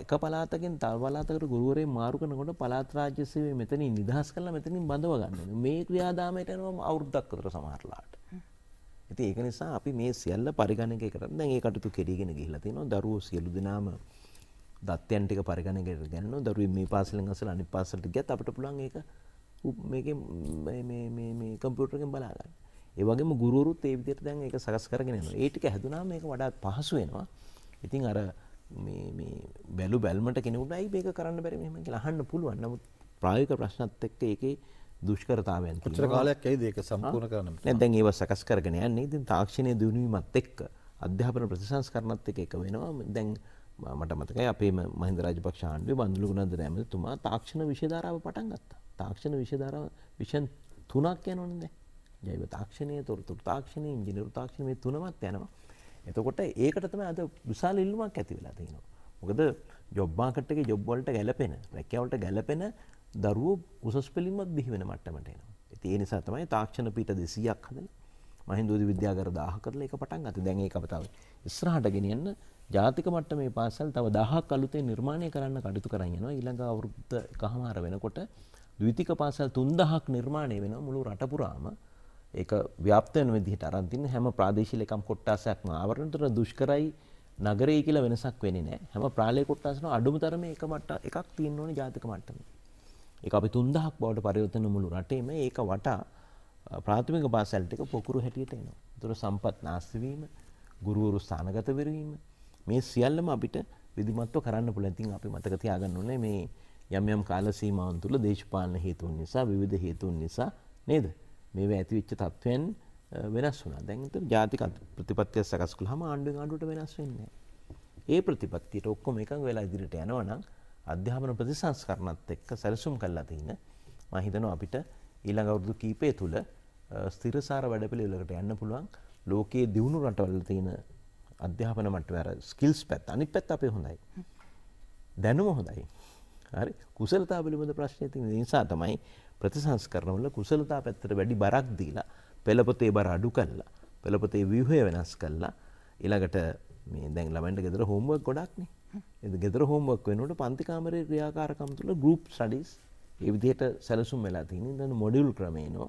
එක පලාතකින් තල් පලාතකට ගුරුවරේ මාරුකනකොට පලාත් රාජ්‍යසේවය මෙතනින් නිදහස් කරලා මෙතනින් බඳව ගන්න මේ ක්‍රියාදාමයට යනවා අවුරුද්දක් අතර සමහරලාට ඉතින් ඒක නිසා අපි මේ සියල්ල පරිගණකය කරලා දැන් ඒ කටයුතු කෙරීගෙන ගිහිලා තිනවා දරුවෝ සියලු දෙනාම දත්තයන් ටික පරිගණකයට ගන්නවා දරුවෝ මේ පාසලෙන් අසලා අනිත් පාසලට ගියත් අපිට පුළුවන් ඒක මේක මේ කම්පියුටරකින් බලාගන්න ඒවගේම ගුරුරුත් ඒ විදිහට දැන් ඒක සකස් කරගෙන යනවා. ඒ ටික හැදුනාම මේක වඩාත් පහසු වෙනවා. ඉතින් අර බැලු බැල්මට කෙනෙකුට අයි ඒක කරන්න බැරි මෙම ලහන්න පුළුවන් නමුත් ප්‍රායක ප්‍රශ්නත් එක්ක ඒකේ දුෂ්කරතාවයන් චර කාලයක් ඇයි ඒක සම්පූර්ණ කරන නැදැන් ඒව සකස් කරගෙන යන්නේ ඉතින් තාක්ෂණය දියුණුවීමත් එක්ක අධ්‍යාපන ප්‍රතිසංස් කරනත් එක එක වෙනවා දැන් මට මතකයි අපේ මහින්ද රාජපක්ෂ ආණ්ඩුවේ බඳුළු ගුණන්ද ඇමතුමා තාක්ෂණ විෂධාරාව පටන් ගත්තා තාක්ෂණ විෂධාරාව විෂන් තුනක් යනවනේ දැන් ජෛව තාක්ෂණය තොරතුරු තාක්ෂණය ඉංජිනේරු තාක්ෂණය මේ තුනමත් යනවා එතකොට ඒකට තම අද විශාල ඉල්ලුමක් ඇති වෙලා තිනවා. මොකද ජොබ්මාකට්ක ජොබ්වලට ගැලපෙන රැකවලට ගැලපෙන දරුවෝ උසස් පිළිමත් බිහිවෙන මට්ටමට එනවා. ඒ නිසා තමයි තාක්ෂණ පීට දෙසියක් හදල මහින්දූද විද්‍යාගර දාහ කරල එක පටන් ඇති දැන්ඒ කතාව. ඉස්්‍රහට ගෙනියන්න ජාතික මට්ට මේ පාසල් තව දහක් අලුතේ නිර්මාණය කරන්න කටයුතු කරයනවා ඉළඟ අවුද්ධ කහමාර වෙනකොට දවිතික පාසල් තුන්දහක් නිර්මාණය වෙන මුළු රටපුරාම ඒක ව්‍යාප්ත වෙන විදිහට අරන් තින්න හැම ප්‍රාදේශීය ලේකම් කොට්ටාසයක්ම ආවරණ තුන දුෂ්කරයි නගරය කියලා වෙනසක් වෙන්නේ නැහැ. හැම ප්‍රාලේ කොට්ටාසන අඩුම තරමේ එක මට්ට එකක් තියෙන්න ඕනේ ජාතික මට්ටමේ. ඒක අපි 3000ක් බවට පරිවර්තන මුළු රටේම ඒක වටා ප්‍රාථමික පාසල් ටික පොකුරු හැටියට එනවා. ඒතර සම්පත් නාස්ති වීම, ගුරුවරු ස්ථානගත වීම මේ සියල්ලම අපිට විධිමත්ව කරන්න පුළුවන්. ඉතින් අපි මතක තියාගන්න ඕනේ මේ යම් යම් කාල සීමාවන් තුළ දේශපාලන හේතුන් නිසා, විවිධ හේතුන් නිසා නේද? මේ ඇතිවිච්ච තත්ත්වයෙන් වෙනස් වුන දැන්ත ජාතික ප්‍රතිපත්තිය සකස්කුල හම ආණ්ඩුවෙන් ආණ්ඩුවට වෙනස් වෙන්නේ ඒ ප්‍රතිපත්තියට ඔක්කොම එකක් වෙලා ඉදිරිට යනවා නම් අධ්‍යාපන ප්‍රතිසංස්කරණත් එක්ක සැලසුම් කරලා තින්න මම හිතනවා අපිට ඊළඟ අවුරුදු කීපය තුල ස්ථිරසාර වැඩපිළිවෙලකට යන්න පුළුවන් ලෝකයේ දියුණු රටවල තියෙන අධ්‍යාපන මට්ටමේ අර ස්කිල්ස් පැත්ත අනිත් පැත්ත අපේ හොඳයි දැනුම හොඳයි හරි කුසලතා පිළිබඳ ප්‍රශ්නයති නිසා තමයි ප්‍රතිසංස් කරනවල කුසලතා පැත්තට වැඩි බරක් දීලා පෙළපොතේ බර අඩු කල්ලා පෙළපොතේ ව්‍යහය වෙනස් කල්ලා ඉළඟට මේ දැන් ලමට ගෙදර හෝමුවක් ගොඩක්න ගෙදර හෝමුවක් වෙනට පන්තිකාමරේ ක්‍රියාකාරකම් තුළ ගරුප් සඩිස් එවිදියට සැලසුම් වෙලා තින දන්න මොඩියුල් ක්‍රමේනෝ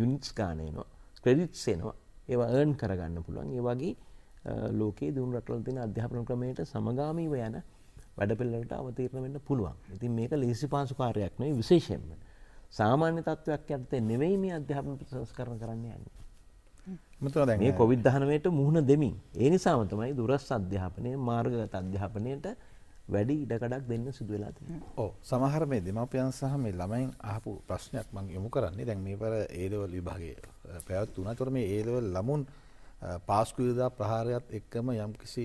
යුනිස් කානයනවා ක්‍රඩිට්සේනවා ඒවා ඒන් කරගන්න පුළුවන් ඒවාගේ ලෝකේ දුන් රටල තින අධ්‍යාපන ක්‍රමයට සමගාමීව යන වැඩපෙල්ලට අවතීරණ වෙන්න පුළුවන් ඉතින් මේක ලේසි පාසු කාරයක් නෙවෙයි විශේෂයෙන්ම සාමාන්‍ය තත්ත්වයක් යටතේ නෙවෙයි මේ අධ්‍යාපන සංස්කරණ කරන්න යන්නේ මේ කොවිඩ් 19ට මුහුණ දෙමින් ඒ නිසාම තමයි දුරස් අධ්‍යාපනයේ මාර්ගගත අධ්‍යාපනයට වැඩි ඉඩකඩක් දෙන්න සිදු වෙලා තියෙනවා. ඔව් සමහර මේ දෙමාපියන් සහ මේ ළමයින් අහපු ප්‍රශ්නයක් මම යොමු කරන්නේ දැන් මේ පෙර A level විභාගයේ පැවැත්වුණා. ඒතකොට මේ A level ළමුන් පාස්කු විරදා ප්‍රහාරයත් එක්කම යම්කිසි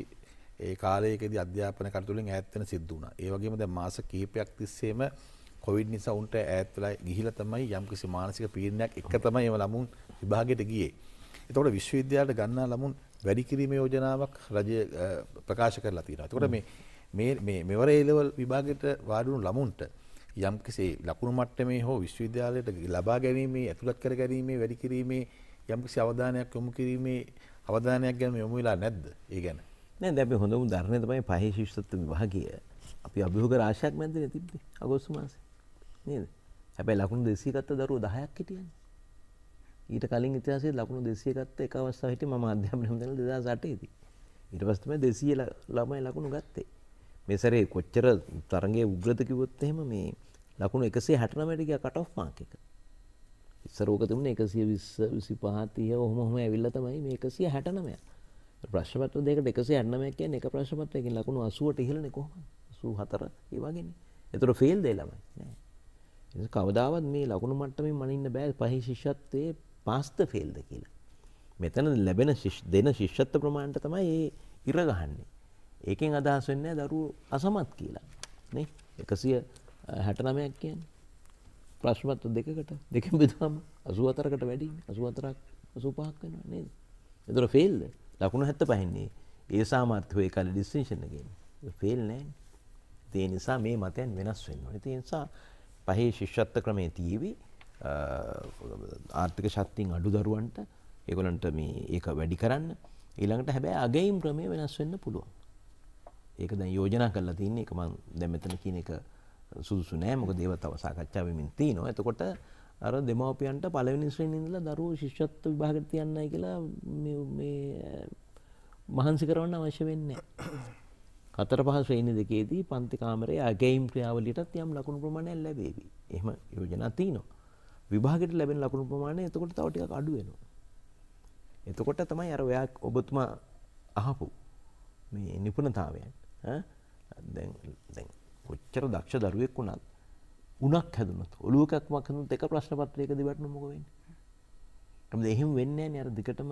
ඒ කාලයකද අධ්‍යාපන කටතුලින් ඇත්වන සිද්ධුන ඒවගේම ද මාස කහිපයක් තිස්සේම කොවිඩ් නිසා උන්ට ඇත්වලයි ගිහිල තමයි යම්කිසි මානසික පීරණයක් එක තමයි එම ළමුන් විභාගයට ගියේ. එතකොට විශ්වවිද්‍යාලට ගන්නා ළමුන් වැඩිකිරීම යෝජනාවක් රජය ප්‍රකාශ කරලා තියෙන. එතකොට මෙවර ඒලවල් විභාගයට වාඩුණු ළමුන්ට යම්කිසේ ලකුණු මට්ටමේ හෝ විශ්වවිද්‍යාලයට ලබා ගැනීමේ ඇතුළත් කර ගැනීමේ වැඩිකිරීමේ යම්කිසි අවධානයක් යොමු කිරීමේ අවධානයක් ගැන යොමුවෙලා නැද්ද ඒ ගැන. නෑ දැබ හොඳම ධර්ණය තමයි පහහි ශිෂ්තත්ව විවාහගිය අපි අභියෝග රාශයක් මැදන තිබ්ද අගොස්සු මාස නේද හැබැයි ලකුණු දෙසීකත්ත දරුව දහයක් හිටියන් ඊට කලින් ඉතිහාසේ ලකුණු දෙසයකත්ත එක අවස්ථා හිට ම අධ්‍යාපනහදන දෙදා සටේද ඊට පස්තම දෙසිය ළමයි ලකුණු ගත්තේ මෙසරේ කොච්චර තරගේ උග්‍රතකිවොත් එහෙම මේ ලකුණු එකසේ හටනමටික කට් මාක එක ඉස්සරෝක තිබුණ එකසිය විස්ස විසි පහතිය ඔහොම හොම ඇවිල්ල තමයි මේ එකසිය හැටනමයා ප්‍රශ්පත්ව දෙකට එකස යන්නමයක් කිය එක ප්‍රශ්පත්වයකින් ලකුණු අසුවට ඉහලන කොහම සූ හතර ඒවාගෙන එතුර ෆෙල් දේ ළමයි කවදාවත් මේ ලකුණු මට්ටමින් මනින්න බෑ පහි ශිෂ්‍යත්වය පාස්ත ෆෙල්ද කියලා මෙතන ලැබෙන දෙන ශිෂ්‍යත්ව ප්‍රමාණ්ට තමයි ඒ ඉරගහන්නේ ඒකෙන් අදහස් වෙන්න දරු අසමත් කියලා එකසිය හැටනමයක් කියන් ප්‍රශ්මත්ව දෙකට දෙකින් බෙදම අසුවතරකට වැඩීම අසුවතරක් සුපහක් වෙන නේද එතුර ෆෙල්ද ලකුණු හැත්ත පහින්නේ ඒ සාමාර්ථය කල ඩිස්සිංශනගෙන් ෆෙල් නෑන් තිය නිසා මේ මතයන් වෙනස් වෙන්න ඕන ති නිසා පහේ ශිෂ්ෂත්ත ක්‍රමය තියවී ආර්ථික ශක්තින් අඩු දරුවන්ට ඒගොලන්ට මේ ඒක වැඩි කරන්න ඊළඟට හැබැයි අගයිම් ක්‍රමය වෙනස් වෙන්න පුළුවන් ඒක දැන් යෝජනා කරලා තියන්නේ එක මං දැන් මෙතන කියන එක සුදුසු නෑ මොකද ඒවත් තව සාකච්ඡා වෙමින් තියෙනවා එතකොට අර දෙමවපියන්ට පලවෙනි ශ්‍රේණිය ඉඳලා දරුවෝ ශිෂ්‍යත්ව විභාගයට තියන්නයි කියලා මේ මහන්සි කරවන්න අවශ්‍ය වෙන්නේ හතර පහ ශ්‍රේණි දෙකේදී පන්ති කාමරයේ අගේම් ක්‍රියාවලියටත් යම් ලකුණු ප්‍රමාණයක් ලැබේවි. එහෙම යෝජනා තියෙනවා. විභාගයට ලැබෙන ලකුණු ප්‍රමාණය එතකොට තව ටිකක් අඩු වෙනවා. එතකොට තමයි අර ඔයා ඔබතුමා අහපු මේ නිපුණතාවයන් ඈ දැන් දැන් කොච්චර දක්ෂ දරුවෙක් වුණත් උණක් හැදුනොත් ඔළුව එකක් මකනුත් එක ප්‍රශ්න පත්‍රයක දෙවටන මොක වෙන්නේ. මොකද එහෙම වෙන්නේ නැහැ නේ අර දිගටම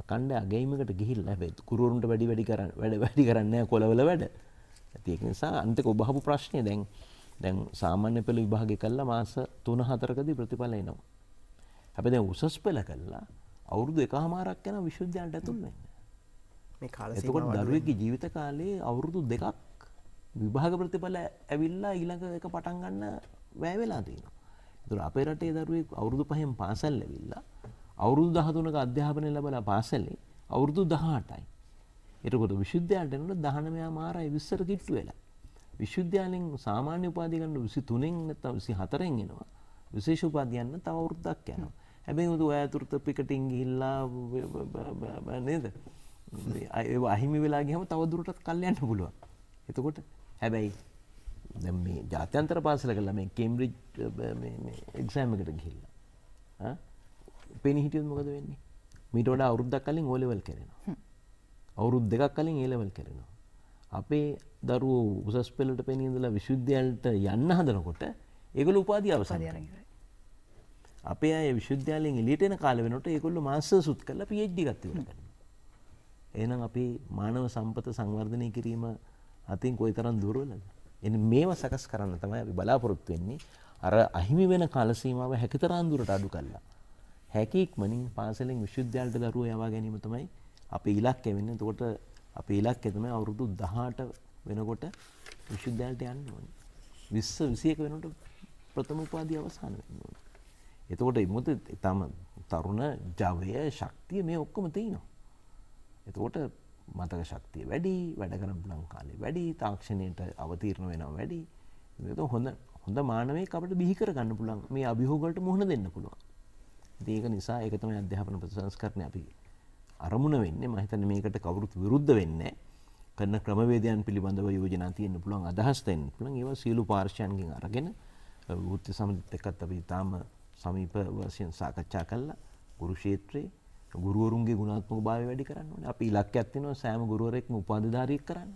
අකණ්ඩ අගැයීමකට ගිහිල්ලා හැබැයි කුරුවරුන්ට වැඩි වැඩි කරන්න වැඩ වැඩි කරන්නේ නැහැ කොළවල වැඩ. ඒක නිසා අන්තික ඔබ අහපු ප්‍රශ්නේ දැන් දැන් සාමාන්‍ය පෙළ විභාගය කළා මාස 3 4කදී ප්‍රතිඵල එනවා. හැබැයි දැන් උසස් පෙළ කළා අවුරුදු එකහමාරක් යන විශ්වවිද්‍යාලයට ඇතුල් වෙන්න. මේ කාලේ එතකොට දරුවෙක්ගේ ජීවිත කාලේ අවුරුදු දෙකක් විභාග ප්‍රතිඵල ඇවිල්ලා ඊළඟ එක පටන් ගන්න වැෑ වෙලා තියෙනවා. තුර අපේ රටේ දරුවෙක් අවුරුදු පහෙන් පාසල් ලැවිල්ලා අවුරුදු දහතුනක අධ්‍යාපනය ලැබලා පාසල්ලේ අවුරුදු දහටයි. එතකොට විශුද්ධයාටනට දහනමයා මාරයි විස්සර කිට්ටු වෙලා. විශුද්ධයාලෙන් සාමාන්‍ය උපාදිගන්න විසි තුනෙන් නැත විසි හතරෙන් එෙනවා විශේෂ උපාදියන්න තව අවුරුද්දක් යනවා. හැබැයි උතු ඇතුෘත පිකටින් ගිල්ලා නේද අය අහිමි වෙලාගේම තවදුරටත් කල්යන්න පුළුවන්. එතකොට හැබැයි දැ මේ ජාත්‍යන්තර පාසල කල මේ කෙම්බ්‍රිජ් එක්සෑමකට ගිහිල්ලා පෙනි හිටියුත් මොකද වෙන්නේ මිට වඩා අවුරුද්දක් කලින් ඕලෙවල් කරෙනවා අවුරුද් දෙකක් කලින් ඒලවල් කරෙනවා අපේ දරුව උසස් පෙලට පෙනීදලා විශුද්ධයන්ට යන්න හදනකොට ඒගොල උපාදී අවසාධයරග අපේ අය විශුද්ධාලයෙන් එලිටෙන කාල වෙනට ඒකොල්ල මාස සුත් කල පියෙද්ඩි ගත්තවට කරන එනම් අපි මානව සම්පත සංවර්ධනය කිරීම අතින් කොයි තරන් දුරුවලද එනි මේව සකස් කරන්න තමයි අපි බලාපොරොත්තු වෙන්නේ අර අහිමි වෙන කාලසීමාව හැකිතරාන්දුරට අඩු කල්ලා. හැකික්මනින් පාසලෙන් විශුද්ධයාලට දරුව යවා ගැනීම තමයි අපි ඉලක් ඇවෙන්න තකොට අප ඉලක් ඇතම අවුරුදු දහට වෙනකොට විශුද්ධයාලට යන්න ඕනි. විස්ස විසියක වෙනට ප්‍රථම උපාදී අවසාන වෙන්න ඕන. එතකොට ඉමුත තම තරුණ ජවය ශක්තිය මේ ඔක්කොම තියනවා. එතකොට මතක ශක්තිය වැඩි වැඩ කරන්න නම් කාලේ වැඩි තාක්ෂණයට අවතීරණ වෙනවා වැඩි තු හොඳ හොඳ මානවේ අපට බිහිකර ගන්න පුළන් මේ අභිහෝගලට මුහුණ දෙන්න පුළුවන් ඒක නිසා එකතම අධ්‍යාපන ප්‍රසංස්කරණය අපි අරමුණ වෙන්නේ මහිතන මේකට කවුරුත් විරුද්ධ වෙන්න කරන ක්‍රමවේදයන් පිළිබඳව යෝජනා තියන්න පුළුවන් අදහස්තයෙන් පුළන් ඒව සියලු පාර්ශයන්ගෙන් අරගෙන වෘත්ති සමජිත් එකත් අපි ඉතාම සමීප වශයෙන් සාකච්ඡා කල්ලා ගුරුෂේත්‍රයේ ගුරුවරුන්ගේ ගුණාත්මක භාවය වැඩි කරන්න ඕනේ. අපි ඉලක්කයක් තියෙනවා සෑම ගුරුවරයෙක්ම උපාධිධාරියෙක් කරන්න.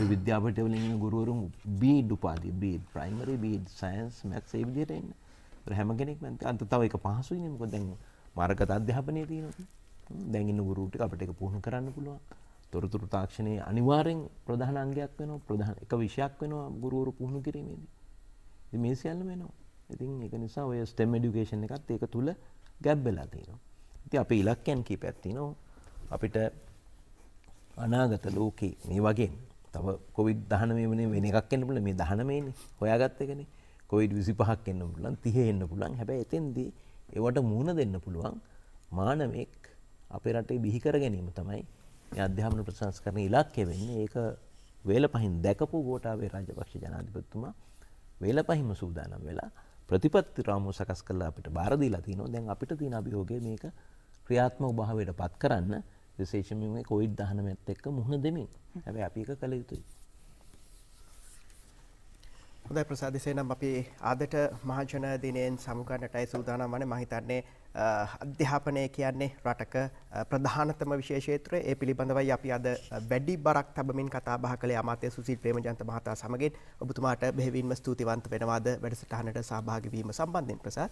ඒ විද්‍යාපීඨවල ඉන්න ගුරුවරුන් බීඩ් උපාධි BEd primary BEd science maths ඒ විදිහට එන්න. ඒතර හැම කෙනෙක්ම අන්ත තව එක පහසුයි නේ මොකද දැන් මාර්ගගත අධ්‍යාපනයේ තියෙනවා. දැන් ඉන්න ගුරු ටික අපිට ඒක පුහුණු කරන්න පුළුවන්. තොරතුරු තාක්ෂණයේ අනිවාර්යෙන් ප්‍රධාන අංගයක් වෙනවා ප්‍රධාන එක විෂයක් වෙනවා ගුරුවරු පුහුණු කිරීමේදී. ඉතින් මේ සියල්ලම වෙනවා. ඉතින් ඒක නිසා ඔය STEM education එකත් ඒක තුල ගැබ් වෙලා තියෙනවා. ති අපි ඉලක්කැන් කි පැත්තිනෝ අපිට අනාගත ලෝකේ මේ වගේ තව කොවිඩ් දහනමේ වනේ වෙන එකක් කන්න පුල මේ දහනමේන හොයාගත්තකන කොයිඩ් විසි පහක් එන්න පුලන් තිහෙන්න පුලන් හැබැ එතෙන්දී ඒවට මුහුණ දෙන්න පුළුවන් මානවෙක් අපේ රටේ බිහිකර ගැනීම තමයි අධ්‍යාපන ප්‍රසංස් කරන ඉලක්කය වෙන්න ඒක වේල පහින් දැකපු ගෝටාවේ රාජපක්ෂ ජනාධිපත්තුමා වේල පහිම සූදානම් වෙලා ප්‍රතිපත්ති රාමෝ සකස් කරලා අපිට බාරදීලා තිනෝ දැන් අපිට තියෙන අභියෝගය මේක ක්‍රියාත්මක භාවයට පත් කරන්න විශේෂම මේ කොයිඩ් දහනමත් එක්ක මුහුණ දෙමින් හැබැයි අපි එක කළ යුතුයි. හොඳයි ප්‍රසාදිසේ නම් අපි ආදට මහජන දිනයෙන් සමුගන්නටයි සූදානම් වන මහිතන්නේ අධ්‍යාපනය කියන්නේ රටක ප්‍රධානතම විශේෂේත්‍රය ඒ පිළිබඳවයි අපි අද වැඩි බරක් තබමින් කතා බහ කළේ අමාත්‍ය සුසිල් ප්‍රේමජන්ත මහතා සමගින් ඔබතුමාට බෙහෙවින්ම ස්තුතිවන්ත වෙනවාද වැඩසටහනට සහභාගී වීම සම්බන්ධයෙන් ප්‍රසාද්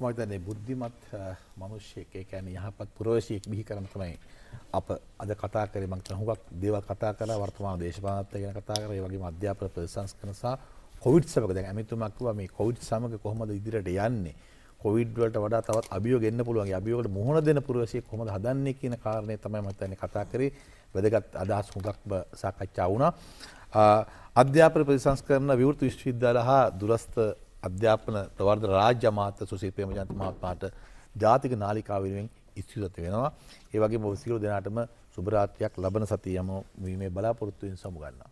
මතනේ බුද්ධිමත් මිනිස්සෙක් ඒ කියන්නේ යහපත් පුරවැසියෙක් බිහි කරන තමයි අප අද කතා කරේ මම හිතන හුඟක් දේවල් කතා කරලා වර්තමාන දේශපාලනත්වය ගැන කතා කරා ඒ වගේම අධ්‍යාපන ප්‍රතිසංස්කරණ සහ කොවිඩ් සමග දැන් ඇමතුමක් කිව්වා මේ කොවිඩ් සමග කොහොමද ඉදිරියට යන්නේ කොවිඩ් වලට වඩා තවත් අභියෝග එන්න පුළුවන් ඒ අභියෝගකට මුහුණ දෙන පුරවැසියෙක් කොහොමද හදන්නේ කියන කාරණේ තමයි මම හිතන්නේ කතා කරේ වැදගත් අදහස් හුඟක් සාකච්ඡා වුණා අධ්‍යාපන ප්‍රතිසංස්කරණ විවෘත විශ්වවිද්‍යාල හා දුරස්ථ අධ්‍යාපන ප්‍රවර්ධ රාජ්‍ය මාත්‍ය සුසේ ප්‍රේමජන්ත මහත්මයාට ජාතික නාලිකාව වෙනුවෙන් ඉස්තුති වෙනවා. ඒ වගේම ඔය සියලු දෙනාටම සුබ රාත්‍රියක් ලබන සතියම වීමේ බලාපොරොත්තු වෙන සමුගන්නවා.